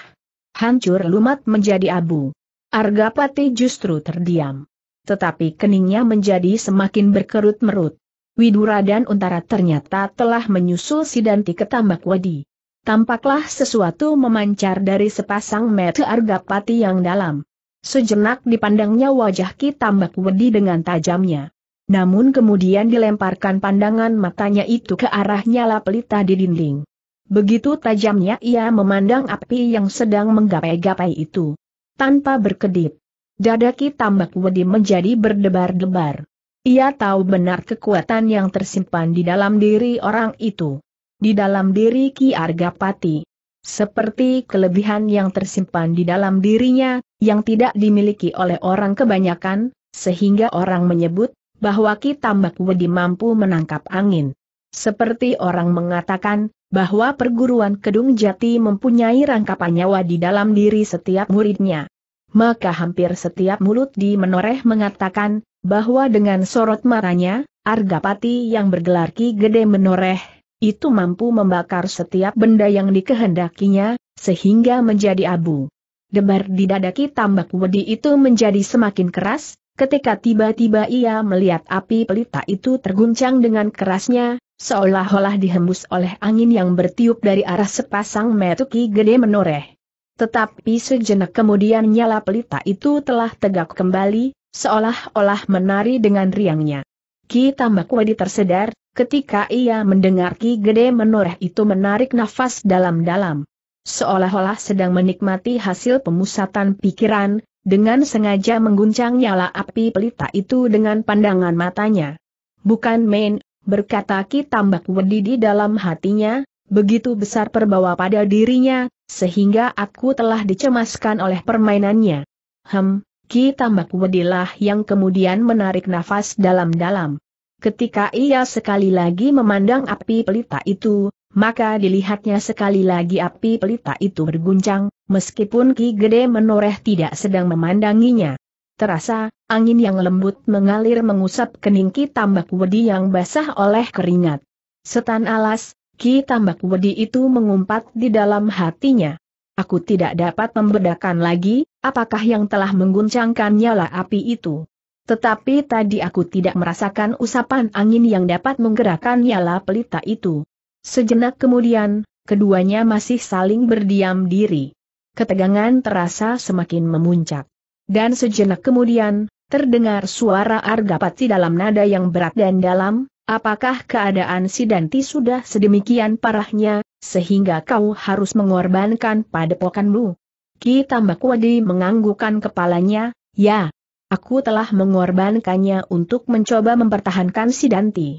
Hancur lumat menjadi abu. Argapati justru terdiam. Tetapi keningnya menjadi semakin berkerut merut. Widura dan Untara ternyata telah menyusul Sidanti ke tambak wadi. Tampaklah sesuatu memancar dari sepasang mata Argapati yang dalam. Sejenak dipandangnya wajah Ki Tambak Wedi dengan tajamnya. Namun kemudian dilemparkan pandangan matanya itu ke arah nyala pelita di dinding. Begitu tajamnya ia memandang api yang sedang menggapai-gapai itu. Tanpa berkedip, dadaki tambak wedi menjadi berdebar-debar. Ia tahu benar kekuatan yang tersimpan di dalam diri orang itu. Di dalam diri Ki Argapati. Seperti kelebihan yang tersimpan di dalam dirinya, yang tidak dimiliki oleh orang kebanyakan, sehingga orang menyebut bahwa Ki Tambak Wedi mampu menangkap angin. Seperti orang mengatakan, bahwa perguruan Kedung Jati mempunyai rangkapan nyawa di dalam diri setiap muridnya. Maka hampir setiap mulut di menoreh mengatakan, bahwa dengan sorot maranya, Argapati yang bergelar Ki Gede menoreh, itu mampu membakar setiap benda yang dikehendakinya, sehingga menjadi abu. Debar di dada Ki Tambak Wedi itu menjadi semakin keras, Ketika tiba-tiba ia melihat api pelita itu terguncang dengan kerasnya, seolah-olah dihembus oleh angin yang bertiup dari arah sepasang metuki gede menoreh. Tetapi sejenak kemudian nyala pelita itu telah tegak kembali, seolah-olah menari dengan riangnya. Ki Tamakwadi tersedar, ketika ia mendengar Ki Gede menoreh itu menarik nafas dalam-dalam. Seolah-olah sedang menikmati hasil pemusatan pikiran, dengan sengaja mengguncang nyala api pelita itu dengan pandangan matanya. Bukan main, berkata Ki Tambak Wedi di dalam hatinya, begitu besar perbawa pada dirinya, sehingga aku telah dicemaskan oleh permainannya. Hem, Ki Tambak Wedilah yang kemudian menarik nafas dalam-dalam. Ketika ia sekali lagi memandang api pelita itu, maka dilihatnya sekali lagi api pelita itu berguncang, meskipun Ki Gede menoreh tidak sedang memandanginya. Terasa, angin yang lembut mengalir mengusap kening Ki Tambak Wedi yang basah oleh keringat. Setan alas, Ki Tambak Wedi itu mengumpat di dalam hatinya. Aku tidak dapat membedakan lagi, apakah yang telah mengguncangkan nyala api itu. Tetapi tadi aku tidak merasakan usapan angin yang dapat menggerakkan nyala pelita itu. Sejenak kemudian, keduanya masih saling berdiam diri ketegangan terasa semakin memuncak. Dan sejenak kemudian, terdengar suara Argapati dalam nada yang berat dan dalam, apakah keadaan si Danti sudah sedemikian parahnya, sehingga kau harus mengorbankan padepokanmu? Ki Tambakwadi menganggukkan kepalanya, ya, aku telah mengorbankannya untuk mencoba mempertahankan si Danti.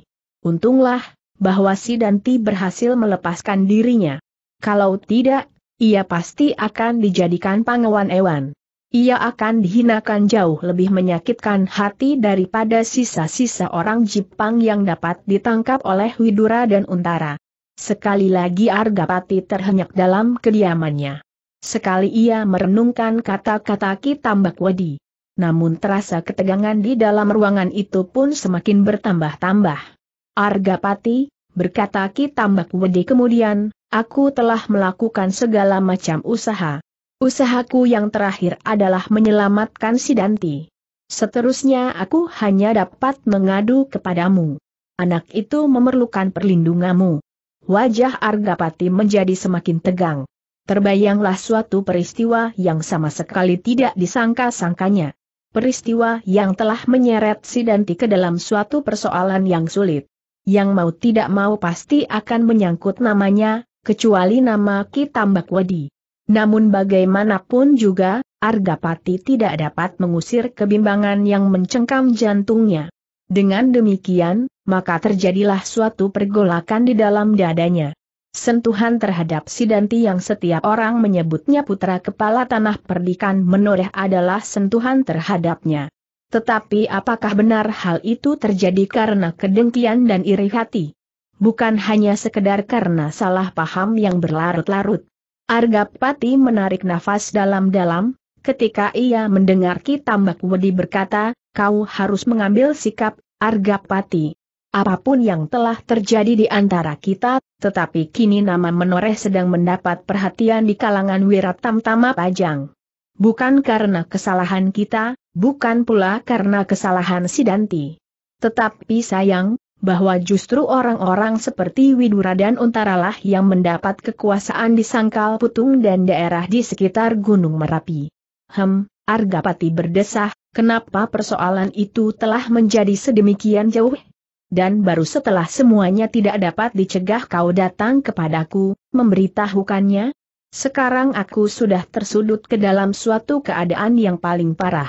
Untunglah, bahwa si Danti berhasil melepaskan dirinya. Kalau tidak, ia pasti akan dijadikan pangawan ewan. Ia akan dihinakan jauh lebih menyakitkan hati daripada sisa-sisa orang Jepang yang dapat ditangkap oleh Widura dan Untara. Sekali lagi Argapati terhenyak dalam kediamannya. Sekali ia merenungkan kata-kata Kitambak Wadi. Namun terasa ketegangan di dalam ruangan itu pun semakin bertambah-tambah. Argapati, berkata Kitambak Wadi kemudian, Aku telah melakukan segala macam usaha. Usahaku yang terakhir adalah menyelamatkan si Danti. Seterusnya aku hanya dapat mengadu kepadamu. Anak itu memerlukan perlindunganmu. Wajah Argapati menjadi semakin tegang. Terbayanglah suatu peristiwa yang sama sekali tidak disangka-sangkanya. Peristiwa yang telah menyeret si Danti ke dalam suatu persoalan yang sulit. Yang mau tidak mau pasti akan menyangkut namanya, kecuali nama Ki Tambak Wedi. Namun bagaimanapun juga, Argapati tidak dapat mengusir kebimbangan yang mencengkam jantungnya. Dengan demikian, maka terjadilah suatu pergolakan di dalam dadanya. Sentuhan terhadap Sidanti yang setiap orang menyebutnya putra kepala tanah perdikan menoreh adalah sentuhan terhadapnya. Tetapi apakah benar hal itu terjadi karena kedengkian dan iri hati? bukan hanya sekedar karena salah paham yang berlarut-larut. Argapati menarik nafas dalam-dalam, ketika ia mendengar Kitambak Wedi berkata, kau harus mengambil sikap, Argapati. Apapun yang telah terjadi di antara kita, tetapi kini nama menoreh sedang mendapat perhatian di kalangan Wiratam Tama Pajang. Bukan karena kesalahan kita, bukan pula karena kesalahan Sidanti. Tetapi sayang, bahwa justru orang-orang seperti Widura dan Untaralah yang mendapat kekuasaan di Sangkal Putung dan daerah di sekitar Gunung Merapi. Hem, Argapati berdesah, kenapa persoalan itu telah menjadi sedemikian jauh? dan baru setelah semuanya tidak dapat dicegah kau datang kepadaku, memberitahukannya? Sekarang aku sudah tersudut ke dalam suatu keadaan yang paling parah.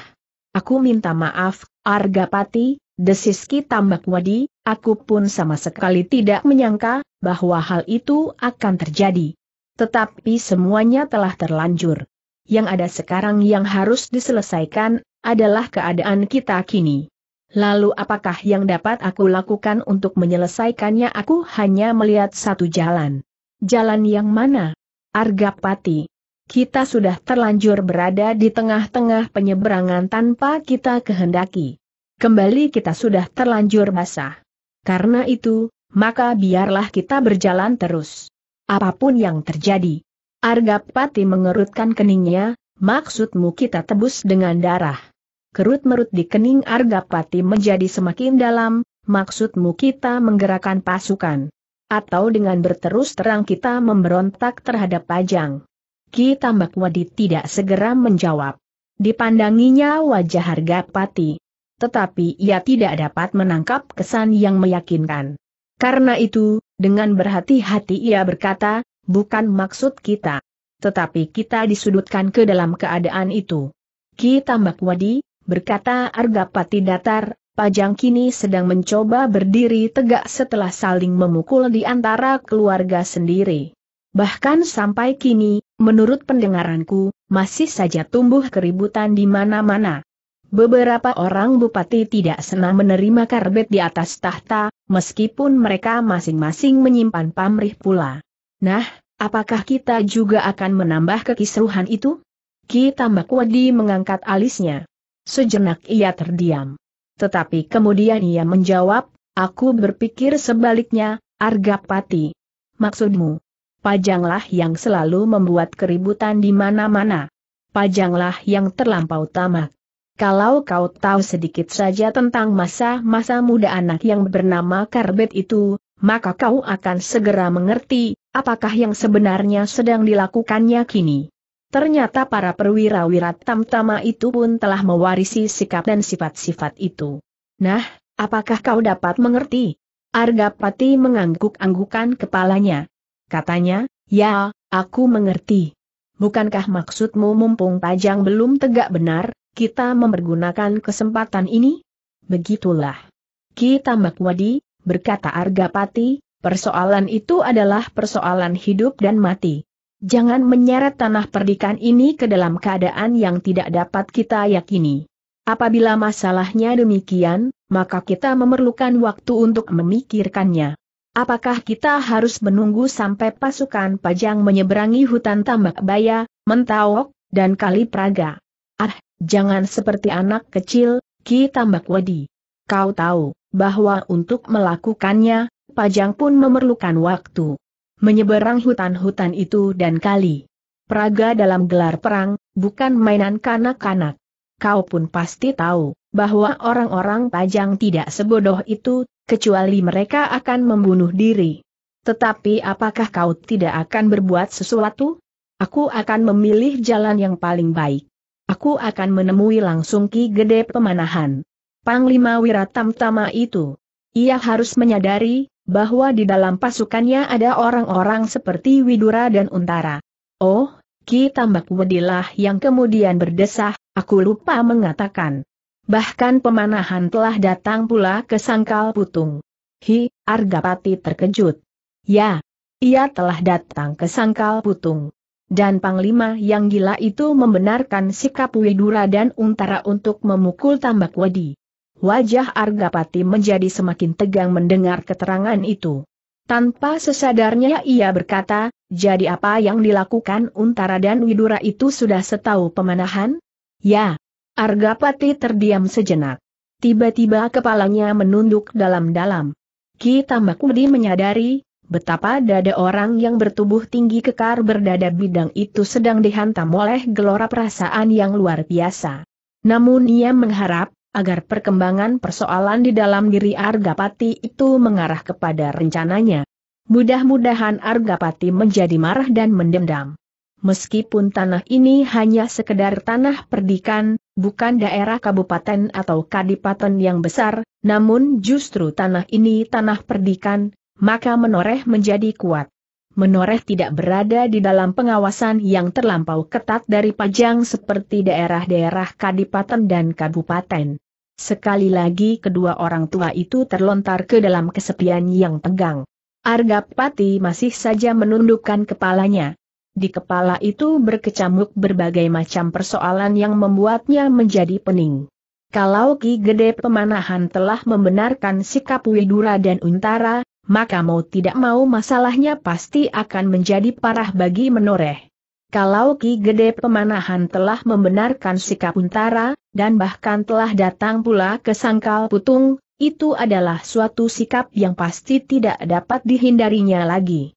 Aku minta maaf, Argapati, desiski Tambak Wadi, Aku pun sama sekali tidak menyangka bahwa hal itu akan terjadi. Tetapi semuanya telah terlanjur. Yang ada sekarang yang harus diselesaikan adalah keadaan kita kini. Lalu apakah yang dapat aku lakukan untuk menyelesaikannya aku hanya melihat satu jalan. Jalan yang mana? Argapati kita sudah terlanjur berada di tengah-tengah penyeberangan tanpa kita kehendaki. Kembali kita sudah terlanjur basah. Karena itu, maka biarlah kita berjalan terus. Apapun yang terjadi. Argapati mengerutkan keningnya, maksudmu kita tebus dengan darah. Kerut merut di kening Argapati menjadi semakin dalam, maksudmu kita menggerakkan pasukan. Atau dengan berterus terang kita memberontak terhadap pajang. Kita Mbak Wadi tidak segera menjawab. Dipandanginya wajah Argapati tetapi ia tidak dapat menangkap kesan yang meyakinkan. Karena itu, dengan berhati-hati ia berkata, bukan maksud kita. Tetapi kita disudutkan ke dalam keadaan itu. Ki Tambak Wadi, berkata Argapati Datar, Pajang kini sedang mencoba berdiri tegak setelah saling memukul di antara keluarga sendiri. Bahkan sampai kini, menurut pendengaranku, masih saja tumbuh keributan di mana-mana. Beberapa orang bupati tidak senang menerima karbet di atas tahta, meskipun mereka masing-masing menyimpan pamrih pula. Nah, apakah kita juga akan menambah kekisruhan itu? Ki Tambak Wadi mengangkat alisnya. Sejenak ia terdiam. Tetapi kemudian ia menjawab, aku berpikir sebaliknya, Argapati. Maksudmu? Pajanglah yang selalu membuat keributan di mana-mana. Pajanglah yang terlampau tamak. Kalau kau tahu sedikit saja tentang masa-masa muda anak yang bernama Karbet itu, maka kau akan segera mengerti, apakah yang sebenarnya sedang dilakukannya kini. Ternyata para perwira-wira tamtama itu pun telah mewarisi sikap dan sifat-sifat itu. Nah, apakah kau dapat mengerti? Argapati mengangguk-anggukan kepalanya. Katanya, ya, aku mengerti. Bukankah maksudmu mumpung Pajang belum tegak benar, kita mempergunakan kesempatan ini? Begitulah. Kita Makwadi, berkata Argapati, persoalan itu adalah persoalan hidup dan mati. Jangan menyeret tanah perdikan ini ke dalam keadaan yang tidak dapat kita yakini. Apabila masalahnya demikian, maka kita memerlukan waktu untuk memikirkannya. Apakah kita harus menunggu sampai pasukan Pajang menyeberangi hutan Tambak Baya, Mentawok, dan Kali Praga? Ah, Jangan seperti anak kecil, Ki Tambak Wadi. Kau tahu, bahwa untuk melakukannya, Pajang pun memerlukan waktu. Menyeberang hutan-hutan itu dan kali. Praga dalam gelar perang, bukan mainan kanak-kanak. Kau pun pasti tahu, bahwa orang-orang Pajang tidak sebodoh itu, kecuali mereka akan membunuh diri. Tetapi apakah kau tidak akan berbuat sesuatu? Aku akan memilih jalan yang paling baik. Aku akan menemui langsung Ki Gede Pemanahan. Panglima Wiratam Tama itu. Ia harus menyadari, bahwa di dalam pasukannya ada orang-orang seperti Widura dan Untara. Oh, Ki Tambak Wedilah yang kemudian berdesah, aku lupa mengatakan. Bahkan pemanahan telah datang pula ke Sangkal Putung. Hi, Argapati terkejut. Ya, ia telah datang ke Sangkal Putung dan Panglima yang gila itu membenarkan sikap Widura dan Untara untuk memukul tambak wedi. Wajah Argapati menjadi semakin tegang mendengar keterangan itu. Tanpa sesadarnya ia berkata, jadi apa yang dilakukan Untara dan Widura itu sudah setahu pemanahan? Ya. Argapati terdiam sejenak. Tiba-tiba kepalanya menunduk dalam-dalam. Ki Tambak Wadi menyadari, Betapa dada orang yang bertubuh tinggi kekar berdada bidang itu sedang dihantam oleh gelora perasaan yang luar biasa. Namun ia mengharap, agar perkembangan persoalan di dalam diri Argapati itu mengarah kepada rencananya. Mudah-mudahan Argapati menjadi marah dan mendendam. Meskipun tanah ini hanya sekedar tanah perdikan, bukan daerah kabupaten atau kadipaten yang besar, namun justru tanah ini tanah perdikan, maka menoreh menjadi kuat. Menoreh tidak berada di dalam pengawasan yang terlampau ketat dari Pajang seperti daerah-daerah kadipaten dan kabupaten. Sekali lagi kedua orang tua itu terlontar ke dalam kesepian yang tegang. Argapati masih saja menundukkan kepalanya. Di kepala itu berkecamuk berbagai macam persoalan yang membuatnya menjadi pening. Kalau Ki Gede Pemanahan telah membenarkan sikap Widura dan Untara, maka mau tidak mau masalahnya pasti akan menjadi parah bagi menoreh. Kalau Ki Gede Pemanahan telah membenarkan sikap Untara, dan bahkan telah datang pula ke Sangkal Putung, itu adalah suatu sikap yang pasti tidak dapat dihindarinya lagi.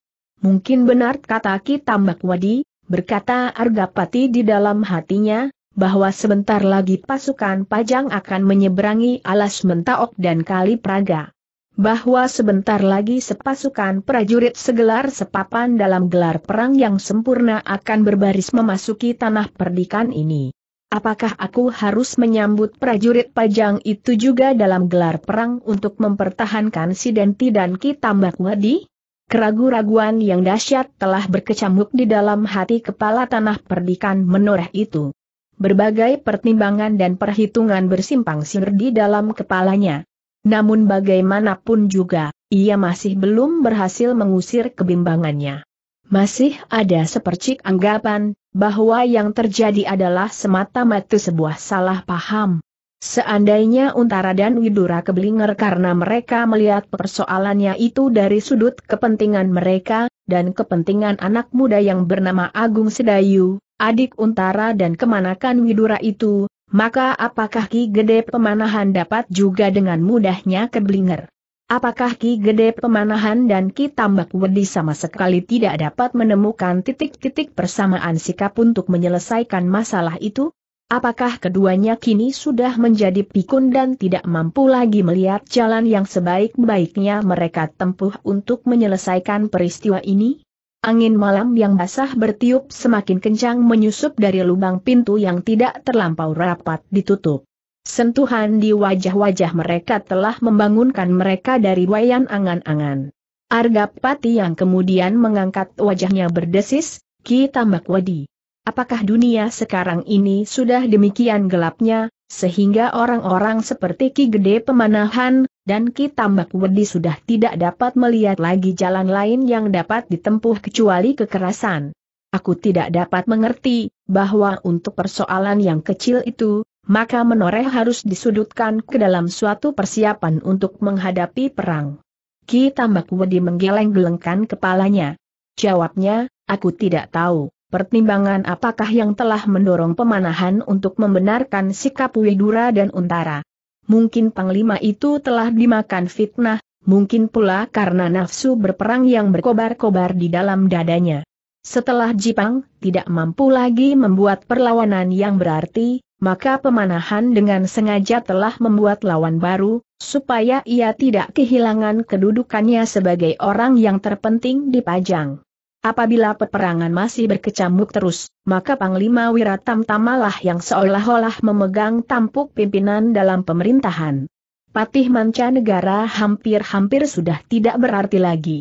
Mungkin benar kata Ki Tambak Wadi, berkata Argapati di dalam hatinya, bahwa sebentar lagi pasukan Pajang akan menyeberangi alas Mentaok dan Kali Praga bahwa sebentar lagi sepasukan prajurit segelar sepapan dalam gelar perang yang sempurna akan berbaris memasuki tanah perdikan ini. Apakah aku harus menyambut prajurit pajang itu juga dalam gelar perang untuk mempertahankan Denti dan Ki Tambak Wadi? Keragu-raguan yang dahsyat telah berkecamuk di dalam hati kepala tanah perdikan menoreh itu. Berbagai pertimbangan dan perhitungan bersimpang siur di dalam kepalanya. Namun bagaimanapun juga, ia masih belum berhasil mengusir kebimbangannya. Masih ada sepercik anggapan, bahwa yang terjadi adalah semata-mata sebuah salah paham. Seandainya Untara dan Widura keblinger karena mereka melihat persoalannya itu dari sudut kepentingan mereka, dan kepentingan anak muda yang bernama Agung Sedayu, adik Untara dan kemanakan Widura itu, maka apakah Ki Gede Pemanahan dapat juga dengan mudahnya keblinger? Apakah Ki Gede Pemanahan dan Ki Tambak Wedi sama sekali tidak dapat menemukan titik-titik persamaan sikap untuk menyelesaikan masalah itu? Apakah keduanya kini sudah menjadi pikun dan tidak mampu lagi melihat jalan yang sebaik-baiknya mereka tempuh untuk menyelesaikan peristiwa ini? Angin malam yang basah bertiup semakin kencang menyusup dari lubang pintu yang tidak terlampau rapat ditutup. Sentuhan di wajah-wajah mereka telah membangunkan mereka dari wayan angan-angan. Argapati yang kemudian mengangkat wajahnya berdesis, Ki Tambak Wadi. Apakah dunia sekarang ini sudah demikian gelapnya, sehingga orang-orang seperti Ki Gede Pemanahan, dan Ki Tambak Wedi sudah tidak dapat melihat lagi jalan lain yang dapat ditempuh kecuali kekerasan. Aku tidak dapat mengerti, bahwa untuk persoalan yang kecil itu, maka menoreh harus disudutkan ke dalam suatu persiapan untuk menghadapi perang. Ki Tambak Wedi menggeleng-gelengkan kepalanya. Jawabnya, aku tidak tahu, pertimbangan apakah yang telah mendorong pemanahan untuk membenarkan sikap Widura dan Untara. Mungkin panglima itu telah dimakan fitnah, mungkin pula karena nafsu berperang yang berkobar-kobar di dalam dadanya. Setelah Jipang tidak mampu lagi membuat perlawanan yang berarti, maka pemanahan dengan sengaja telah membuat lawan baru, supaya ia tidak kehilangan kedudukannya sebagai orang yang terpenting di Pajang. Apabila peperangan masih berkecamuk terus, maka Panglima Wiratam Tamalah yang seolah-olah memegang tampuk pimpinan dalam pemerintahan. Patih Manca Negara hampir-hampir sudah tidak berarti lagi.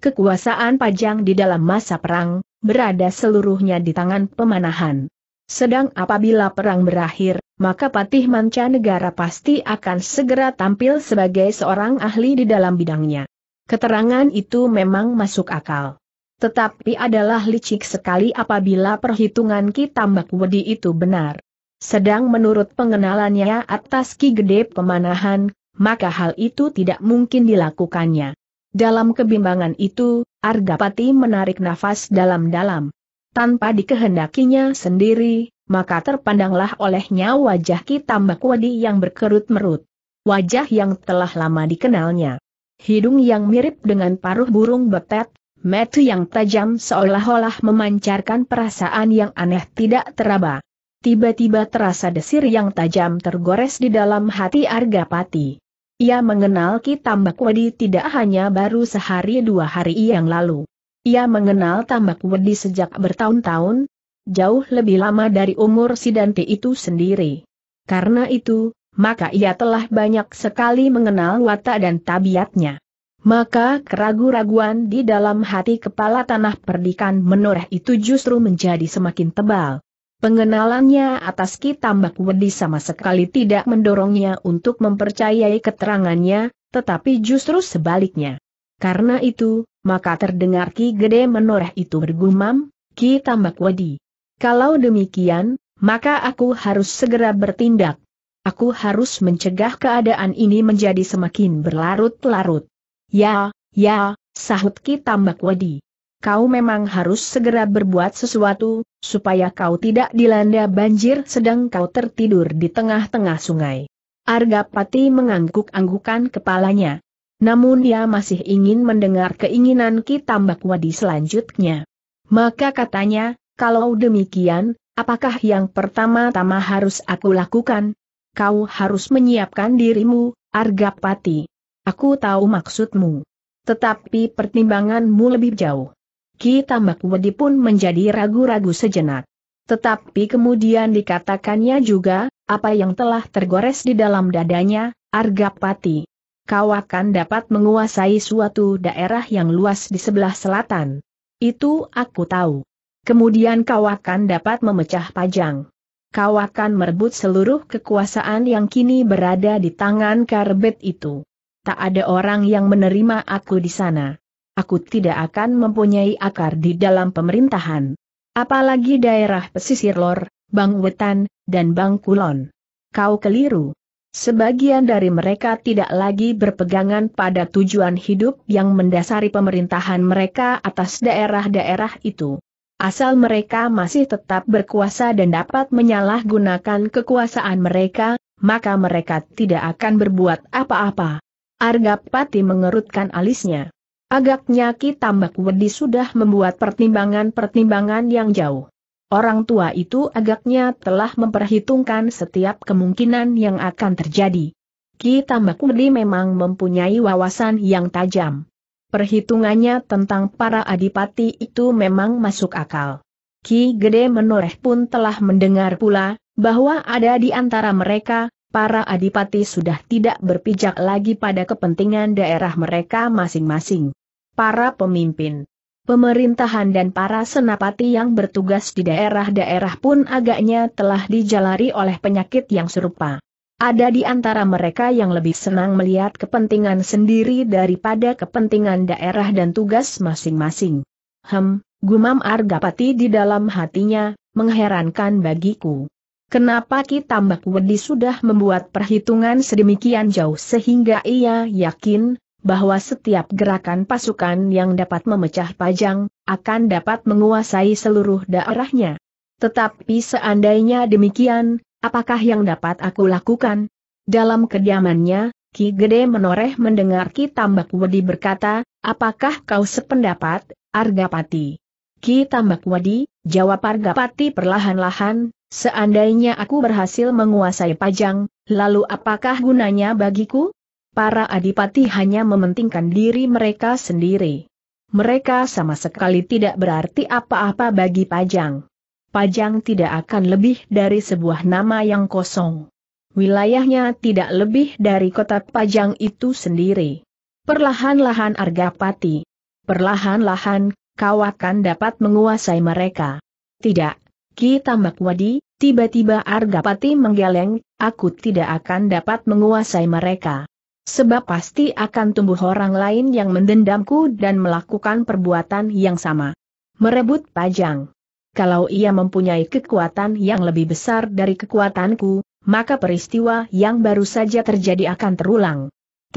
Kekuasaan pajang di dalam masa perang, berada seluruhnya di tangan pemanahan. Sedang apabila perang berakhir, maka patih Manca Negara pasti akan segera tampil sebagai seorang ahli di dalam bidangnya. Keterangan itu memang masuk akal tetapi adalah licik sekali apabila perhitungan Ki Tambak Wedi itu benar. Sedang menurut pengenalannya atas Ki Gede Pemanahan, maka hal itu tidak mungkin dilakukannya. Dalam kebimbangan itu, Argapati menarik nafas dalam-dalam. Tanpa dikehendakinya sendiri, maka terpandanglah olehnya wajah Ki Tambak Wedi yang berkerut merut. Wajah yang telah lama dikenalnya. Hidung yang mirip dengan paruh burung betet, Metu yang tajam seolah-olah memancarkan perasaan yang aneh tidak teraba. Tiba-tiba terasa desir yang tajam tergores di dalam hati Argapati. Ia mengenal Ki Tambak Wedi tidak hanya baru sehari dua hari yang lalu. Ia mengenal Tambak Wedi sejak bertahun-tahun, jauh lebih lama dari umur si Dante itu sendiri. Karena itu, maka ia telah banyak sekali mengenal watak dan tabiatnya maka keragu-raguan di dalam hati kepala tanah perdikan menoreh itu justru menjadi semakin tebal. Pengenalannya atas Ki Tambak Wedi sama sekali tidak mendorongnya untuk mempercayai keterangannya, tetapi justru sebaliknya. Karena itu, maka terdengar Ki Gede menoreh itu bergumam, Ki Tambak Wedi. Kalau demikian, maka aku harus segera bertindak. Aku harus mencegah keadaan ini menjadi semakin berlarut-larut. Ya, ya, sahut Ki Tambak Wedi. Kau memang harus segera berbuat sesuatu, supaya kau tidak dilanda banjir sedang kau tertidur di tengah-tengah sungai. Argapati mengangguk-anggukan kepalanya. Namun dia masih ingin mendengar keinginan Ki Tambak Wadi selanjutnya. Maka katanya, kalau demikian, apakah yang pertama-tama harus aku lakukan? Kau harus menyiapkan dirimu, Argapati. Aku tahu maksudmu. Tetapi pertimbanganmu lebih jauh. Ki Tambak Wedi pun menjadi ragu-ragu sejenak. Tetapi kemudian dikatakannya juga, apa yang telah tergores di dalam dadanya, Argapati. Kau akan dapat menguasai suatu daerah yang luas di sebelah selatan. Itu aku tahu. Kemudian kau akan dapat memecah pajang. Kau akan merebut seluruh kekuasaan yang kini berada di tangan Karbet itu tak ada orang yang menerima aku di sana. Aku tidak akan mempunyai akar di dalam pemerintahan. Apalagi daerah pesisir lor, Bang Wetan, dan Bang Kulon. Kau keliru. Sebagian dari mereka tidak lagi berpegangan pada tujuan hidup yang mendasari pemerintahan mereka atas daerah-daerah itu. Asal mereka masih tetap berkuasa dan dapat menyalahgunakan kekuasaan mereka, maka mereka tidak akan berbuat apa-apa. Argapati mengerutkan alisnya. Agaknya Ki Tambak Wedi sudah membuat pertimbangan-pertimbangan yang jauh. Orang tua itu agaknya telah memperhitungkan setiap kemungkinan yang akan terjadi. Ki Tambak Wedi memang mempunyai wawasan yang tajam. Perhitungannya tentang para adipati itu memang masuk akal. Ki Gede Menoreh pun telah mendengar pula, bahwa ada di antara mereka, para adipati sudah tidak berpijak lagi pada kepentingan daerah mereka masing-masing. Para pemimpin pemerintahan dan para senapati yang bertugas di daerah-daerah pun agaknya telah dijalari oleh penyakit yang serupa. Ada di antara mereka yang lebih senang melihat kepentingan sendiri daripada kepentingan daerah dan tugas masing-masing. Hem, gumam Argapati di dalam hatinya, mengherankan bagiku. Kenapa Ki Tambak Wedi sudah membuat perhitungan sedemikian jauh sehingga ia yakin bahwa setiap gerakan pasukan yang dapat memecah pajang akan dapat menguasai seluruh daerahnya. Tetapi seandainya demikian, apakah yang dapat aku lakukan? Dalam kediamannya, Ki Gede menoreh mendengar Ki Tambak Wedi berkata, apakah kau sependapat, Argapati? Ki Tambak Wedi, jawab Argapati perlahan-lahan, Seandainya aku berhasil menguasai Pajang, lalu apakah gunanya bagiku? Para adipati hanya mementingkan diri mereka sendiri. Mereka sama sekali tidak berarti apa-apa bagi Pajang. Pajang tidak akan lebih dari sebuah nama yang kosong. Wilayahnya tidak lebih dari kota Pajang itu sendiri. Perlahan-lahan Argapati. Perlahan-lahan, kau akan dapat menguasai mereka. Tidak, Ki Tambak Wadi, tiba-tiba Argapati menggeleng, aku tidak akan dapat menguasai mereka. Sebab pasti akan tumbuh orang lain yang mendendamku dan melakukan perbuatan yang sama. Merebut pajang. Kalau ia mempunyai kekuatan yang lebih besar dari kekuatanku, maka peristiwa yang baru saja terjadi akan terulang.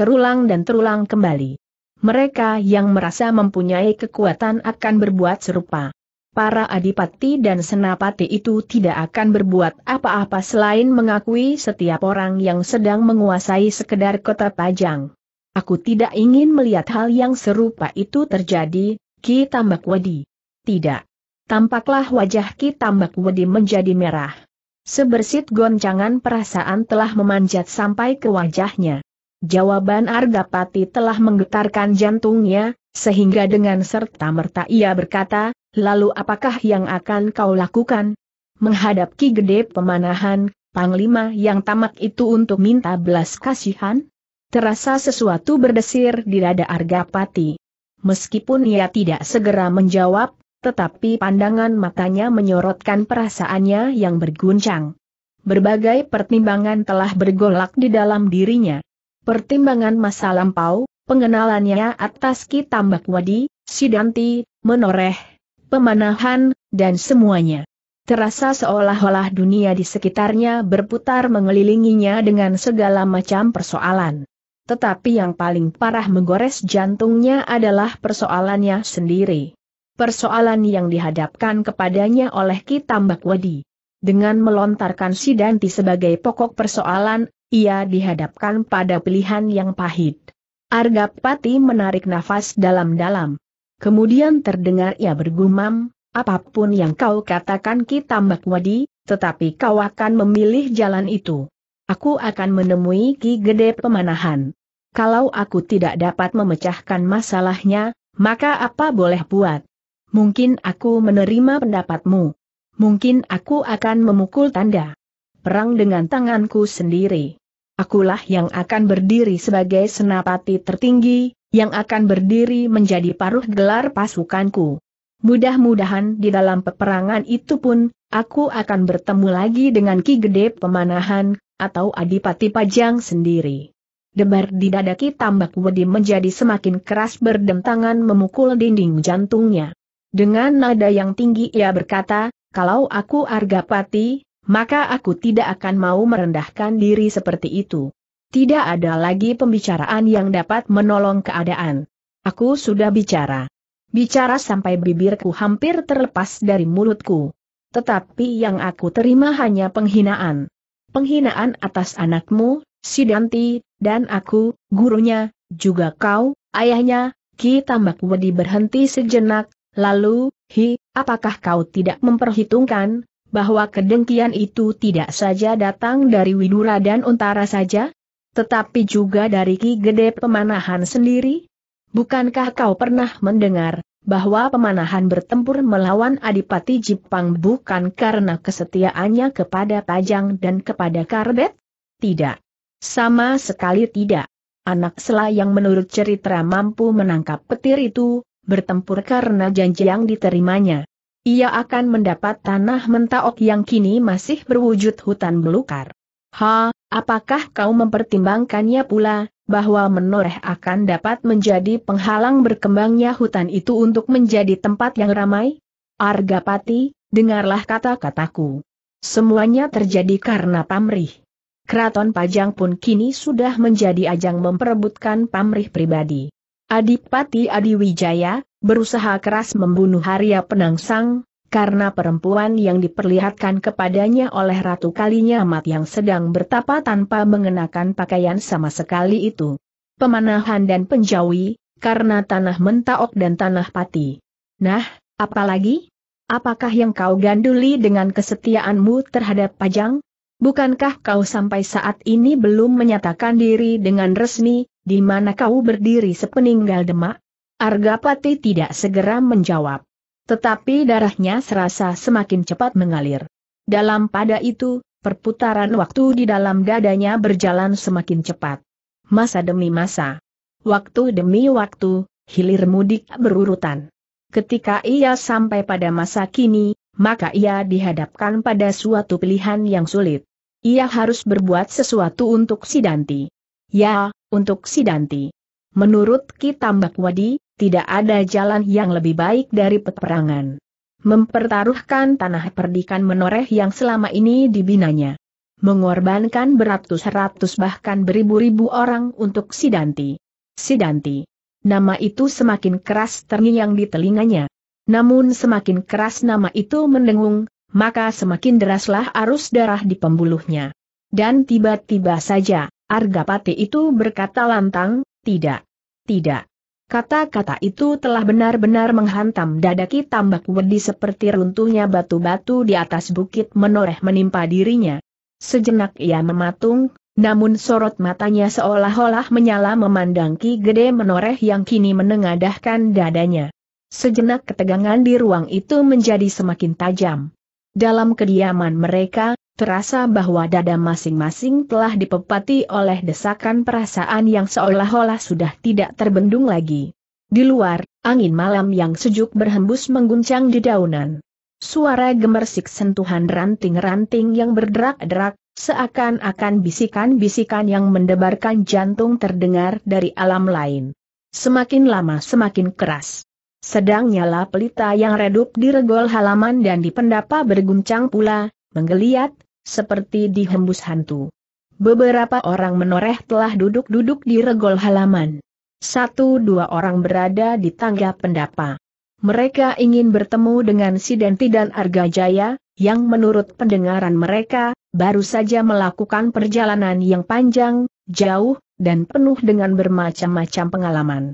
Terulang dan terulang kembali mereka yang merasa mempunyai kekuatan akan berbuat serupa para adipati dan senapati itu tidak akan berbuat apa-apa selain mengakui setiap orang yang sedang menguasai sekedar kota Pajang. Aku tidak ingin melihat hal yang serupa itu terjadi, Ki Tambak Wedi. Tidak. Tampaklah wajah Ki Tambak Wedi menjadi merah. Sebersit goncangan perasaan telah memanjat sampai ke wajahnya. Jawaban Argapati telah menggetarkan jantungnya, sehingga dengan serta-merta ia berkata, Lalu apakah yang akan kau lakukan? Menghadap Ki Gede Pemanahan, Panglima yang tamak itu untuk minta belas kasihan? Terasa sesuatu berdesir di dada Argapati. Meskipun ia tidak segera menjawab, tetapi pandangan matanya menyorotkan perasaannya yang berguncang. Berbagai pertimbangan telah bergolak di dalam dirinya. Pertimbangan masa lampau, pengenalannya atas Ki Tambak Wadi, Sidanti, Menoreh, pemanahan, dan semuanya. Terasa seolah-olah dunia di sekitarnya berputar mengelilinginya dengan segala macam persoalan. Tetapi yang paling parah menggores jantungnya adalah persoalannya sendiri. Persoalan yang dihadapkan kepadanya oleh Ki Tambak Wadi. Dengan melontarkan Sidanti sebagai pokok persoalan, ia dihadapkan pada pilihan yang pahit. Argapati menarik nafas dalam-dalam. Kemudian terdengar ia bergumam, apapun yang kau katakan Ki Tambak Wadi, tetapi kau akan memilih jalan itu. Aku akan menemui Ki Gede Pemanahan. Kalau aku tidak dapat memecahkan masalahnya, maka apa boleh buat? Mungkin aku menerima pendapatmu. Mungkin aku akan memukul tanda. Perang dengan tanganku sendiri akulah yang akan berdiri sebagai senapati tertinggi, yang akan berdiri menjadi paruh gelar pasukanku. Mudah-mudahan di dalam peperangan itu pun, aku akan bertemu lagi dengan Ki Gede Pemanahan, atau Adipati Pajang sendiri. Debar di Ki tambak wedi menjadi semakin keras berdentangan memukul dinding jantungnya. Dengan nada yang tinggi ia berkata, kalau aku Argapati, maka aku tidak akan mau merendahkan diri seperti itu. Tidak ada lagi pembicaraan yang dapat menolong keadaan. Aku sudah bicara. Bicara sampai bibirku hampir terlepas dari mulutku. Tetapi yang aku terima hanya penghinaan. Penghinaan atas anakmu, Sidanti, dan aku, gurunya, juga kau, ayahnya, Ki Tambak Wedi berhenti sejenak, lalu, Hi, apakah kau tidak memperhitungkan, bahwa kedengkian itu tidak saja datang dari Widura dan Untara saja, tetapi juga dari Ki Gede Pemanahan sendiri? Bukankah kau pernah mendengar bahwa pemanahan bertempur melawan Adipati Jipang bukan karena kesetiaannya kepada Tajang dan kepada Karbet? Tidak. Sama sekali tidak. Anak Sela yang menurut cerita mampu menangkap petir itu, bertempur karena janji yang diterimanya ia akan mendapat tanah mentaok yang kini masih berwujud hutan belukar. Ha, apakah kau mempertimbangkannya pula, bahwa menoreh akan dapat menjadi penghalang berkembangnya hutan itu untuk menjadi tempat yang ramai? Argapati, dengarlah kata-kataku. Semuanya terjadi karena pamrih. Keraton Pajang pun kini sudah menjadi ajang memperebutkan pamrih pribadi. Adipati Adiwijaya, berusaha keras membunuh Arya Penangsang, karena perempuan yang diperlihatkan kepadanya oleh Ratu Kalinyamat yang sedang bertapa tanpa mengenakan pakaian sama sekali itu. Pemanahan dan penjauhi, karena tanah mentaok dan tanah pati. Nah, apalagi? Apakah yang kau ganduli dengan kesetiaanmu terhadap Pajang? Bukankah kau sampai saat ini belum menyatakan diri dengan resmi, di mana kau berdiri sepeninggal demak? Argapati tidak segera menjawab. Tetapi darahnya serasa semakin cepat mengalir. Dalam pada itu, perputaran waktu di dalam dadanya berjalan semakin cepat. Masa demi masa. Waktu demi waktu, hilir mudik berurutan. Ketika ia sampai pada masa kini, maka ia dihadapkan pada suatu pilihan yang sulit. Ia harus berbuat sesuatu untuk Sidanti. Ya, untuk Sidanti. Menurut Kitambak Wadi, tidak ada jalan yang lebih baik dari peperangan. Mempertaruhkan tanah perdikan menoreh yang selama ini dibinanya. Mengorbankan beratus-ratus bahkan beribu-ribu orang untuk Sidanti. Sidanti. Nama itu semakin keras terngiang di telinganya. Namun semakin keras nama itu mendengung, maka semakin deraslah arus darah di pembuluhnya. Dan tiba-tiba saja, Argapati itu berkata lantang, tidak, tidak. Kata-kata itu telah benar-benar menghantam dadaki tambak wedi seperti runtuhnya batu-batu di atas bukit menoreh menimpa dirinya. Sejenak ia mematung, namun sorot matanya seolah-olah menyala memandang Ki Gede menoreh yang kini menengadahkan dadanya. Sejenak ketegangan di ruang itu menjadi semakin tajam. Dalam kediaman mereka, terasa bahwa dada masing-masing telah dipepati oleh desakan perasaan yang seolah-olah sudah tidak terbendung lagi. Di luar, angin malam yang sejuk berhembus mengguncang di daunan. Suara gemersik sentuhan ranting-ranting yang berderak-derak, seakan-akan bisikan-bisikan yang mendebarkan jantung terdengar dari alam lain. Semakin lama semakin keras. Sedang nyala pelita yang redup di regol halaman dan di pendapa berguncang pula, menggeliat, seperti dihembus hantu. Beberapa orang menoreh telah duduk-duduk di regol halaman. Satu dua orang berada di tangga pendapa. Mereka ingin bertemu dengan si Denti dan Jaya, yang menurut pendengaran mereka, baru saja melakukan perjalanan yang panjang, jauh, dan penuh dengan bermacam-macam pengalaman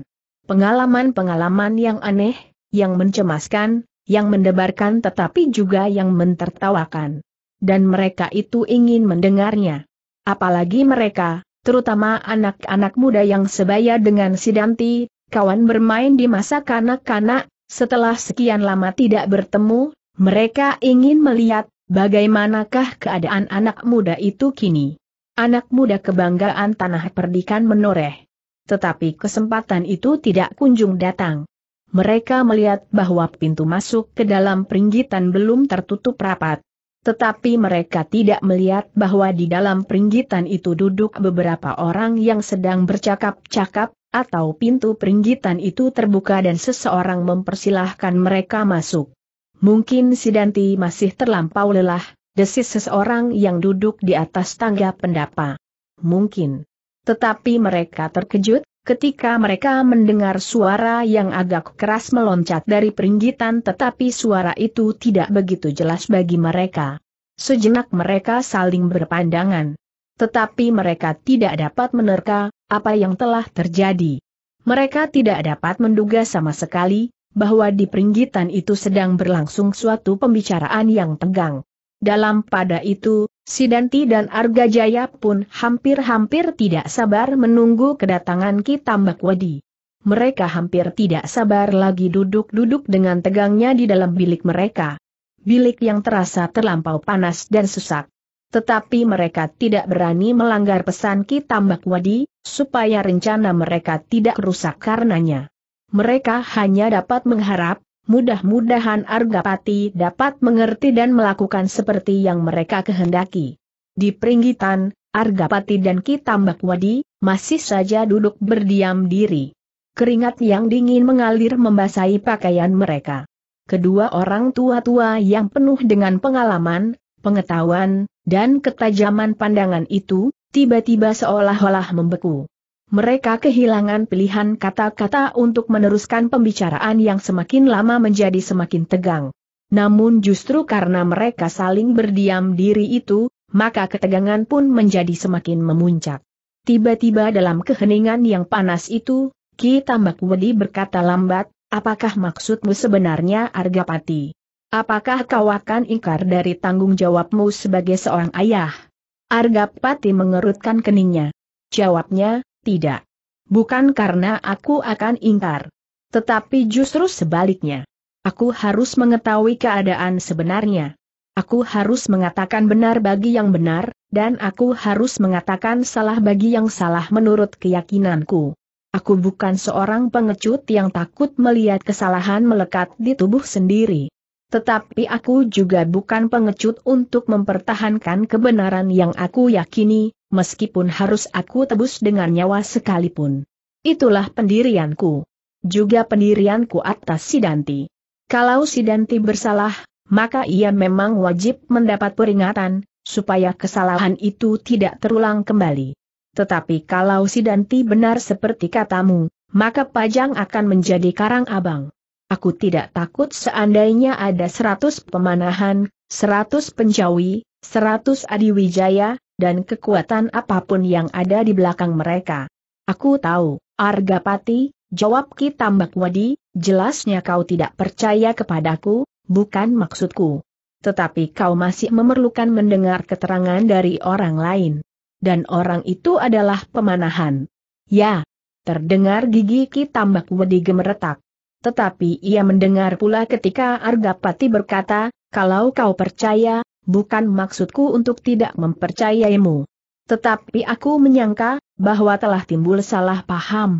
pengalaman-pengalaman yang aneh, yang mencemaskan, yang mendebarkan tetapi juga yang mentertawakan. Dan mereka itu ingin mendengarnya. Apalagi mereka, terutama anak-anak muda yang sebaya dengan Sidanti, kawan bermain di masa kanak-kanak, setelah sekian lama tidak bertemu, mereka ingin melihat bagaimanakah keadaan anak muda itu kini. Anak muda kebanggaan tanah perdikan menoreh tetapi kesempatan itu tidak kunjung datang. Mereka melihat bahwa pintu masuk ke dalam peringgitan belum tertutup rapat. Tetapi mereka tidak melihat bahwa di dalam peringgitan itu duduk beberapa orang yang sedang bercakap-cakap, atau pintu peringgitan itu terbuka dan seseorang mempersilahkan mereka masuk. Mungkin Sidanti masih terlampau lelah, desis seseorang yang duduk di atas tangga pendapa. Mungkin. Tetapi mereka terkejut, ketika mereka mendengar suara yang agak keras meloncat dari peringgitan tetapi suara itu tidak begitu jelas bagi mereka. Sejenak mereka saling berpandangan. Tetapi mereka tidak dapat menerka, apa yang telah terjadi. Mereka tidak dapat menduga sama sekali, bahwa di peringgitan itu sedang berlangsung suatu pembicaraan yang tegang. Dalam pada itu, Sidanti dan Arga Jaya pun hampir-hampir tidak sabar menunggu kedatangan Tambak Wadi. Mereka hampir tidak sabar lagi duduk-duduk dengan tegangnya di dalam bilik mereka. Bilik yang terasa terlampau panas dan sesak. Tetapi mereka tidak berani melanggar pesan Tambak Wadi, supaya rencana mereka tidak rusak karenanya. Mereka hanya dapat mengharap, mudah-mudahan Argapati dapat mengerti dan melakukan seperti yang mereka kehendaki. Di peringgitan, Argapati dan Kitambak Wadi, masih saja duduk berdiam diri. Keringat yang dingin mengalir membasahi pakaian mereka. Kedua orang tua-tua yang penuh dengan pengalaman, pengetahuan, dan ketajaman pandangan itu, tiba-tiba seolah-olah membeku mereka kehilangan pilihan kata-kata untuk meneruskan pembicaraan yang semakin lama menjadi semakin tegang. Namun justru karena mereka saling berdiam diri itu, maka ketegangan pun menjadi semakin memuncak. Tiba-tiba dalam keheningan yang panas itu, Ki Tambak Wedi berkata lambat, apakah maksudmu sebenarnya Argapati? Apakah kau akan ingkar dari tanggung jawabmu sebagai seorang ayah? Argapati mengerutkan keningnya. Jawabnya, tidak. Bukan karena aku akan ingkar. Tetapi justru sebaliknya. Aku harus mengetahui keadaan sebenarnya. Aku harus mengatakan benar bagi yang benar, dan aku harus mengatakan salah bagi yang salah menurut keyakinanku. Aku bukan seorang pengecut yang takut melihat kesalahan melekat di tubuh sendiri. Tetapi aku juga bukan pengecut untuk mempertahankan kebenaran yang aku yakini, meskipun harus aku tebus dengan nyawa sekalipun. Itulah pendirianku. Juga pendirianku atas Sidanti. Kalau Sidanti bersalah, maka ia memang wajib mendapat peringatan, supaya kesalahan itu tidak terulang kembali. Tetapi kalau Sidanti benar seperti katamu, maka Pajang akan menjadi karang abang. Aku tidak takut seandainya ada seratus pemanahan, seratus penjawi, seratus adiwijaya, dan kekuatan apapun yang ada di belakang mereka. Aku tahu, Argapati, jawab Ki Tambak Wadi, jelasnya kau tidak percaya kepadaku, bukan maksudku. Tetapi kau masih memerlukan mendengar keterangan dari orang lain. Dan orang itu adalah pemanahan. Ya, terdengar gigi Ki Tambak Wadi gemeretak. Tetapi ia mendengar pula ketika Argapati berkata, kalau kau percaya, bukan maksudku untuk tidak mempercayaimu. Tetapi aku menyangka, bahwa telah timbul salah paham.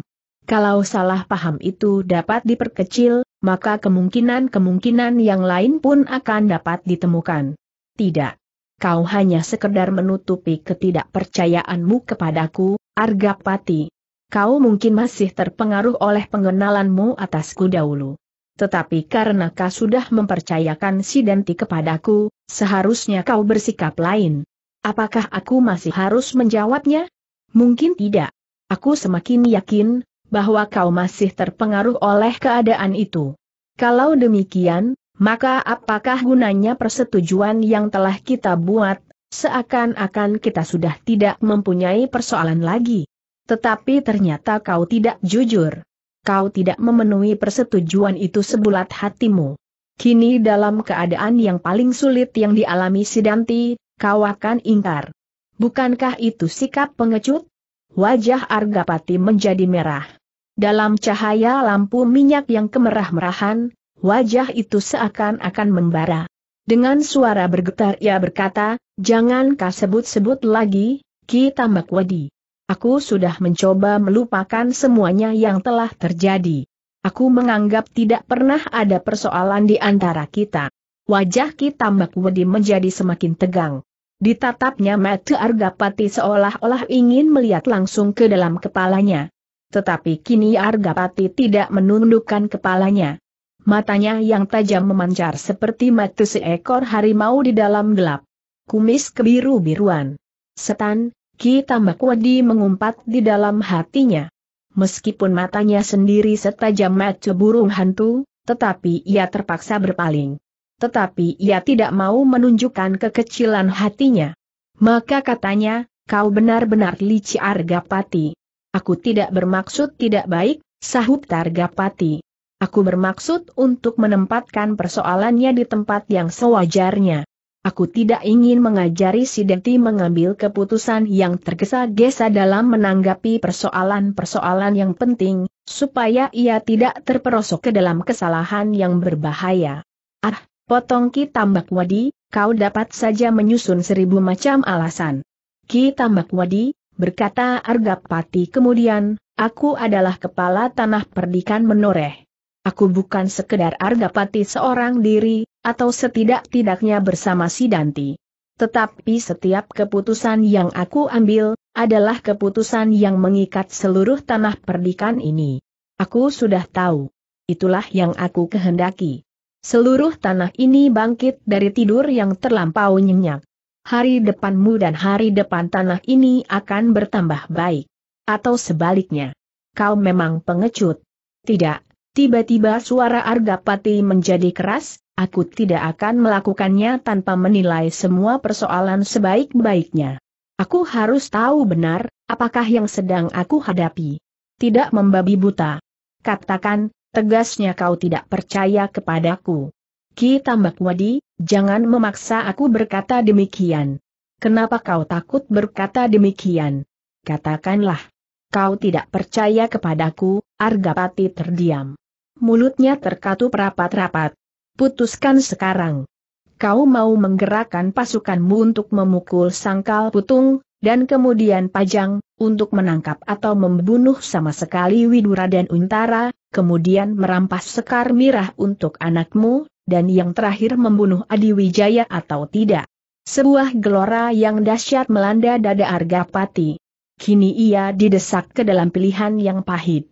Kalau salah paham itu dapat diperkecil, maka kemungkinan-kemungkinan yang lain pun akan dapat ditemukan. Tidak. Kau hanya sekedar menutupi ketidakpercayaanmu kepadaku, Argapati. Kau mungkin masih terpengaruh oleh pengenalanmu atasku dahulu tetapi karena kau sudah mempercayakan si Danti kepadaku, seharusnya kau bersikap lain. Apakah aku masih harus menjawabnya? Mungkin tidak. Aku semakin yakin, bahwa kau masih terpengaruh oleh keadaan itu. Kalau demikian, maka apakah gunanya persetujuan yang telah kita buat, seakan-akan kita sudah tidak mempunyai persoalan lagi. Tetapi ternyata kau tidak jujur kau tidak memenuhi persetujuan itu sebulat hatimu. Kini dalam keadaan yang paling sulit yang dialami Sidanti, kau akan ingkar. Bukankah itu sikap pengecut? Wajah Argapati menjadi merah. Dalam cahaya lampu minyak yang kemerah-merahan, wajah itu seakan-akan membara. Dengan suara bergetar ia berkata, jangan kau sebut-sebut lagi, Ki Tambak Aku sudah mencoba melupakan semuanya yang telah terjadi. Aku menganggap tidak pernah ada persoalan di antara kita. Wajah kita Tambak Wedi menjadi semakin tegang. Ditatapnya mata Argapati seolah-olah ingin melihat langsung ke dalam kepalanya. Tetapi kini Argapati tidak menundukkan kepalanya. Matanya yang tajam memancar seperti mata seekor harimau di dalam gelap. Kumis kebiru-biruan. Setan, Ki Tambak Wedi mengumpat di dalam hatinya. Meskipun matanya sendiri setajam mata burung hantu, tetapi ia terpaksa berpaling. Tetapi ia tidak mau menunjukkan kekecilan hatinya. Maka katanya, kau benar-benar lici Argapati. Aku tidak bermaksud tidak baik, sahut Argapati. Aku bermaksud untuk menempatkan persoalannya di tempat yang sewajarnya. Aku tidak ingin mengajari si Denti mengambil keputusan yang tergesa-gesa dalam menanggapi persoalan-persoalan yang penting, supaya ia tidak terperosok ke dalam kesalahan yang berbahaya. Ah, potong Ki Tambak Wadi, kau dapat saja menyusun seribu macam alasan. Ki Tambak Wadi, berkata Argapati kemudian, aku adalah kepala tanah perdikan menoreh. Aku bukan sekedar Argapati seorang diri, atau setidak-tidaknya bersama si Danti. Tetapi setiap keputusan yang aku ambil, adalah keputusan yang mengikat seluruh tanah perdikan ini. Aku sudah tahu. Itulah yang aku kehendaki. Seluruh tanah ini bangkit dari tidur yang terlampau nyenyak. Hari depanmu dan hari depan tanah ini akan bertambah baik. Atau sebaliknya. Kau memang pengecut. Tidak, tiba-tiba suara Argapati menjadi keras, aku tidak akan melakukannya tanpa menilai semua persoalan sebaik-baiknya. Aku harus tahu benar, apakah yang sedang aku hadapi. Tidak membabi buta. Katakan, tegasnya kau tidak percaya kepadaku. Ki Tambak Wadi, jangan memaksa aku berkata demikian. Kenapa kau takut berkata demikian? Katakanlah. Kau tidak percaya kepadaku, Argapati terdiam. Mulutnya terkatup rapat-rapat, putuskan sekarang. Kau mau menggerakkan pasukanmu untuk memukul sangkal putung, dan kemudian pajang, untuk menangkap atau membunuh sama sekali Widura dan Untara, kemudian merampas sekar mirah untuk anakmu, dan yang terakhir membunuh Adi Wijaya atau tidak. Sebuah gelora yang dahsyat melanda dada Argapati. Kini ia didesak ke dalam pilihan yang pahit.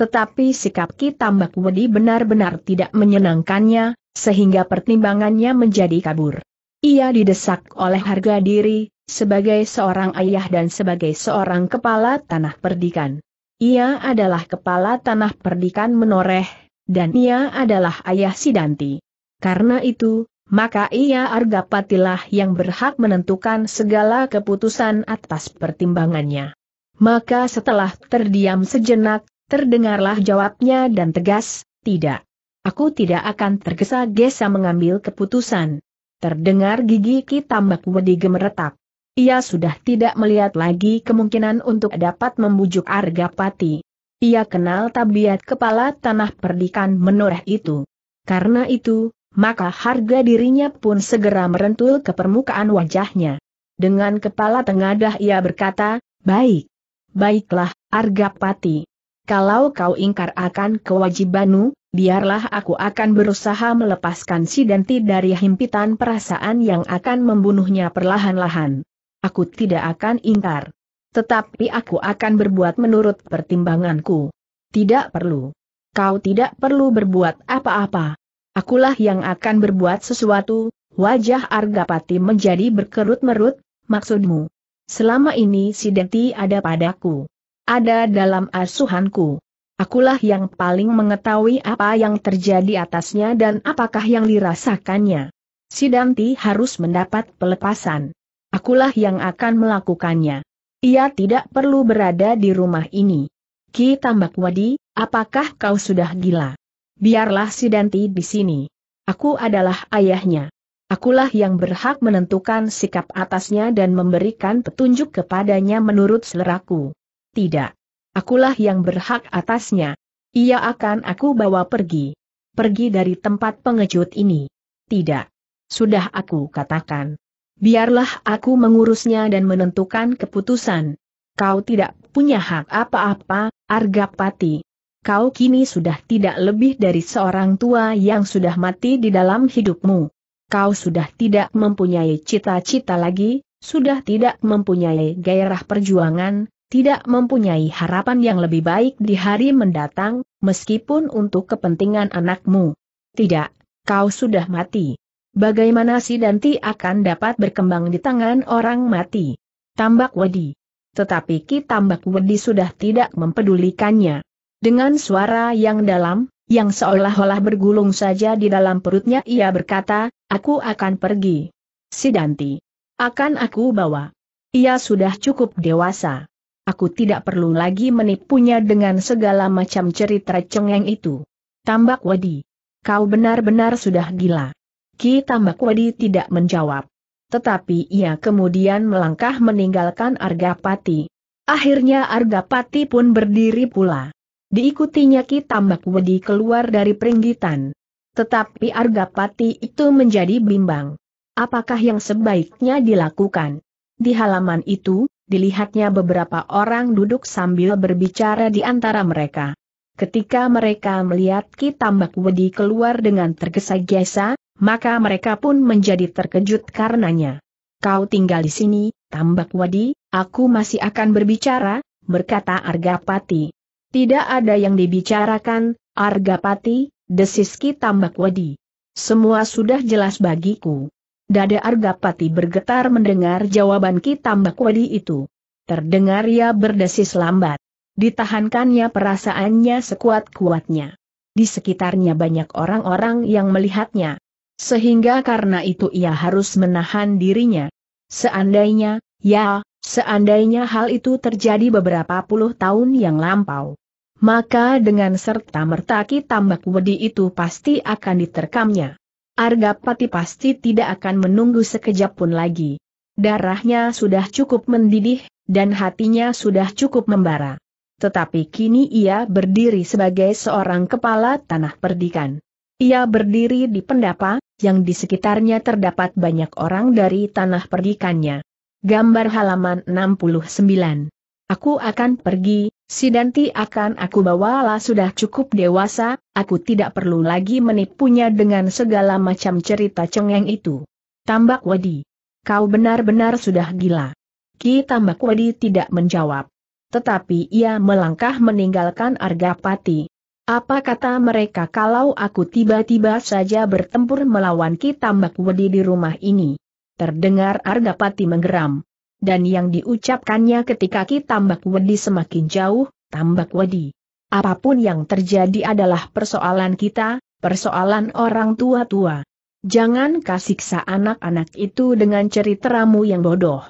Tetapi sikap Ki Tambak Wedi benar-benar tidak menyenangkannya, sehingga pertimbangannya menjadi kabur. Ia didesak oleh harga diri, sebagai seorang ayah dan sebagai seorang kepala tanah perdikan. Ia adalah kepala tanah perdikan menoreh, dan ia adalah ayah Sidanti. Karena itu, maka ia Argapatilah yang berhak menentukan segala keputusan atas pertimbangannya. Maka setelah terdiam sejenak, terdengarlah jawabnya dan tegas, tidak. Aku tidak akan tergesa-gesa mengambil keputusan. Terdengar gigi Ki Tambak Wedi gemeretap. Ia sudah tidak melihat lagi kemungkinan untuk dapat membujuk Argapati. Ia kenal tabiat kepala tanah perdikan menoreh itu. Karena itu, maka harga dirinya pun segera merentul ke permukaan wajahnya. Dengan kepala tengadah ia berkata, Baik. Baiklah, Argapati. Kalau kau ingkar akan kewajibanmu, biarlah aku akan berusaha melepaskan si Denti dari himpitan perasaan yang akan membunuhnya perlahan-lahan. Aku tidak akan ingkar. Tetapi aku akan berbuat menurut pertimbanganku. Tidak perlu. Kau tidak perlu berbuat apa-apa. Akulah yang akan berbuat sesuatu, wajah Argapati menjadi berkerut-merut, maksudmu. Selama ini si Denti ada padaku. Ada dalam asuhanku. Akulah yang paling mengetahui apa yang terjadi atasnya dan apakah yang dirasakannya. Sidanti harus mendapat pelepasan. Akulah yang akan melakukannya. Ia tidak perlu berada di rumah ini. Ki Tambak Wadi, apakah kau sudah gila? Biarlah Sidanti di sini. Aku adalah ayahnya. Akulah yang berhak menentukan sikap atasnya dan memberikan petunjuk kepadanya menurut seleraku. Tidak. Akulah yang berhak atasnya. Ia akan aku bawa pergi. Pergi dari tempat pengecut ini. Tidak. Sudah aku katakan. Biarlah aku mengurusnya dan menentukan keputusan. Kau tidak punya hak apa-apa, Argapati. Kau kini sudah tidak lebih dari seorang tua yang sudah mati di dalam hidupmu. Kau sudah tidak mempunyai cita-cita lagi, sudah tidak mempunyai gairah perjuangan, tidak mempunyai harapan yang lebih baik di hari mendatang, meskipun untuk kepentingan anakmu. Tidak, kau sudah mati. Bagaimana si Danti akan dapat berkembang di tangan orang mati? Tambak Wedi. Tetapi Ki Tambak Wedi sudah tidak mempedulikannya. Dengan suara yang dalam, yang seolah-olah bergulung saja di dalam perutnya ia berkata, aku akan pergi. Si Danti. Akan aku bawa. Ia sudah cukup dewasa aku tidak perlu lagi menipunya dengan segala macam cerita cengeng itu. Tambak Wadi. Kau benar-benar sudah gila. Ki Tambak Wadi tidak menjawab. Tetapi ia kemudian melangkah meninggalkan Argapati. Akhirnya Argapati pun berdiri pula. Diikutinya Ki Tambak Wadi keluar dari peringgitan. Tetapi Argapati itu menjadi bimbang. Apakah yang sebaiknya dilakukan? Di halaman itu, dilihatnya beberapa orang duduk sambil berbicara di antara mereka. Ketika mereka melihat Ki Tambak Wedi keluar dengan tergesa-gesa, maka mereka pun menjadi terkejut karenanya. Kau tinggal di sini, Tambak Wedi, aku masih akan berbicara, berkata Argapati. Tidak ada yang dibicarakan, Argapati, desis Ki Tambak Wedi. Semua sudah jelas bagiku. Dada Argapati bergetar mendengar jawaban Kitambak Wadi itu. Terdengar ia berdesis lambat. Ditahankannya perasaannya sekuat-kuatnya. Di sekitarnya banyak orang-orang yang melihatnya. Sehingga karena itu ia harus menahan dirinya. Seandainya, ya, seandainya hal itu terjadi beberapa puluh tahun yang lampau. Maka dengan serta merta Kitambak Wadi itu pasti akan diterkamnya. Arga Pati pasti tidak akan menunggu sekejap pun lagi. Darahnya sudah cukup mendidih, dan hatinya sudah cukup membara. Tetapi kini ia berdiri sebagai seorang kepala tanah perdikan. Ia berdiri di pendapa, yang di sekitarnya terdapat banyak orang dari tanah perdikannya. Gambar halaman 69. Aku akan pergi, Si Danti akan aku bawalah sudah cukup dewasa, aku tidak perlu lagi menipunya dengan segala macam cerita cengeng itu. Tambak Wadi. Kau benar-benar sudah gila. Ki Tambak Wadi tidak menjawab. Tetapi ia melangkah meninggalkan Argapati. Apa kata mereka kalau aku tiba-tiba saja bertempur melawan Ki Tambak Wadi di rumah ini? Terdengar Argapati menggeram dan yang diucapkannya ketika Ki Tambak Wedi semakin jauh, Tambak Wedi. Apapun yang terjadi adalah persoalan kita, persoalan orang tua-tua. Jangan kasiksa anak-anak itu dengan ceritamu yang bodoh.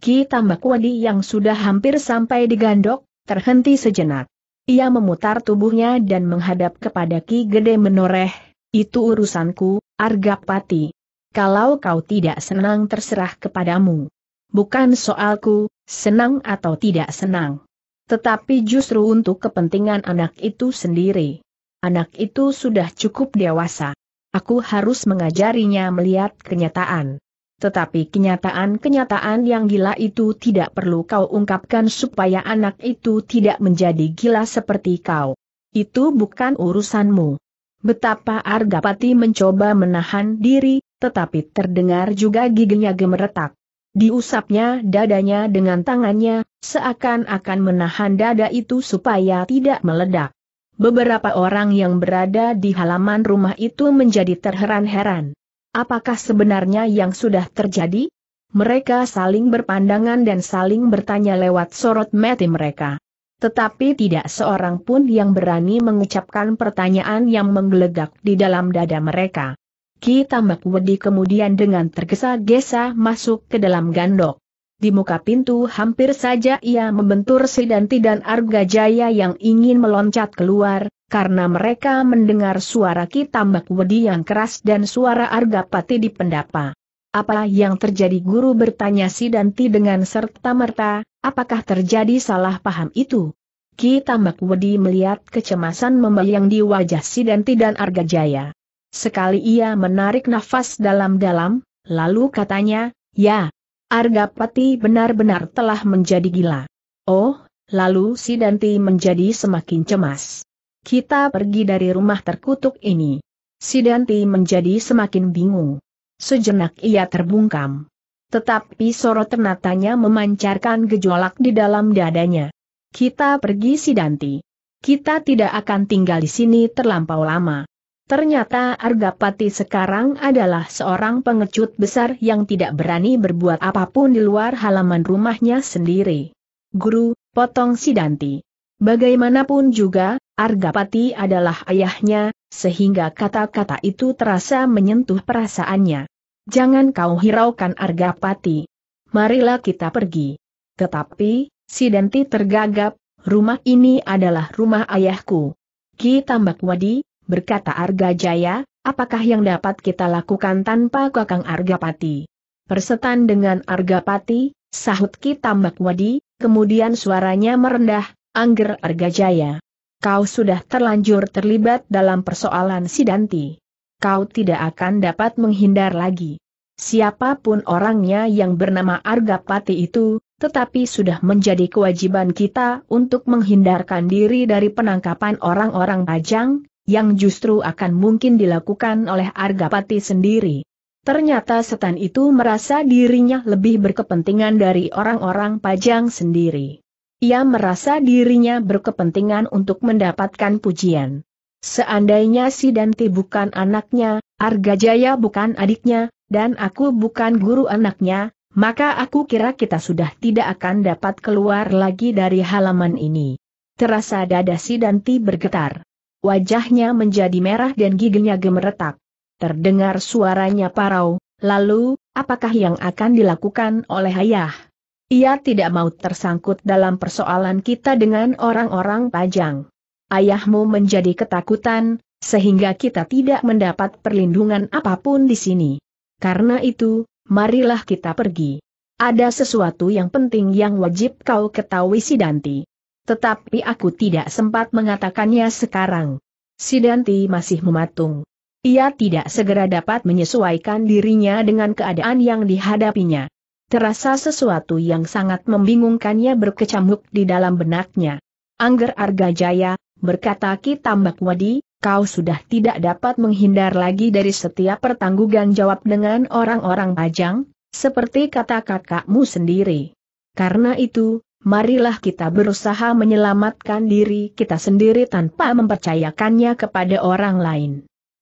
Ki Tambak Wedi yang sudah hampir sampai di gandok, terhenti sejenak. Ia memutar tubuhnya dan menghadap kepada Ki Gede menoreh, itu urusanku, Argapati. Kalau kau tidak senang terserah kepadamu bukan soalku, senang atau tidak senang. Tetapi justru untuk kepentingan anak itu sendiri. Anak itu sudah cukup dewasa. Aku harus mengajarinya melihat kenyataan. Tetapi kenyataan-kenyataan yang gila itu tidak perlu kau ungkapkan supaya anak itu tidak menjadi gila seperti kau. Itu bukan urusanmu. Betapa Argapati mencoba menahan diri, tetapi terdengar juga giginya gemeretak. Diusapnya dadanya dengan tangannya, seakan-akan menahan dada itu supaya tidak meledak. Beberapa orang yang berada di halaman rumah itu menjadi terheran-heran. Apakah sebenarnya yang sudah terjadi? Mereka saling berpandangan dan saling bertanya lewat sorot mata mereka. Tetapi tidak seorang pun yang berani mengucapkan pertanyaan yang menggelegak di dalam dada mereka. Ki Tambak Wedi kemudian dengan tergesa-gesa masuk ke dalam gandok. Di muka pintu hampir saja ia membentur Sidanti dan Jaya yang ingin meloncat keluar, karena mereka mendengar suara Ki Tambak Wedi yang keras dan suara Arga Pati di pendapa. Apa yang terjadi guru bertanya Sidanti dengan serta-merta, apakah terjadi salah paham itu? Ki Tambak Wedi melihat kecemasan membayang di wajah Sidanti dan Arga Jaya. Sekali ia menarik nafas dalam-dalam, lalu katanya, ya, Argapati benar-benar telah menjadi gila. Oh, lalu si Danti menjadi semakin cemas. Kita pergi dari rumah terkutuk ini. Si Danti menjadi semakin bingung. Sejenak ia terbungkam. Tetapi sorot matanya memancarkan gejolak di dalam dadanya. Kita pergi si Danti. Kita tidak akan tinggal di sini terlampau lama. Ternyata Argapati sekarang adalah seorang pengecut besar yang tidak berani berbuat apapun di luar halaman rumahnya sendiri. Guru, potong Sidanti. Bagaimanapun juga, Argapati adalah ayahnya, sehingga kata-kata itu terasa menyentuh perasaannya. Jangan kau hiraukan Argapati. Marilah kita pergi. Tetapi, Sidanti tergagap, rumah ini adalah rumah ayahku. Ki Tambak Wadi, berkata Arga Jaya, apakah yang dapat kita lakukan tanpa Kakang Pati? Persetan dengan Arga Pati, sahut Ki Tambak Wadi, kemudian suaranya merendah, Angger Arga Jaya. Kau sudah terlanjur terlibat dalam persoalan Sidanti. Kau tidak akan dapat menghindar lagi. Siapapun orangnya yang bernama Arga Pati itu, tetapi sudah menjadi kewajiban kita untuk menghindarkan diri dari penangkapan orang-orang Pajang, yang justru akan mungkin dilakukan oleh Argapati sendiri. Ternyata setan itu merasa dirinya lebih berkepentingan dari orang-orang pajang sendiri. Ia merasa dirinya berkepentingan untuk mendapatkan pujian. Seandainya si Danti bukan anaknya, Argajaya bukan adiknya, dan aku bukan guru anaknya, maka aku kira kita sudah tidak akan dapat keluar lagi dari halaman ini. Terasa dada si Danti bergetar wajahnya menjadi merah dan giginya gemeretak. Terdengar suaranya parau, lalu, apakah yang akan dilakukan oleh ayah? Ia tidak mau tersangkut dalam persoalan kita dengan orang-orang pajang. Ayahmu menjadi ketakutan, sehingga kita tidak mendapat perlindungan apapun di sini. Karena itu, marilah kita pergi. Ada sesuatu yang penting yang wajib kau ketahui Sidanti. Tetapi aku tidak sempat mengatakannya sekarang. Sidanti masih mematung. Ia tidak segera dapat menyesuaikan dirinya dengan keadaan yang dihadapinya. Terasa sesuatu yang sangat membingungkannya berkecamuk di dalam benaknya. Angger Argajaya, berkata Ki Tambak Wadi, kau sudah tidak dapat menghindar lagi dari setiap pertanggungan jawab dengan orang-orang pajang, seperti kata kakakmu sendiri. Karena itu, marilah kita berusaha menyelamatkan diri kita sendiri tanpa mempercayakannya kepada orang lain.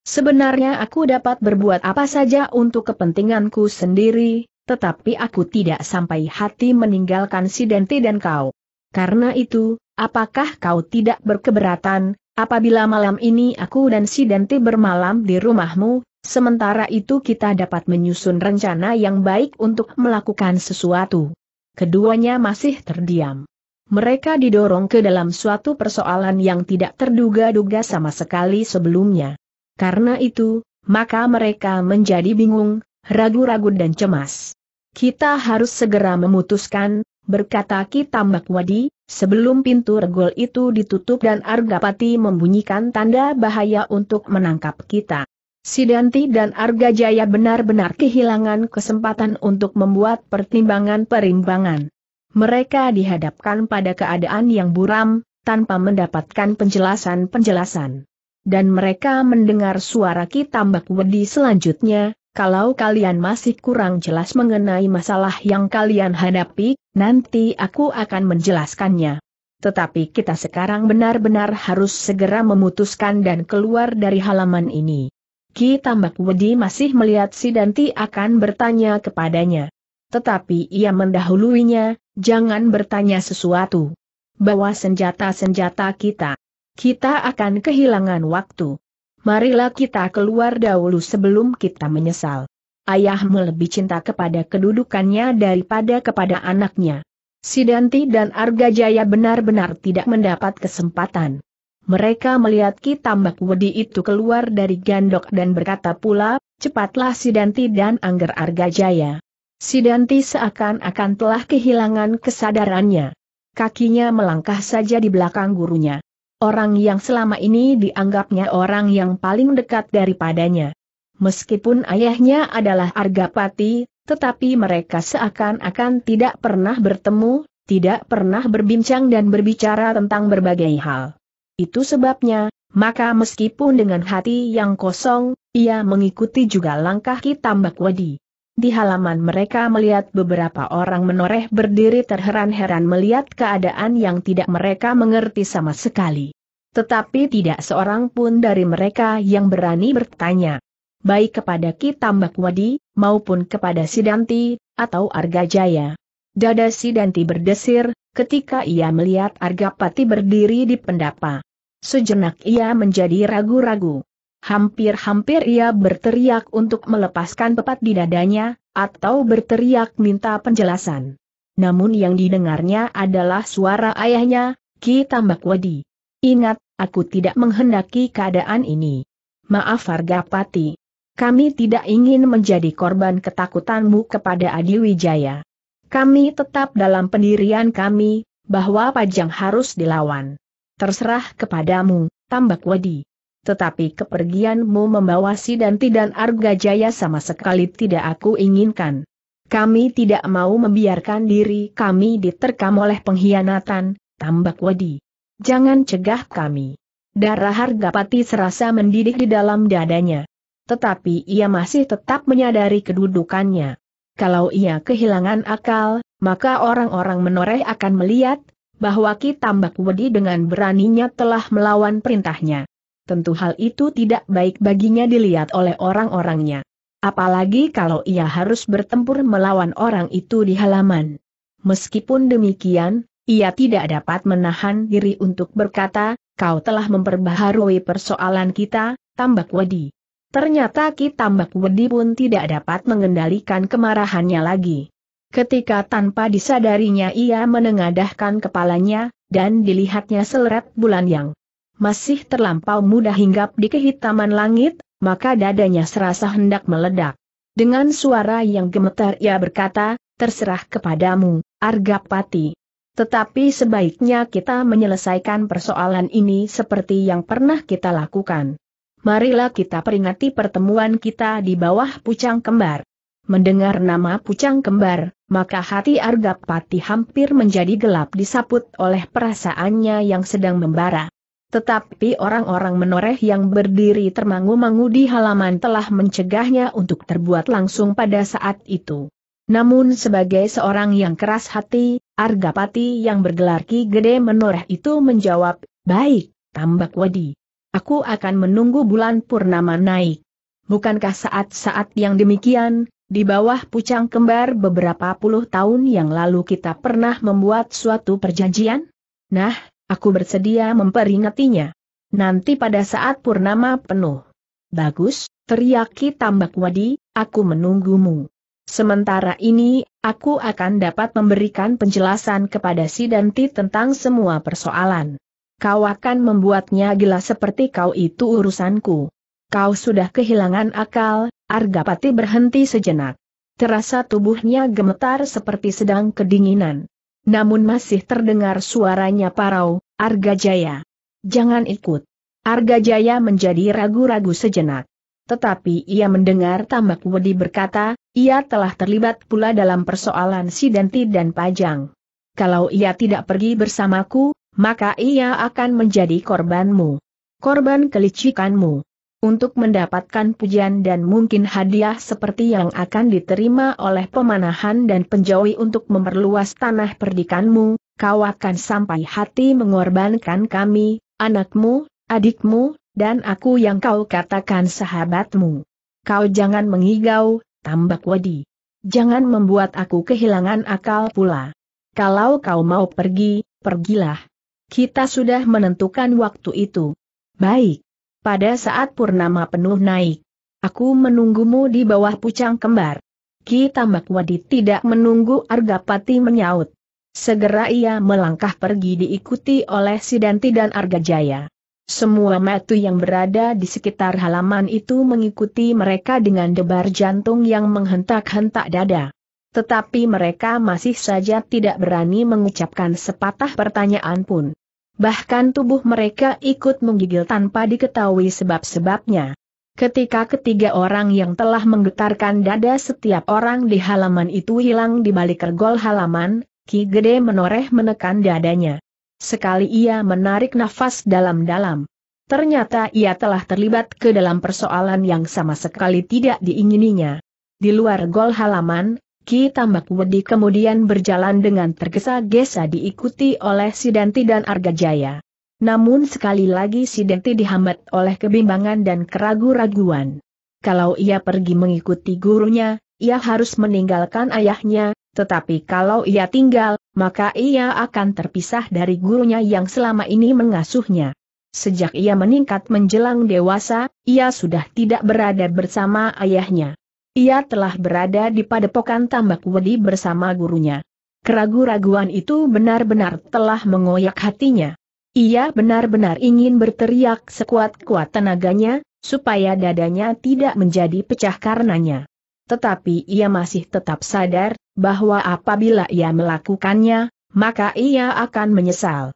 Sebenarnya aku dapat berbuat apa saja untuk kepentinganku sendiri, tetapi aku tidak sampai hati meninggalkan si Denti dan kau. Karena itu, apakah kau tidak berkeberatan, apabila malam ini aku dan si Denti bermalam di rumahmu, sementara itu kita dapat menyusun rencana yang baik untuk melakukan sesuatu keduanya masih terdiam. Mereka didorong ke dalam suatu persoalan yang tidak terduga-duga sama sekali sebelumnya. Karena itu, maka mereka menjadi bingung, ragu-ragu dan cemas. Kita harus segera memutuskan, berkata Kitambak Wadi, sebelum pintu regol itu ditutup dan Argapati membunyikan tanda bahaya untuk menangkap kita. Sidanti dan Arga Jaya benar-benar kehilangan kesempatan untuk membuat pertimbangan-perimbangan. Mereka dihadapkan pada keadaan yang buram, tanpa mendapatkan penjelasan-penjelasan. Dan mereka mendengar suara Kitambak Wedi selanjutnya, kalau kalian masih kurang jelas mengenai masalah yang kalian hadapi, nanti aku akan menjelaskannya. Tetapi kita sekarang benar-benar harus segera memutuskan dan keluar dari halaman ini. Ki Tambak Wedi masih melihat si Danti akan bertanya kepadanya. Tetapi ia mendahuluinya, jangan bertanya sesuatu. Bawa senjata-senjata kita. Kita akan kehilangan waktu. Marilah kita keluar dahulu sebelum kita menyesal. Ayahmu lebih cinta kepada kedudukannya daripada kepada anaknya. Sidanti dan Arga Jaya benar-benar tidak mendapat kesempatan mereka melihat Kitambak Wedi itu keluar dari gandok dan berkata pula, cepatlah Sidanti dan Angger Jaya. Sidanti seakan-akan telah kehilangan kesadarannya. Kakinya melangkah saja di belakang gurunya. Orang yang selama ini dianggapnya orang yang paling dekat daripadanya. Meskipun ayahnya adalah Argapati, tetapi mereka seakan-akan tidak pernah bertemu, tidak pernah berbincang dan berbicara tentang berbagai hal. Itu sebabnya, maka meskipun dengan hati yang kosong, ia mengikuti juga langkah Mbak Wadi. Di halaman mereka melihat beberapa orang menoreh berdiri terheran-heran melihat keadaan yang tidak mereka mengerti sama sekali. Tetapi tidak seorang pun dari mereka yang berani bertanya. Baik kepada Kitambak Wadi, maupun kepada Sidanti, atau Argajaya. Dada Sidanti berdesir, ketika ia melihat Argapati berdiri di pendapa. Sejenak ia menjadi ragu-ragu. Hampir-hampir ia berteriak untuk melepaskan pepat di dadanya, atau berteriak minta penjelasan. Namun yang didengarnya adalah suara ayahnya, Ki Tambak Wadi. Ingat, aku tidak menghendaki keadaan ini. Maaf Vargapati. Kami tidak ingin menjadi korban ketakutanmu kepada Adi Wijaya. Kami tetap dalam pendirian kami, bahwa Pajang harus dilawan terserah kepadamu, tambak Wadi. Tetapi kepergianmu membawa Sidanti dan Arga Jaya sama sekali tidak aku inginkan. Kami tidak mau membiarkan diri kami diterkam oleh pengkhianatan, tambak Wadi. Jangan cegah kami. Darah harga pati serasa mendidih di dalam dadanya. Tetapi ia masih tetap menyadari kedudukannya. Kalau ia kehilangan akal, maka orang-orang menoreh akan melihat bahwa Ki Tambak Wedi dengan beraninya telah melawan perintahnya. Tentu hal itu tidak baik baginya dilihat oleh orang-orangnya. Apalagi kalau ia harus bertempur melawan orang itu di halaman. Meskipun demikian, ia tidak dapat menahan diri untuk berkata, kau telah memperbaharui persoalan kita, Tambak Wedi. Ternyata Ki Tambak Wedi pun tidak dapat mengendalikan kemarahannya lagi. Ketika tanpa disadarinya ia menengadahkan kepalanya, dan dilihatnya seleret bulan yang masih terlampau mudah hinggap di kehitaman langit, maka dadanya serasa hendak meledak. Dengan suara yang gemetar ia berkata, terserah kepadamu, Argapati. Tetapi sebaiknya kita menyelesaikan persoalan ini seperti yang pernah kita lakukan. Marilah kita peringati pertemuan kita di bawah pucang kembar. Mendengar nama pucang kembar, maka hati Argapati hampir menjadi gelap disaput oleh perasaannya yang sedang membara. Tetapi orang-orang menoreh yang berdiri termangu-mangu di halaman telah mencegahnya untuk terbuat langsung pada saat itu. Namun sebagai seorang yang keras hati, Argapati yang bergelar Ki Gede menoreh itu menjawab, Baik, tambak wadi. Aku akan menunggu bulan purnama naik. Bukankah saat-saat yang demikian, di bawah pucang kembar beberapa puluh tahun yang lalu kita pernah membuat suatu perjanjian? Nah, aku bersedia memperingatinya. Nanti pada saat purnama penuh. Bagus, teriaki tambak wadi, aku menunggumu. Sementara ini, aku akan dapat memberikan penjelasan kepada si Danti tentang semua persoalan. Kau akan membuatnya gila seperti kau itu urusanku. Kau sudah kehilangan akal, Argapati berhenti sejenak. Terasa tubuhnya gemetar seperti sedang kedinginan. Namun masih terdengar suaranya parau, Arga Jaya. Jangan ikut. Arga Jaya menjadi ragu-ragu sejenak. Tetapi ia mendengar Tambak Wedi berkata, ia telah terlibat pula dalam persoalan Sidanti dan Pajang. Kalau ia tidak pergi bersamaku, maka ia akan menjadi korbanmu. Korban kelicikanmu untuk mendapatkan pujian dan mungkin hadiah seperti yang akan diterima oleh pemanahan dan penjawi untuk memperluas tanah perdikanmu, kau akan sampai hati mengorbankan kami, anakmu, adikmu, dan aku yang kau katakan sahabatmu. Kau jangan mengigau, tambak wadi. Jangan membuat aku kehilangan akal pula. Kalau kau mau pergi, pergilah. Kita sudah menentukan waktu itu. Baik pada saat purnama penuh naik. Aku menunggumu di bawah pucang kembar. Ki Tambak Wadi tidak menunggu Argapati menyaut. Segera ia melangkah pergi diikuti oleh Sidanti dan Argajaya. Semua metu yang berada di sekitar halaman itu mengikuti mereka dengan debar jantung yang menghentak-hentak dada. Tetapi mereka masih saja tidak berani mengucapkan sepatah pertanyaan pun bahkan tubuh mereka ikut menggigil tanpa diketahui sebab-sebabnya. Ketika ketiga orang yang telah menggetarkan dada setiap orang di halaman itu hilang di balik kergol halaman, Ki Gede menoreh menekan dadanya. Sekali ia menarik nafas dalam-dalam. Ternyata ia telah terlibat ke dalam persoalan yang sama sekali tidak diingininya. Di luar gol halaman, Ki Tambak Wedi kemudian berjalan dengan tergesa-gesa diikuti oleh Sidanti dan Argajaya. Namun sekali lagi Sidanti dihambat oleh kebimbangan dan keragu-raguan. Kalau ia pergi mengikuti gurunya, ia harus meninggalkan ayahnya, tetapi kalau ia tinggal, maka ia akan terpisah dari gurunya yang selama ini mengasuhnya. Sejak ia meningkat menjelang dewasa, ia sudah tidak berada bersama ayahnya. Ia telah berada di padepokan tambak wedi bersama gurunya. Keragu-raguan itu benar-benar telah mengoyak hatinya. Ia benar-benar ingin berteriak sekuat-kuat tenaganya, supaya dadanya tidak menjadi pecah karenanya. Tetapi ia masih tetap sadar, bahwa apabila ia melakukannya, maka ia akan menyesal.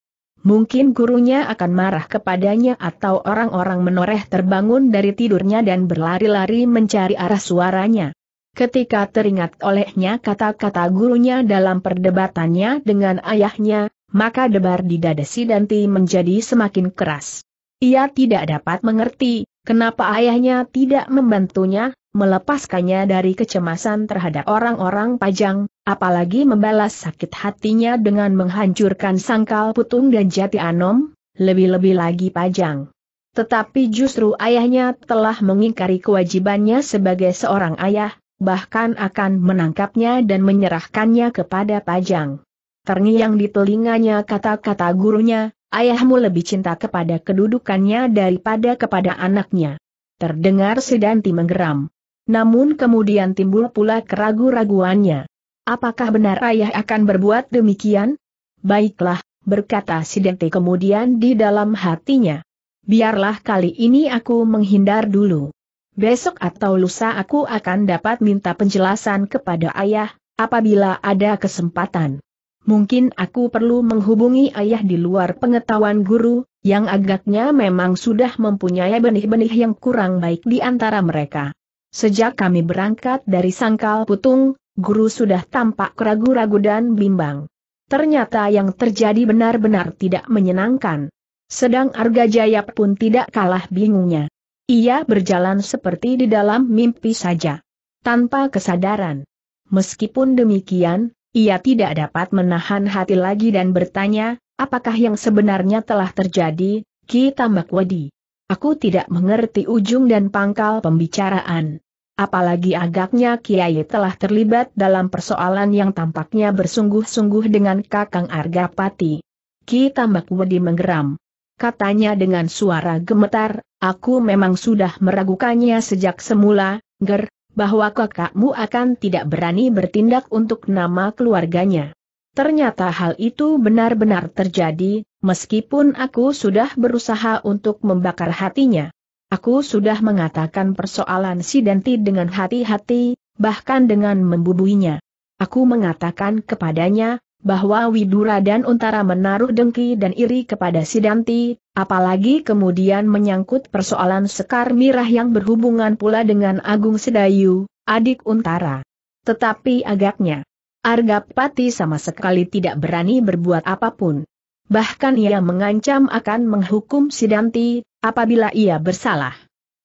Mungkin gurunya akan marah kepadanya atau orang-orang menoreh terbangun dari tidurnya dan berlari-lari mencari arah suaranya. Ketika teringat olehnya kata-kata gurunya dalam perdebatannya dengan ayahnya, maka debar di dada si menjadi semakin keras. Ia tidak dapat mengerti, kenapa ayahnya tidak membantunya, melepaskannya dari kecemasan terhadap orang-orang pajang, apalagi membalas sakit hatinya dengan menghancurkan sangkal putung dan jati anom, lebih-lebih lagi pajang. Tetapi justru ayahnya telah mengingkari kewajibannya sebagai seorang ayah, bahkan akan menangkapnya dan menyerahkannya kepada Pajang. Terngiang di telinganya kata-kata gurunya, ayahmu lebih cinta kepada kedudukannya daripada kepada anaknya. Terdengar sedanti menggeram. Namun kemudian timbul pula keragu-raguannya. Apakah benar ayah akan berbuat demikian? Baiklah, berkata Sidente kemudian di dalam hatinya. Biarlah kali ini aku menghindar dulu. Besok atau lusa aku akan dapat minta penjelasan kepada ayah, apabila ada kesempatan. Mungkin aku perlu menghubungi ayah di luar pengetahuan guru, yang agaknya memang sudah mempunyai benih-benih yang kurang baik di antara mereka sejak kami berangkat dari sangkal putung, guru sudah tampak ragu-ragu dan bimbang. Ternyata yang terjadi benar-benar tidak menyenangkan. Sedang Jaya pun tidak kalah bingungnya. Ia berjalan seperti di dalam mimpi saja. Tanpa kesadaran. Meskipun demikian, ia tidak dapat menahan hati lagi dan bertanya, apakah yang sebenarnya telah terjadi, Ki Tamakwadi? Aku tidak mengerti ujung dan pangkal pembicaraan. Apalagi agaknya Kiai telah terlibat dalam persoalan yang tampaknya bersungguh-sungguh dengan Kakang Argapati. Ki Tambak Wedi menggeram. Katanya dengan suara gemetar, aku memang sudah meragukannya sejak semula, Ger, bahwa kakakmu akan tidak berani bertindak untuk nama keluarganya. Ternyata hal itu benar-benar terjadi, meskipun aku sudah berusaha untuk membakar hatinya. Aku sudah mengatakan persoalan si Denti dengan hati-hati, bahkan dengan membubuinya. Aku mengatakan kepadanya, bahwa Widura dan Untara menaruh dengki dan iri kepada Sidanti, apalagi kemudian menyangkut persoalan Sekar Mirah yang berhubungan pula dengan Agung Sedayu, adik Untara. Tetapi agaknya, Argapati sama sekali tidak berani berbuat apapun bahkan ia mengancam akan menghukum Sidanti, apabila ia bersalah.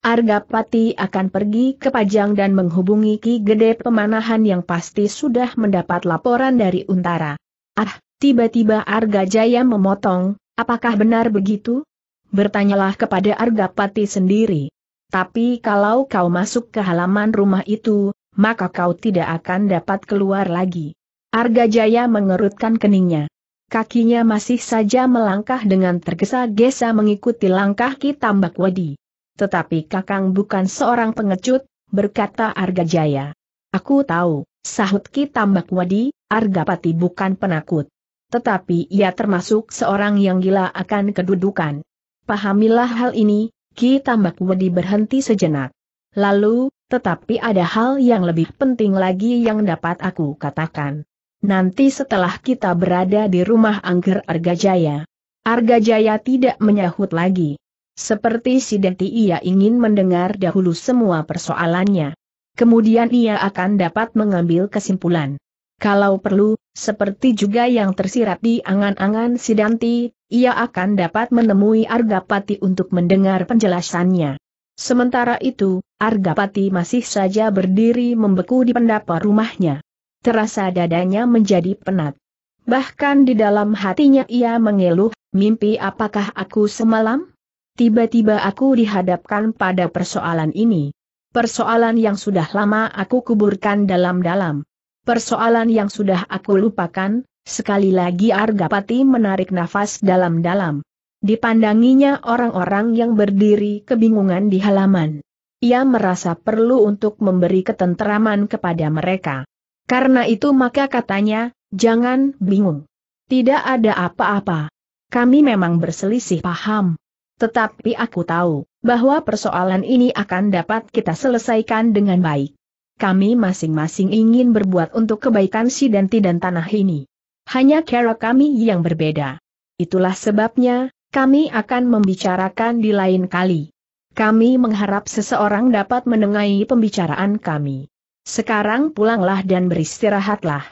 Argapati akan pergi ke Pajang dan menghubungi Ki Gede Pemanahan yang pasti sudah mendapat laporan dari Untara. Ah, tiba-tiba Arga Jaya memotong, apakah benar begitu? Bertanyalah kepada Argapati sendiri. Tapi kalau kau masuk ke halaman rumah itu, maka kau tidak akan dapat keluar lagi. Arga Jaya mengerutkan keningnya kakinya masih saja melangkah dengan tergesa-gesa mengikuti langkah Kitambak Wadi. Tetapi Kakang bukan seorang pengecut, berkata Arga Jaya. Aku tahu, sahut Ki Kitambak Wadi, Pati bukan penakut. Tetapi ia termasuk seorang yang gila akan kedudukan. Pahamilah hal ini, Kitambak Wadi berhenti sejenak. Lalu, tetapi ada hal yang lebih penting lagi yang dapat aku katakan nanti setelah kita berada di rumah Angger Argajaya. Argajaya tidak menyahut lagi. Seperti Sidati ia ingin mendengar dahulu semua persoalannya. Kemudian ia akan dapat mengambil kesimpulan. Kalau perlu, seperti juga yang tersirat di angan-angan Sidanti, ia akan dapat menemui Argapati untuk mendengar penjelasannya. Sementara itu, Argapati masih saja berdiri membeku di pendapa rumahnya terasa dadanya menjadi penat. Bahkan di dalam hatinya ia mengeluh, mimpi apakah aku semalam? Tiba-tiba aku dihadapkan pada persoalan ini. Persoalan yang sudah lama aku kuburkan dalam-dalam. Persoalan yang sudah aku lupakan, sekali lagi Argapati menarik nafas dalam-dalam. Dipandanginya orang-orang yang berdiri kebingungan di halaman. Ia merasa perlu untuk memberi ketenteraman kepada mereka. Karena itu maka katanya, jangan bingung. Tidak ada apa-apa. Kami memang berselisih paham. Tetapi aku tahu, bahwa persoalan ini akan dapat kita selesaikan dengan baik. Kami masing-masing ingin berbuat untuk kebaikan si Sidanti dan tanah ini. Hanya cara kami yang berbeda. Itulah sebabnya, kami akan membicarakan di lain kali. Kami mengharap seseorang dapat menengahi pembicaraan kami. Sekarang pulanglah dan beristirahatlah.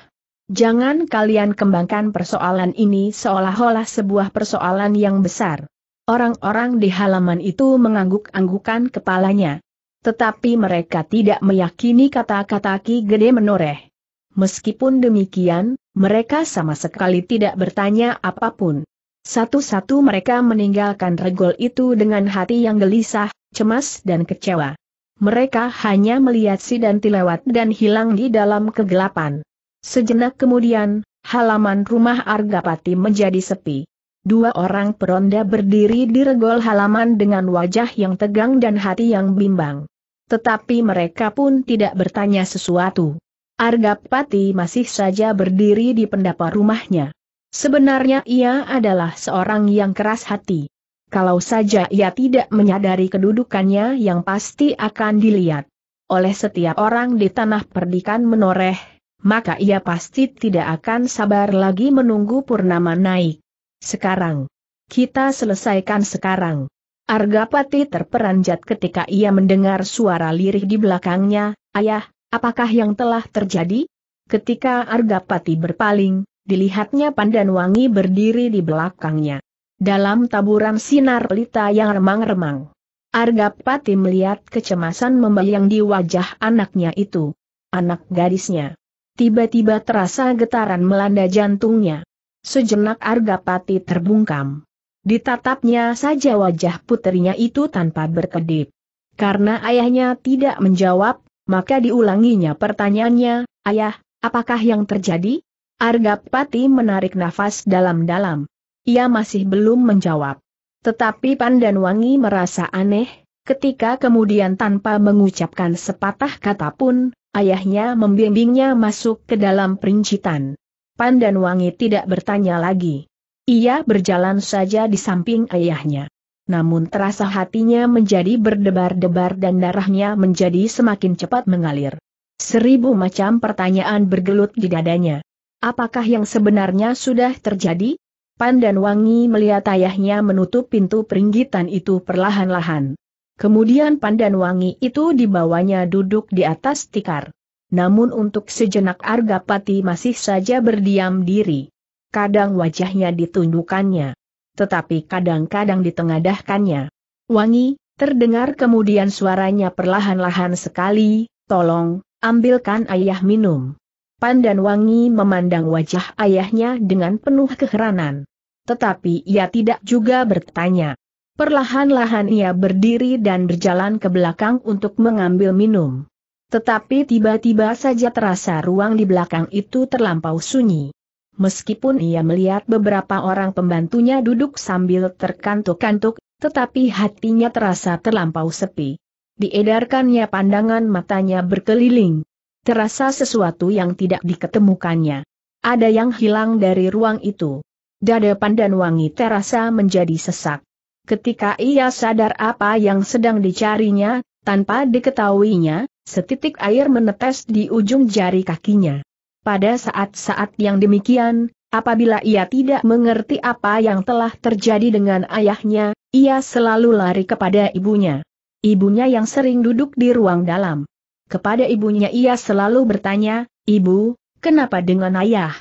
Jangan kalian kembangkan persoalan ini seolah-olah sebuah persoalan yang besar. Orang-orang di halaman itu mengangguk-anggukan kepalanya. Tetapi mereka tidak meyakini kata-kata Ki Gede menoreh. Meskipun demikian, mereka sama sekali tidak bertanya apapun. Satu-satu mereka meninggalkan regol itu dengan hati yang gelisah, cemas dan kecewa. Mereka hanya melihat si Danti lewat dan hilang di dalam kegelapan. Sejenak kemudian, halaman rumah Argapati menjadi sepi. Dua orang peronda berdiri di regol halaman dengan wajah yang tegang dan hati yang bimbang. Tetapi mereka pun tidak bertanya sesuatu. Argapati masih saja berdiri di pendapa rumahnya. Sebenarnya ia adalah seorang yang keras hati kalau saja ia tidak menyadari kedudukannya yang pasti akan dilihat oleh setiap orang di tanah perdikan menoreh, maka ia pasti tidak akan sabar lagi menunggu Purnama naik. Sekarang. Kita selesaikan sekarang. Argapati terperanjat ketika ia mendengar suara lirih di belakangnya, Ayah, apakah yang telah terjadi? Ketika Argapati berpaling, dilihatnya Pandan Wangi berdiri di belakangnya dalam taburan sinar pelita yang remang-remang. Argapati melihat kecemasan membayang di wajah anaknya itu. Anak gadisnya. Tiba-tiba terasa getaran melanda jantungnya. Sejenak Argapati terbungkam. Ditatapnya saja wajah putrinya itu tanpa berkedip. Karena ayahnya tidak menjawab, maka diulanginya pertanyaannya, Ayah, apakah yang terjadi? Argapati menarik nafas dalam-dalam. Ia masih belum menjawab. Tetapi Pandan Wangi merasa aneh, ketika kemudian tanpa mengucapkan sepatah kata pun, ayahnya membimbingnya masuk ke dalam perincitan. Pandan Wangi tidak bertanya lagi. Ia berjalan saja di samping ayahnya. Namun terasa hatinya menjadi berdebar-debar dan darahnya menjadi semakin cepat mengalir. Seribu macam pertanyaan bergelut di dadanya. Apakah yang sebenarnya sudah terjadi? Pandan Wangi melihat ayahnya menutup pintu peringgitan itu perlahan-lahan. Kemudian Pandan Wangi itu dibawanya duduk di atas tikar. Namun untuk sejenak Argapati masih saja berdiam diri. Kadang wajahnya ditundukannya. Tetapi kadang-kadang ditengadahkannya. Wangi, terdengar kemudian suaranya perlahan-lahan sekali, tolong, ambilkan ayah minum. Pandan Wangi memandang wajah ayahnya dengan penuh keheranan tetapi ia tidak juga bertanya. Perlahan-lahan ia berdiri dan berjalan ke belakang untuk mengambil minum. Tetapi tiba-tiba saja terasa ruang di belakang itu terlampau sunyi. Meskipun ia melihat beberapa orang pembantunya duduk sambil terkantuk-kantuk, tetapi hatinya terasa terlampau sepi. Diedarkannya pandangan matanya berkeliling. Terasa sesuatu yang tidak diketemukannya. Ada yang hilang dari ruang itu. Dada pandan wangi terasa menjadi sesak. Ketika ia sadar apa yang sedang dicarinya, tanpa diketahuinya, setitik air menetes di ujung jari kakinya. Pada saat-saat yang demikian, apabila ia tidak mengerti apa yang telah terjadi dengan ayahnya, ia selalu lari kepada ibunya. Ibunya yang sering duduk di ruang dalam. Kepada ibunya ia selalu bertanya, Ibu, kenapa dengan ayah?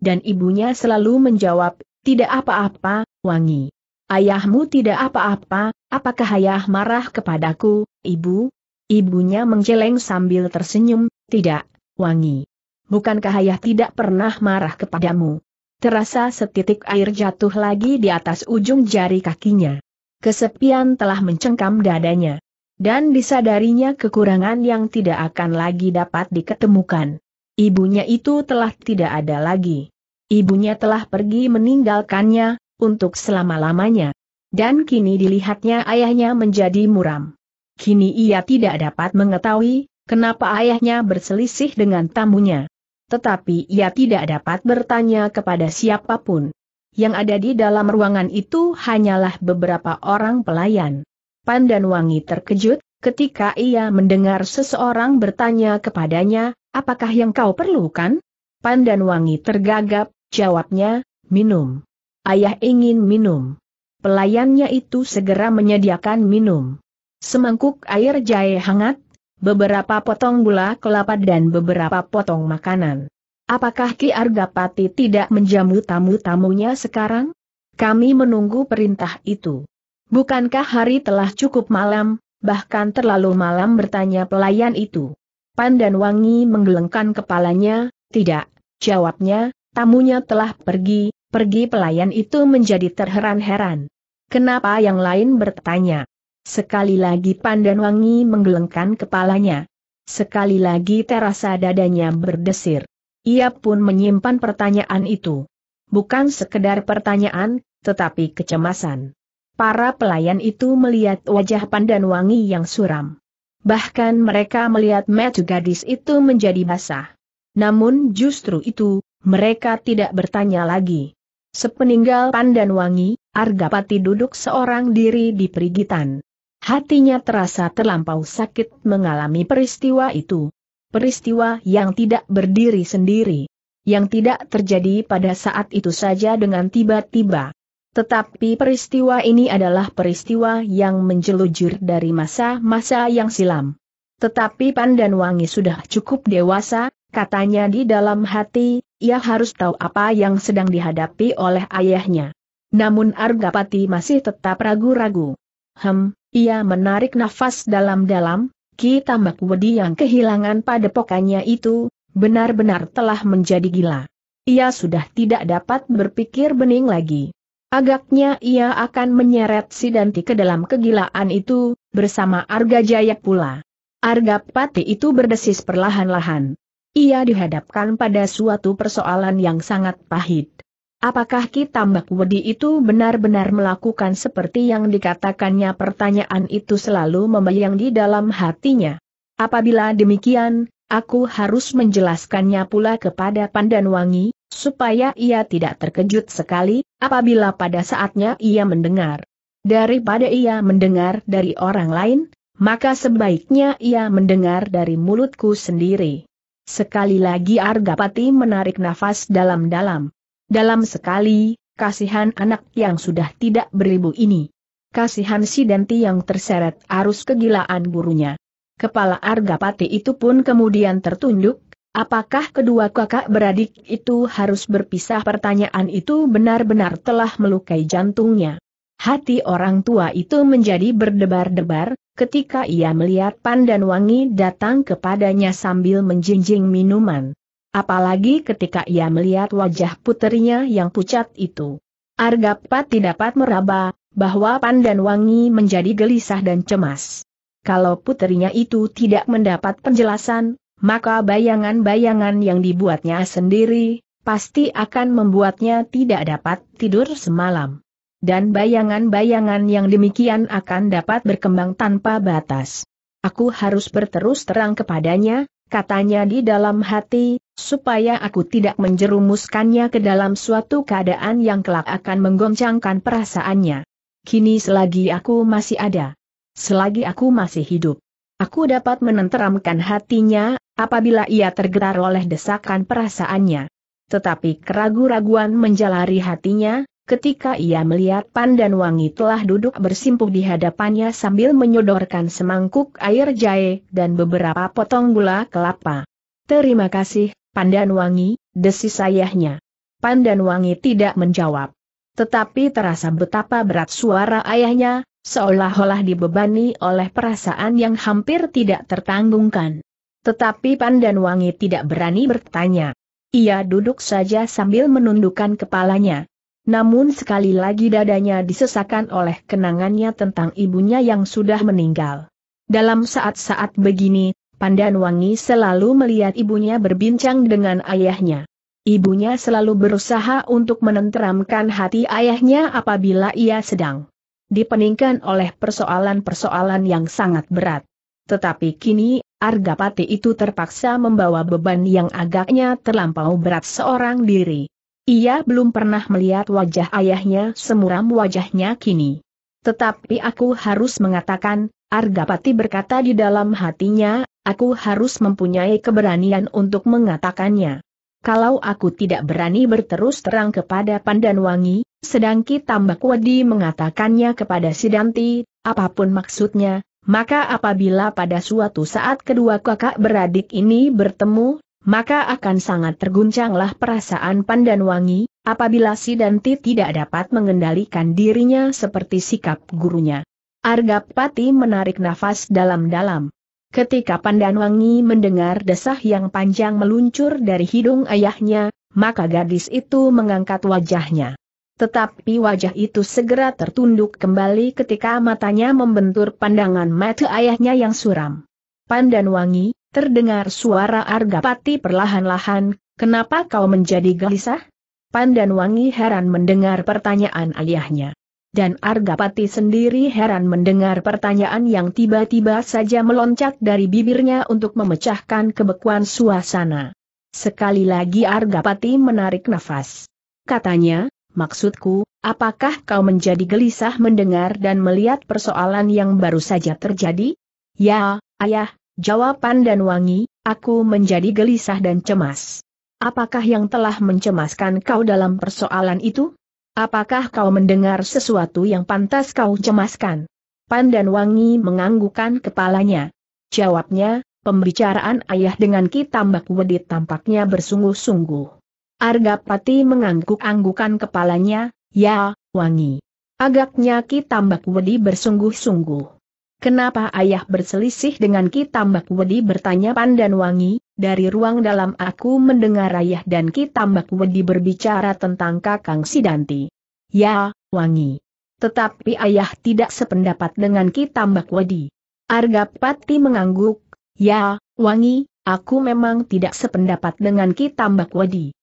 dan ibunya selalu menjawab, tidak apa-apa, Wangi. Ayahmu tidak apa-apa, apakah ayah marah kepadaku, ibu? Ibunya menjeleng sambil tersenyum, tidak, Wangi. Bukankah ayah tidak pernah marah kepadamu? Terasa setitik air jatuh lagi di atas ujung jari kakinya. Kesepian telah mencengkam dadanya. Dan disadarinya kekurangan yang tidak akan lagi dapat diketemukan. Ibunya itu telah tidak ada lagi. Ibunya telah pergi meninggalkannya, untuk selama-lamanya. Dan kini dilihatnya ayahnya menjadi muram. Kini ia tidak dapat mengetahui, kenapa ayahnya berselisih dengan tamunya. Tetapi ia tidak dapat bertanya kepada siapapun. Yang ada di dalam ruangan itu hanyalah beberapa orang pelayan. Pandan Wangi terkejut, ketika ia mendengar seseorang bertanya kepadanya, apakah yang kau perlukan? Pandan Wangi tergagap, Jawabnya, minum. Ayah ingin minum. Pelayannya itu segera menyediakan minum. Semangkuk air jahe hangat, beberapa potong gula kelapa dan beberapa potong makanan. Apakah Ki Argapati tidak menjamu tamu-tamunya sekarang? Kami menunggu perintah itu. Bukankah hari telah cukup malam, bahkan terlalu malam bertanya pelayan itu. Pandan Wangi menggelengkan kepalanya, tidak, jawabnya, Tamunya telah pergi, pergi pelayan itu menjadi terheran-heran. Kenapa yang lain bertanya? Sekali lagi Pandan Wangi menggelengkan kepalanya. Sekali lagi terasa dadanya berdesir. Ia pun menyimpan pertanyaan itu. Bukan sekedar pertanyaan, tetapi kecemasan. Para pelayan itu melihat wajah Pandan Wangi yang suram. Bahkan mereka melihat metu gadis itu menjadi basah. Namun justru itu, mereka tidak bertanya lagi. Sepeninggal Pandan Wangi, Argapati duduk seorang diri di perigitan. Hatinya terasa terlampau sakit mengalami peristiwa itu. Peristiwa yang tidak berdiri sendiri. Yang tidak terjadi pada saat itu saja dengan tiba-tiba. Tetapi peristiwa ini adalah peristiwa yang menjelujur dari masa-masa yang silam. Tetapi Pandan Wangi sudah cukup dewasa, katanya di dalam hati, ia harus tahu apa yang sedang dihadapi oleh ayahnya. Namun Argapati masih tetap ragu-ragu. Hem, ia menarik nafas dalam-dalam, Ki Tambak Wedi yang kehilangan padepokannya itu, benar-benar telah menjadi gila. Ia sudah tidak dapat berpikir bening lagi. Agaknya ia akan menyeret si Danti ke dalam kegilaan itu, bersama Arga Jaya pula. Arga Pati itu berdesis perlahan-lahan. Ia dihadapkan pada suatu persoalan yang sangat pahit. Apakah Ki Tambak Wedi itu benar-benar melakukan seperti yang dikatakannya pertanyaan itu selalu membayang di dalam hatinya? Apabila demikian, aku harus menjelaskannya pula kepada Pandan Wangi, supaya ia tidak terkejut sekali, apabila pada saatnya ia mendengar. Daripada ia mendengar dari orang lain, maka sebaiknya ia mendengar dari mulutku sendiri. Sekali lagi Argapati menarik nafas dalam-dalam. Dalam sekali, kasihan anak yang sudah tidak beribu ini. Kasihan si Denti yang terseret arus kegilaan gurunya. Kepala Argapati itu pun kemudian tertunduk, apakah kedua kakak beradik itu harus berpisah pertanyaan itu benar-benar telah melukai jantungnya. Hati orang tua itu menjadi berdebar-debar, ketika ia melihat Pandan Wangi datang kepadanya sambil menjinjing minuman. Apalagi ketika ia melihat wajah putrinya yang pucat itu. Argapat tidak dapat meraba, bahwa Pandan Wangi menjadi gelisah dan cemas. Kalau putrinya itu tidak mendapat penjelasan, maka bayangan-bayangan yang dibuatnya sendiri, pasti akan membuatnya tidak dapat tidur semalam dan bayangan-bayangan yang demikian akan dapat berkembang tanpa batas. Aku harus berterus terang kepadanya, katanya di dalam hati, supaya aku tidak menjerumuskannya ke dalam suatu keadaan yang kelak akan menggoncangkan perasaannya. Kini selagi aku masih ada, selagi aku masih hidup, aku dapat menenteramkan hatinya, apabila ia tergerak oleh desakan perasaannya. Tetapi keragu-raguan menjalari hatinya, Ketika ia melihat Pandan Wangi telah duduk bersimpuh di hadapannya sambil menyodorkan semangkuk air jahe dan beberapa potong gula kelapa. Terima kasih, Pandan Wangi, desis ayahnya. Pandan Wangi tidak menjawab. Tetapi terasa betapa berat suara ayahnya, seolah-olah dibebani oleh perasaan yang hampir tidak tertanggungkan. Tetapi Pandan Wangi tidak berani bertanya. Ia duduk saja sambil menundukkan kepalanya. Namun sekali lagi dadanya disesakan oleh kenangannya tentang ibunya yang sudah meninggal. Dalam saat-saat begini, Pandan Wangi selalu melihat ibunya berbincang dengan ayahnya. Ibunya selalu berusaha untuk menenteramkan hati ayahnya apabila ia sedang dipeningkan oleh persoalan-persoalan yang sangat berat. Tetapi kini, Argapati itu terpaksa membawa beban yang agaknya terlampau berat seorang diri. Ia belum pernah melihat wajah ayahnya semuram wajahnya kini. Tetapi aku harus mengatakan, Argapati berkata di dalam hatinya, aku harus mempunyai keberanian untuk mengatakannya. Kalau aku tidak berani berterus terang kepada Pandanwangi, sedang Ki Tambak Wadi mengatakannya kepada Sidanti, apapun maksudnya, maka apabila pada suatu saat kedua kakak beradik ini bertemu, maka akan sangat terguncanglah perasaan Pandan Wangi. apabila si Danti tidak dapat mengendalikan dirinya seperti sikap gurunya. Argapati menarik nafas dalam-dalam. Ketika Pandan Wangi mendengar desah yang panjang meluncur dari hidung ayahnya, maka gadis itu mengangkat wajahnya. Tetapi wajah itu segera tertunduk kembali ketika matanya membentur pandangan mata ayahnya yang suram. Pandan Wangi. Terdengar suara Argapati perlahan-lahan, kenapa kau menjadi gelisah? Pandan Wangi heran mendengar pertanyaan ayahnya. Dan Argapati sendiri heran mendengar pertanyaan yang tiba-tiba saja meloncat dari bibirnya untuk memecahkan kebekuan suasana. Sekali lagi Argapati menarik nafas. Katanya, maksudku, apakah kau menjadi gelisah mendengar dan melihat persoalan yang baru saja terjadi? Ya, ayah, Jawaban dan wangi, aku menjadi gelisah dan cemas. Apakah yang telah mencemaskan kau dalam persoalan itu? Apakah kau mendengar sesuatu yang pantas kau cemaskan? Pandan Wangi menganggukkan kepalanya. Jawabnya, pembicaraan ayah dengan Ki Tambak Wedit tampaknya bersungguh-sungguh. Argapati mengangguk-anggukan kepalanya, ya, Wangi. Agaknya Ki Tambak Wedi bersungguh-sungguh. Kenapa ayah berselisih dengan Ki Tambak Wedi bertanya Pandan Wangi, dari ruang dalam aku mendengar ayah dan Ki Tambak Wedi berbicara tentang Kakang Sidanti. Ya, Wangi. Tetapi ayah tidak sependapat dengan Ki Tambak Wedi. Argapati mengangguk, ya, Wangi, aku memang tidak sependapat dengan Ki Tambak Wedi.